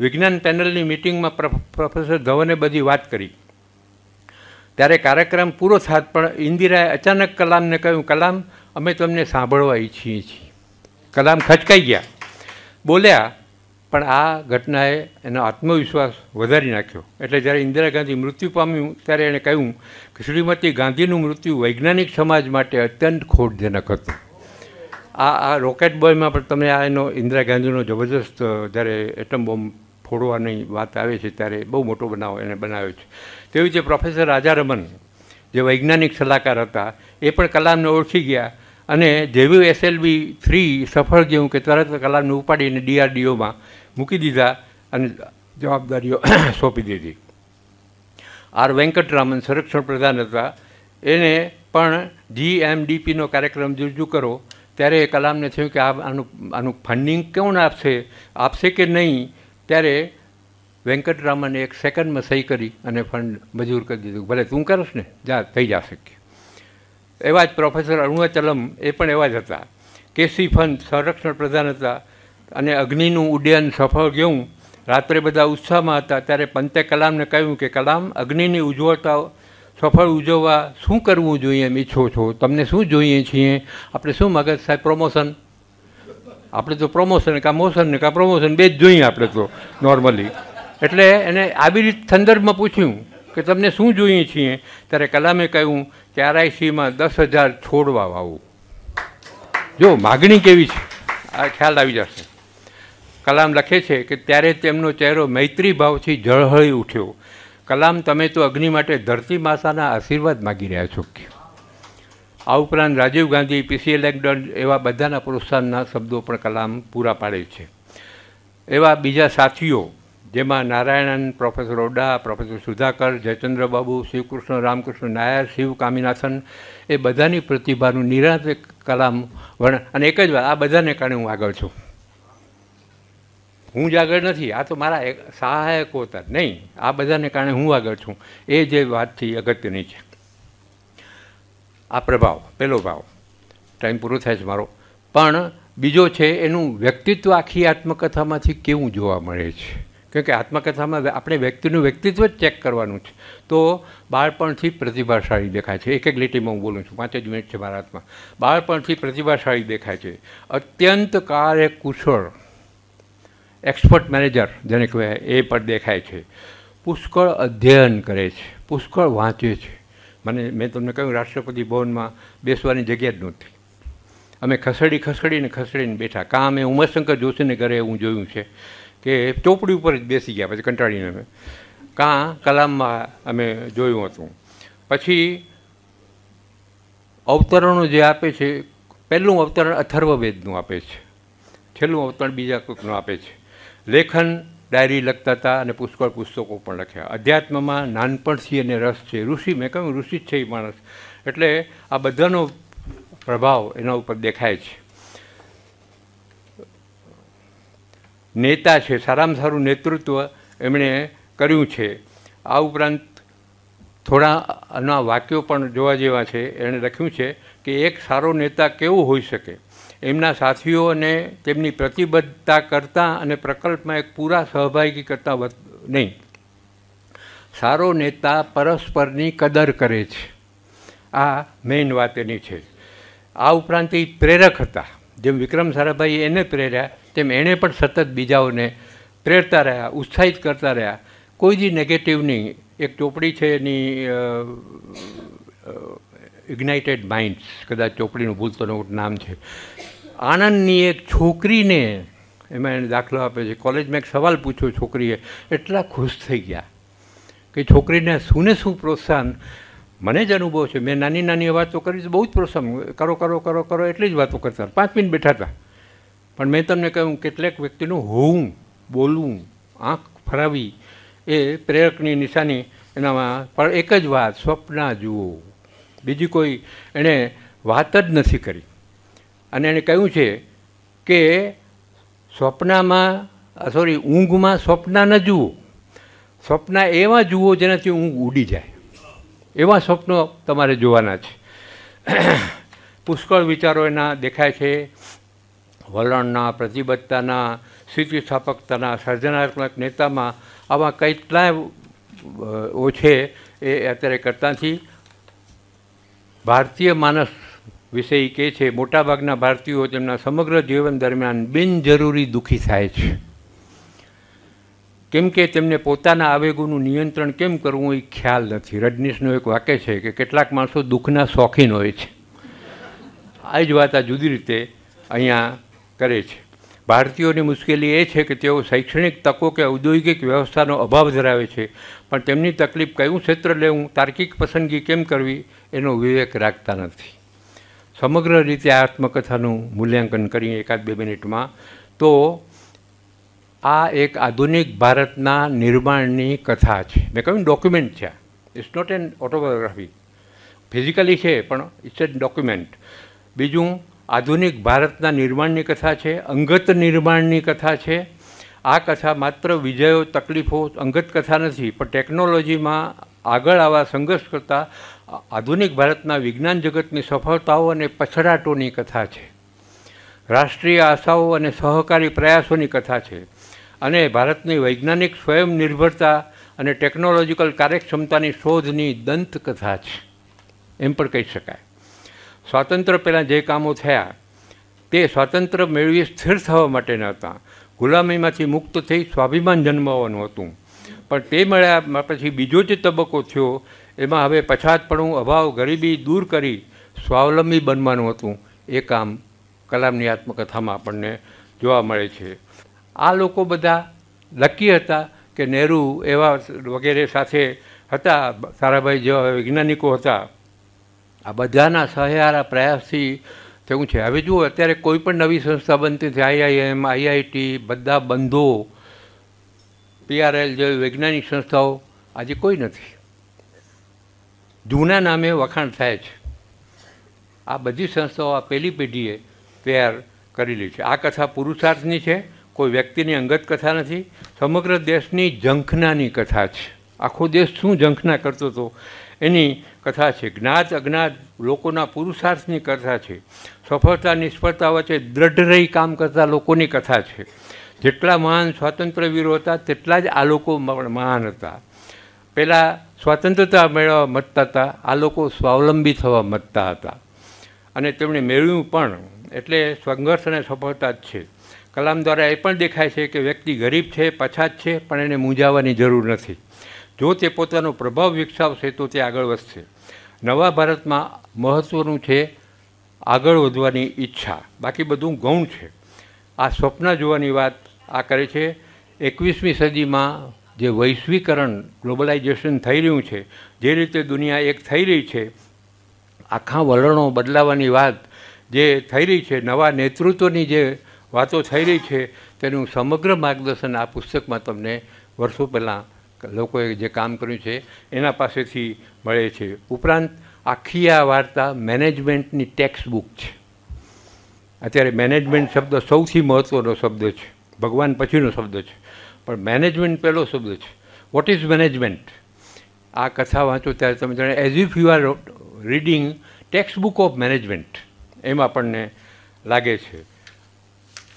વિજ્ઞાન પેનલની મિટિંગમાં પ્રોફેસર ધવને બધી વાત કરી ત્યારે કાર્યક્રમ પૂરો થાત પણ ઇન્દિરાએ અચાનક કલામને કહ્યું કલામ અમે તમને સાંભળવા ઈચ્છીએ છીએ કલામ ખચકાઈ ગયા બોલ્યા પણ આ ઘટનાએ એનો આત્મવિશ્વાસ વધારી નાખ્યો એટલે જ્યારે ઇન્દિરા ગાંધી મૃત્યુ પામ્યું ત્યારે એણે કહ્યું કે શ્રીમતી ગાંધીનું મૃત્યુ વૈજ્ઞાનિક સમાજ માટે અત્યંત ખોટજનક હતું આ આ રોકેટ બોયમાં પણ તમે આ એનો ઇન્દિરા ગાંધીનો જબરજસ્ત જ્યારે એટમ બોમ્બ ફોડવાની વાત આવે છે ત્યારે બહુ મોટો બનાવ એને બનાવ્યો છે તેવી જે પ્રોફેસર રાજારમન જે વૈજ્ઞાનિક સલાહકાર હતા એ પણ કલામને ઓળખી ગયા અને જેવી એસએલબી થ્રી સફળ જેવું કે તરત કલામને ઉપાડીને ડીઆરડીઓમાં મૂકી દીધા અને જવાબદારીઓ સોંપી દીધી આર વેંકટરામન સંરક્ષણ પ્રધાન હતા એને પણ જીએમડીપીનો કાર્યક્રમ રજૂ કરો ત્યારે એ કલામને થયું કે આ આનું આનું ફંડિંગ કોણ આપશે આપશે કે નહીં ત્યારે વેંકટરામને એક સેકન્ડમાં સહી કરી અને ફંડ મંજૂર કરી દીધું ભલે તું કરશ ને જા થઈ જા કે એવા જ પ્રોફેસર અરુણાચલમ એ પણ એવા જ હતા કેસી ફંત સંરક્ષણ પ્રધાન હતા અને અગ્નિનું ઉડ્ડયન સફળ ગયું રાત્રે બધા ઉત્સાહમાં હતા ત્યારે પંતે કલામને કહ્યું કે કલામ અગ્નિની ઉજવતા સફળ ઉજવવા શું કરવું જોઈએ એમ ઈચ્છો છો તમને શું જોઈએ છીએ આપણે શું મગજ સાહેબ પ્રમોશન આપણે તો પ્રમોશન કાં મોશન ને કાં પ્રમોશન બે જ જોઈએ આપણે તો નોર્મલી એટલે એને આવી રીત સંદર્ભમાં પૂછ્યું કે તમને શું જોઈએ છીએ ત્યારે કલામે કહ્યું ત્યારાઈસીમાં દસ હજાર છોડવા વાવું જો માગણી કેવી છે આ ખ્યાલ આવી જશે કલામ લખે છે કે ત્યારે તેમનો ચહેરો મૈત્રીભાવથી જળહળી ઉઠ્યો કલામ તમે તો અગ્નિ માટે ધરતી માસાના આશીર્વાદ માગી રહ્યા છો આ ઉપરાંત રાજીવ ગાંધી પીસીએલ એક્ડન્ટ એવા બધાના પ્રોત્સાહનના શબ્દો પણ કલામ પૂરા પાડે છે એવા બીજા સાથીઓ જેમાં Narayanan professor Oda professor Sudhakar Jayachandra Babu Shivakrishna Ramakrishna Nair Shiva Kaminathan એ બધાની પ્રતિભાનું નિરાંતે કલામ વર્ણન અને એક જ વાત આ બધાને કારણે હું આગળ છું હું જ આગળ નથી આ તો મારા સહાયકો હતા નહીં આ બધાને કારણે હું આગળ છું એ જે વાતથી અગત્યની છે આ પ્રભાવ પહેલો ભાવ ટાઈમ પૂરો થાય છે મારો પણ બીજો છે એનું વ્યક્તિત્વ આખી આત્મકથામાંથી કેવું જોવા મળે છે કેમ કે આત્મકથામાં આપણે વ્યક્તિનું વ્યક્તિત્વ જ ચેક કરવાનું છે તો બાળપણથી પ્રતિભાશાળી દેખાય છે એક એક લીટીમાં હું બોલું છું પાંચ જ મિનિટ છે મારા હાથમાં બાળપણથી પ્રતિભાશાળી દેખાય છે અત્યંત કાર્ય કુશળ એક્સપર્ટ મેનેજર જેને કહેવાય એ પણ દેખાય છે પુષ્કળ અધ્યયન કરે છે પુષ્કળ વાંચે છે મને મેં તમને કહ્યું રાષ્ટ્રપતિ ભવનમાં બેસવાની જગ્યા જ નહોતી અમે ખસેડી ખસડીને ખસડીને બેઠા કાં અમે ઉમાશંકર જોશીને ઘરે હું જોયું છે કે ચોપડી ઉપર જ બેસી ગયા પછી કંટાળીને અમે કાં કલામમાં અમે જોયું હતું પછી અવતરણો જે આપે છે પહેલું અવતરણ અથર્વવેદનું આપે છે છેલ્લું અવતરણ બીજા કોઈકનું આપે છે લેખન ડાયરી લખતા હતા અને પુષ્કળ પુસ્તકો પણ લખ્યા અધ્યાત્મમાં નાનપણથી એને રસ છે ઋષિ મેં કહ્યું ઋષિ જ છે એ માણસ એટલે આ બધાનો પ્રભાવ એના ઉપર દેખાય છે નેતા છે સારામાં સારું નેતૃત્વ એમણે કર્યું છે આ ઉપરાંત થોડા આના વાક્યો પણ જોવા જેવા છે એણે લખ્યું છે કે એક સારો નેતા કેવો હોઈ શકે એમના સાથીઓને તેમની પ્રતિબદ્ધતા કરતાં અને પ્રકલ્પમાં એક પૂરા સહભાગી કરતાં નહીં સારો નેતા પરસ્પરની કદર કરે છે આ મેઇન વાત એની છે આ ઉપરાંત એ પ્રેરક હતા જેમ વિક્રમ સારાભાઈ એને પ્રેર્યા તેમ એણે પણ સતત બીજાઓને પ્રેરતા રહ્યા ઉત્સાહિત કરતા રહ્યા કોઈ દી નેગેટિવની એક ચોપડી છે એની ઇગ્નાઇટેડ માઇન્ડ્સ કદાચ ચોપડીનું ભૂલતો નામ છે આણંદની એક છોકરીને એમાં એને દાખલો આપે છે કોલેજમાં એક સવાલ પૂછ્યો છોકરીએ એટલા ખુશ થઈ ગયા કે છોકરીને શું ને શું પ્રોત્સાહન મને જ અનુભવ છે મેં નાની નાની વાતો કરી બહુ જ પ્રોત્સાહન કરો કરો કરો કરો એટલી જ વાતો કરતા પાંચ મિનિટ બેઠા હતા પણ મેં તમને કહ્યું કેટલેક વ્યક્તિનું હોવું બોલવું આંખ ફરાવી એ પ્રેરકની નિશાની એનામાં પણ એક જ વાત સ્વપ્ન જુઓ બીજી કોઈ એણે વાત જ નથી કરી અને એણે કહ્યું છે કે સ્વપ્નમાં સોરી ઊંઘમાં સ્વપ્ન ન જુઓ સ્વપ્ન એવા જુઓ જેનાથી ઊંઘ ઉડી જાય એવા સ્વપ્નો તમારે જોવાના છે પુષ્કળ વિચારો એના દેખાય છે વલણના પ્રતિબદ્ધતાના સ્થિતિસ્થાપકતાના સર્જનાત્મક નેતામાં આવા કેટલાય ઓછે એ અત્યારે કરતા નથી ભારતીય માનસ વિષય એ કહે છે મોટાભાગના ભારતીયો તેમના સમગ્ર જીવન દરમિયાન બિનજરૂરી દુઃખી થાય છે કેમ કે તેમને પોતાના આવેગોનું નિયંત્રણ કેમ કરવું એ ખ્યાલ નથી રજનીશનો એક વાક્ય છે કે કેટલાક માણસો દુઃખના શોખીન હોય છે આ જ વાત આ જુદી રીતે અહીંયા કરે છે ભારતીયોની મુશ્કેલી એ છે કે તેઓ શૈક્ષણિક તકો કે ઔદ્યોગિક વ્યવસ્થાનો અભાવ ધરાવે છે પણ તેમની તકલીફ કયું ક્ષેત્ર લેવું તાર્કિક પસંદગી કેમ કરવી એનો વિવેક રાખતા નથી સમગ્ર રીતે આ આત્મકથાનું મૂલ્યાંકન કરીએ એકાદ બે મિનિટમાં તો આ એક આધુનિક ભારતના નિર્માણની કથા છે મેં કહ્યું ડોક્યુમેન્ટ છે it's not an autobiography physically છે પણ ઇટ્સ એન ડોક્યુમેન્ટ બીજું આધુનિક ભારતના નિર્માણની કથા છે અંગત નિર્માણની કથા છે આ કથા માત્ર વિજયો તકલીફો અંગત કથા નથી પણ ટેકનોલોજીમાં આગળ આવા સંઘર્ષ કરતાં આધુનિક ભારતના વિજ્ઞાન જગતની સફળતાઓ અને પછડાટોની કથા છે રાષ્ટ્રીય આશાઓ અને સહકારી પ્રયાસોની કથા છે અને ભારતની વૈજ્ઞાનિક સ્વયંનિર્ભરતા અને ટેકનોલોજીકલ કાર્યક્ષમતાની શોધની દંતકથા છે એમ પણ કહી શકાય સ્વાતંત્ર્ય પહેલાં જે કામો થયા તે સ્વાતંત્ર્ય મેળવી સ્થિર થવા માટેના હતા ગુલામીમાંથી મુક્ત થઈ સ્વાભિમાન જન્માવવાનું હતું પણ તે મળ્યા પછી બીજો જે તબક્કો થયો એમાં હવે પછાતપણું અભાવ ગરીબી દૂર કરી સ્વાવલંબી બનવાનું હતું એ કામ કલામની આત્મકથામાં આપણને જોવા મળે છે આ લોકો બધા લકી હતા કે નહેરુ એવા વગેરે સાથે હતા સારાભાઈ જેવા વૈજ્ઞાનિકો હતા આ બધાના સહારા પ્રયાસથી થયું છે હવે જુઓ અત્યારે કોઈ પણ નવી સંસ્થા બનતી હતી આઈઆઈએમ આઈઆઈટી બધા બંધો પીઆરએલ જેવી વૈજ્ઞાનિક સંસ્થાઓ આજે કોઈ નથી જૂના નામે વખાણ થાય છે આ બધી સંસ્થાઓ આ પહેલી પેઢીએ તૈયાર કરેલી છે આ કથા પુરુષાર્થની છે કોઈ વ્યક્તિની અંગત કથા નથી સમગ્ર દેશની ઝંખનાની કથા છે આખો દેશ શું ઝંખના કરતો હતો એની કથા છે જ્ઞાત અજ્ઞાત લોકોના પુરુષાર્થની કથા છે સફળતા નિષ્ફળતા વચ્ચે દ્રઢ રહી કામ કરતા લોકોની કથા છે જેટલા મહાન સ્વાતંત્ર્યવીરો હતા તેટલા જ આ લોકો મહાન હતા પહેલાં સ્વતંત્રતા મેળવવા મતતા હતા આ લોકો સ્વાવલંબી થવા મતતા હતા અને તેમણે મેળવ્યું પણ એટલે સંઘર્ષ અને સફળતા જ છે કલામ દ્વારા એ પણ દેખાય છે કે વ્યક્તિ ગરીબ છે પછાત છે પણ એને મૂંઝાવાની જરૂર નથી જો તે પોતાનો પ્રભાવ વિકસાવશે તો તે આગળ વધશે નવા ભારતમાં મહત્ત્વનું છે આગળ વધવાની ઈચ્છા બાકી બધું ગૌણ છે આ સ્વપ્ન જોવાની વાત આ કરે છે એકવીસમી સદીમાં જે વૈશ્વિકરણ ગ્લોબલાઇઝેશન થઈ રહ્યું છે જે રીતે દુનિયા એક થઈ રહી છે આખા વલણો બદલાવાની વાત જે થઈ રહી છે નવા નેતૃત્વની જે વાતો થઈ રહી છે તેનું સમગ્ર માર્ગદર્શન આ પુસ્તકમાં તમને વર્ષો પહેલાં લોકોએ જે કામ કર્યું છે એના પાસેથી મળે છે ઉપરાંત આખી આ વાર્તા મેનેજમેન્ટની ટેક્સ્ટ બુક છે અત્યારે મેનેજમેન્ટ શબ્દ સૌથી મહત્ત્વનો શબ્દ છે ભગવાન પછીનો શબ્દ છે પણ મેનેજમેન્ટ પહેલો શબ્દ છે વોટ ઇઝ મેનેજમેન્ટ આ કથા વાંચો ત્યારે તમે જાણે as if you are reading textbook of management એમ આપણને લાગે છે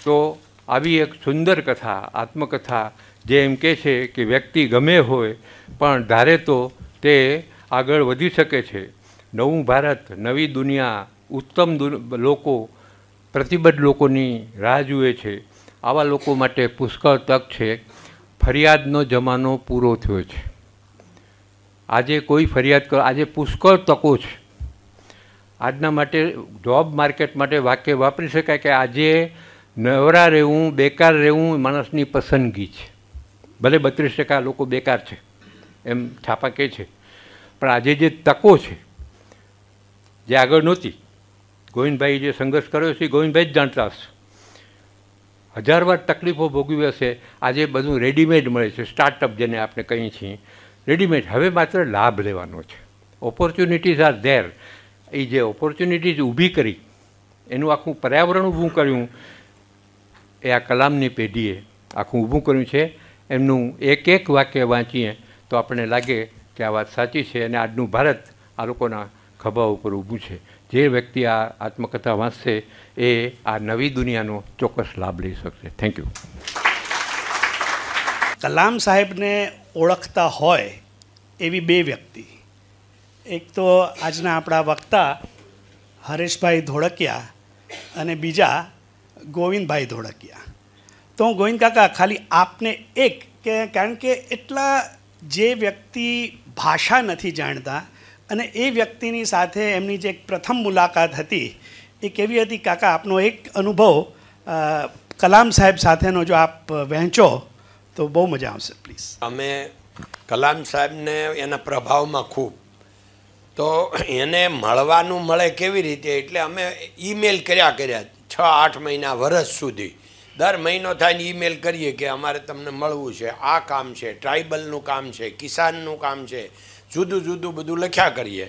તો આવી એક સુંદર કથા આત્મકથા જે એમ કહે છે કે વ્યક્તિ ગમે હોય પણ ધારે તો તે આગળ વધી શકે છે નવું ભારત નવી દુનિયા ઉત્તમ લોકો પ્રતિબદ્ધ લોકોની રાહ જુએ છે આવા લોકો માટે પુષ્કળ તક છે ફરિયાદનો જમાનો પૂરો થયો છે આજે કોઈ ફરિયાદ કરો આજે પુષ્કળ તકો છે આજના માટે જોબ માર્કેટ માટે વાક્ય વાપરી શકાય કે આજે નવરા રહેવું બેકાર રહેવું માણસની પસંદગી છે ભલે બત્રીસ ટકા લોકો બેકાર છે એમ છાપા કહે છે પણ આજે જે તકો છે જે આગળ નહોતી ગોવિંદભાઈ જે સંઘર્ષ કર્યો છે ગોવિંદભાઈ જ જાણતા હશે હજાર વાર તકલીફો ભોગવી હશે આજે બધું રેડીમેડ મળે છે સ્ટાર્ટઅપ જેને આપણે કહીએ છીએ રેડીમેડ હવે માત્ર લાભ લેવાનો છે ઓપોર્ચ્યુનિટીઝ આર ધેર એ જે ઓપોર્ચ્યુનિટીઝ ઊભી કરી એનું આખું પર્યાવરણ ઊભું કર્યું એ આ કલામની પેઢીએ આખું ઊભું કર્યું છે એમનું એક એક વાક્ય વાંચીએ તો આપણને લાગે કે આ વાત સાચી છે અને આજનું ભારત આ લોકોના ખભા ઉપર ઊભું છે જે વ્યક્તિ આ આત્મકથા વાંચશે એ આ નવી દુનિયાનો ચોક્કસ લાભ લઈ શકશે થેન્ક યુ કલામ સાહેબને ઓળખતા હોય એવી બે વ્યક્તિ એક તો આજના આપણા વક્તા હરેશભાઈ ધોળકિયા અને બીજા ગોવિંદભાઈ ધોળકિયા તો હું ગોવિંદ કાકા ખાલી આપને એક કે કારણ કે એટલા જે વ્યક્તિ ભાષા નથી જાણતા અને એ વ્યક્તિની સાથે એમની જે પ્રથમ મુલાકાત હતી એ કેવી હતી કાકા આપનો એક અનુભવ કલામ સાહેબ સાથેનો જો આપ વહેંચો તો બહુ મજા આવશે પ્લીઝ અમે કલામ સાહેબને એના પ્રભાવમાં ખૂબ તો એને મળવાનું મળે કેવી રીતે એટલે અમે ઈમેલ કર્યા કર્યા છ આઠ મહિના વરસ સુધી દર મહિનો થાય ને ઈમેલ કરીએ કે અમારે તમને મળવું છે આ કામ છે ટ્રાઇબલનું કામ છે કિસાનનું કામ છે જુદું જુદું બધું લખ્યા કરીએ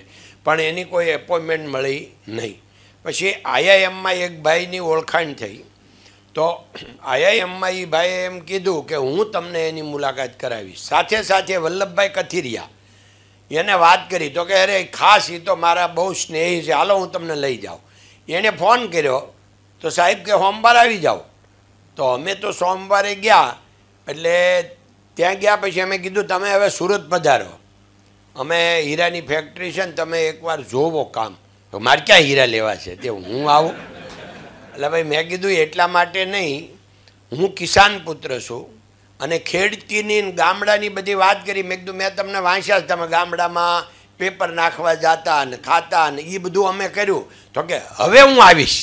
પણ એની કોઈ એપોઇન્ટમેન્ટ મળી નહીં પછી આઈઆઈએમમાં એક ભાઈની ઓળખાણ થઈ તો આઈઆઈએમમાં એ ભાઈએ એમ કીધું કે હું તમને એની મુલાકાત કરાવીશ સાથે સાથે વલ્લભભાઈ કથિરિયા એને વાત કરી તો કે અરે ખાસ એ તો મારા બહુ સ્નેહી છે હાલો હું તમને લઈ જાઉં એણે ફોન કર્યો તો સાહેબ કે હોમ બાર આવી જાઓ તો અમે તો સોમવારે ગયા એટલે ત્યાં ગયા પછી અમે કીધું તમે હવે સુરત પધારો અમે હીરાની ફેક્ટરી છે ને તમે એકવાર જોવો કામ તો મારે ક્યાં હીરા લેવા છે તે હું આવું એટલે ભાઈ મેં કીધું એટલા માટે નહીં હું કિસાન પુત્ર છું અને ખેડતીની ગામડાની બધી વાત કરી મેં કીધું મેં તમને વાંચ્યા તમે ગામડામાં પેપર નાખવા જાતા ને ખાતા ને એ બધું અમે કર્યું તો કે હવે હું આવીશ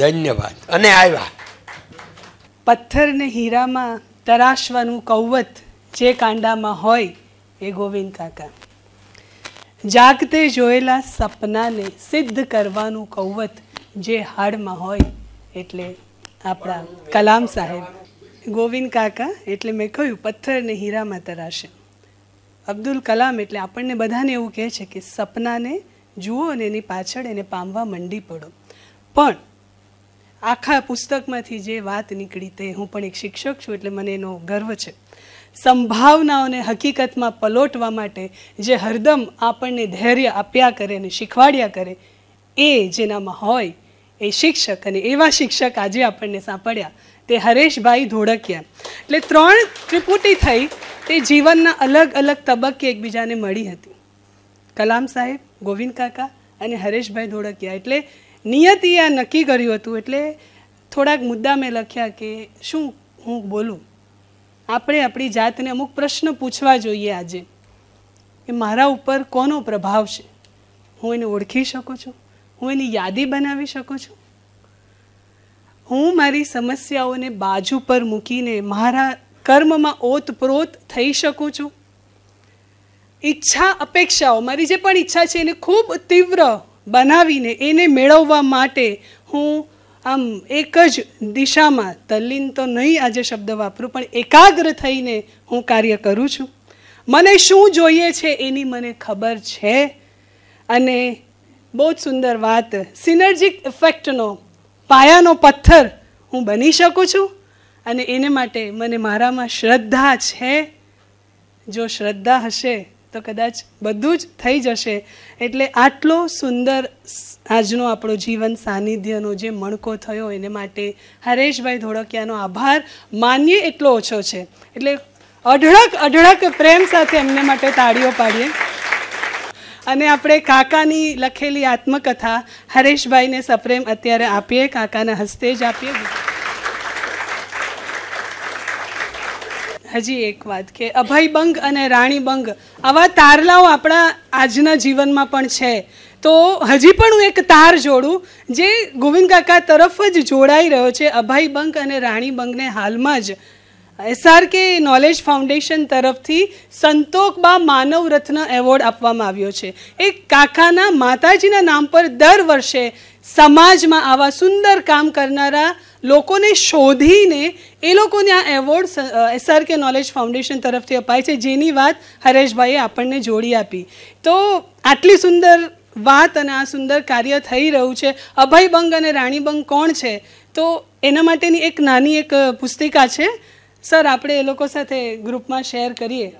ધન્યવાદ અને આવ્યા પથ્થરને હીરામાં તરાશવાનું કૌવત જે કાંડામાં હોય એ ગોવિંદ કાકા જાગતે જોયેલા સપનાને સિદ્ધ કરવાનું કૌવત જે હાડમાં હોય એટલે આપણા કલામ સાહેબ ગોવિંદ કાકા એટલે મેં કહ્યું પથ્થરને હીરામાં તરાશે અબ્દુલ કલામ એટલે આપણને બધાને એવું કહે છે કે સપનાને જુઓ અને એની પાછળ એને પામવા મંડી પડો પણ આખા પુસ્તકમાંથી જે વાત નીકળી તે હું પણ એક શિક્ષક છું એટલે મને એનો ગર્વ છે સંભાવનાઓને હકીકતમાં પલોટવા માટે જે હરદમ આપણને ધૈર્ય આપ્યા કરે અને શીખવાડ્યા કરે એ જેનામાં હોય એ શિક્ષક અને એવા શિક્ષક આજે આપણને સાંપડ્યા તે હરેશભાઈ ધોળકિયા એટલે ત્રણ ત્રિપુટી થઈ તે જીવનના અલગ અલગ તબક્કે એકબીજાને મળી હતી કલામ સાહેબ ગોવિંદ કાકા અને હરેશભાઈ ધોળકિયા એટલે નિયતિએ આ નક્કી કર્યું હતું એટલે થોડાક મુદ્દા મેં લખ્યા કે શું હું બોલું આપણે આપણી જાતને અમુક પ્રશ્ન પૂછવા જોઈએ આજે કે મારા ઉપર કોનો પ્રભાવ છે હું એને ઓળખી શકું છું હું એની યાદી બનાવી શકું છું હું મારી સમસ્યાઓને બાજુ પર મૂકીને મારા કર્મમાં ઓતપ્રોત થઈ શકું છું ઈચ્છા અપેક્ષાઓ મારી જે પણ ઈચ્છા છે એને ખૂબ તીવ્ર બનાવીને એને મેળવવા માટે હું આમ એક જ દિશામાં તલ્લીન તો નહીં આજે શબ્દ વાપરું પણ એકાગ્ર થઈને હું કાર્ય કરું છું મને શું જોઈએ છે એની મને ખબર છે અને બહુ જ સુંદર વાત સિનર્જિક ઇફેક્ટનો પાયાનો પથ્થર હું બની શકું છું અને એને માટે મને મારામાં શ્રદ્ધા છે જો શ્રદ્ધા હશે તો કદાચ બધું જ થઈ જશે એટલે આટલો સુંદર આજનો આપણો જીવન સાનિધ્યનો જે મણકો થયો એને માટે હરેશભાઈ ધોળકિયાનો આભાર માન્ય એટલો ઓછો છે એટલે અઢળક અઢળક પ્રેમ સાથે એમને માટે તાળીઓ પાડીએ અને આપણે કાકાની લખેલી આત્મકથા હરેશભાઈને સપ્રેમ અત્યારે આપીએ કાકાના હસ્તે જ આપીએ હજી એક વાત કે અભય અને રાણીબંગ આવા તારલાઓ આપણા આજના જીવનમાં પણ છે તો હજી પણ હું એક તાર જોડું જે ગોવિંદ કાકા તરફ જ જોડાઈ રહ્યો છે અભય અને રાણીબંગને હાલમાં જ એસઆરકે નોલેજ ફાઉન્ડેશન તરફથી સંતોકબા માનવ રત્ન એવોર્ડ આપવામાં આવ્યો છે એ કાકાના માતાજીના નામ પર દર વર્ષે સમાજમાં આવા સુંદર કામ કરનારા લોકોને શોધીને એ લોકોને આ award SR K knowledge foundation તરફથી અપાય છે જેની વાત હરેશભાઈએ આપણને જોડી આપી તો આટલી સુંદર વાત અને આ સુંદર કાર્ય થઈ રહ્યું છે અભયબંગ અને રાણીબંગ કોણ છે તો એના માટેની એક નાની એક પુસ્તિકા છે સર આપણે એ લોકો સાથે ગ્રુપમાં શેર કરીએ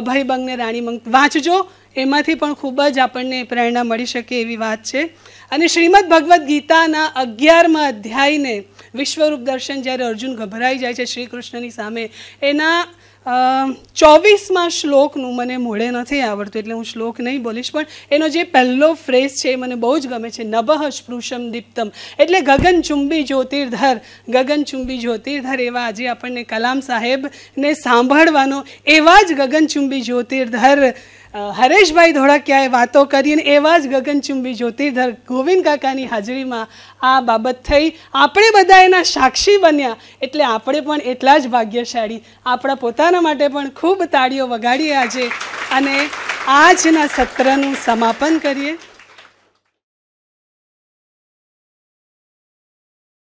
અભય બંગ ને રાણી વાંચજો એમાંથી પણ ખૂબ જ આપણને પ્રેરણા મળી શકે એવી વાત છે અને શ્રીમદ ભગવદ્ ગીતાના અગિયારમાં અધ્યાયને વિશ્વરૂપ દર્શન જ્યારે અર્જુન ગભરાઈ જાય છે શ્રી કૃષ્ણની સામે એના ચોવીસમાં શ્લોકનું મને મોડે નથી આવડતું એટલે હું શ્લોક નહીં બોલીશ પણ એનો જે પહેલો ફ્રેઝ છે એ મને બહુ જ ગમે છે નભઃ સ્પૃશમ દીપ્તમ એટલે ગગનચુંબી જ્યોતિર્ધર ગગનચુંબી જ્યોતિર્ધર એવા આજે આપણને કલામ સાહેબને સાંભળવાનો એવા જ ગગનચુંબી જ્યોતિર્ધર હરેશભાઈ ધોળકિયાએ વાતો કરીને એવા જ ગગનચુંબી જ્યોતિર્ધર ગોવિંદ કાકાની હાજરીમાં આ બાબત થઈ આપણે બધા એના સાક્ષી બન્યા એટલે આપણે પણ એટલા જ ભાગ્યશાળી આપણા પોતાના માટે પણ ખૂબ તાળીઓ વગાડીએ આજે અને આજના સત્રનું સમાપન કરીએ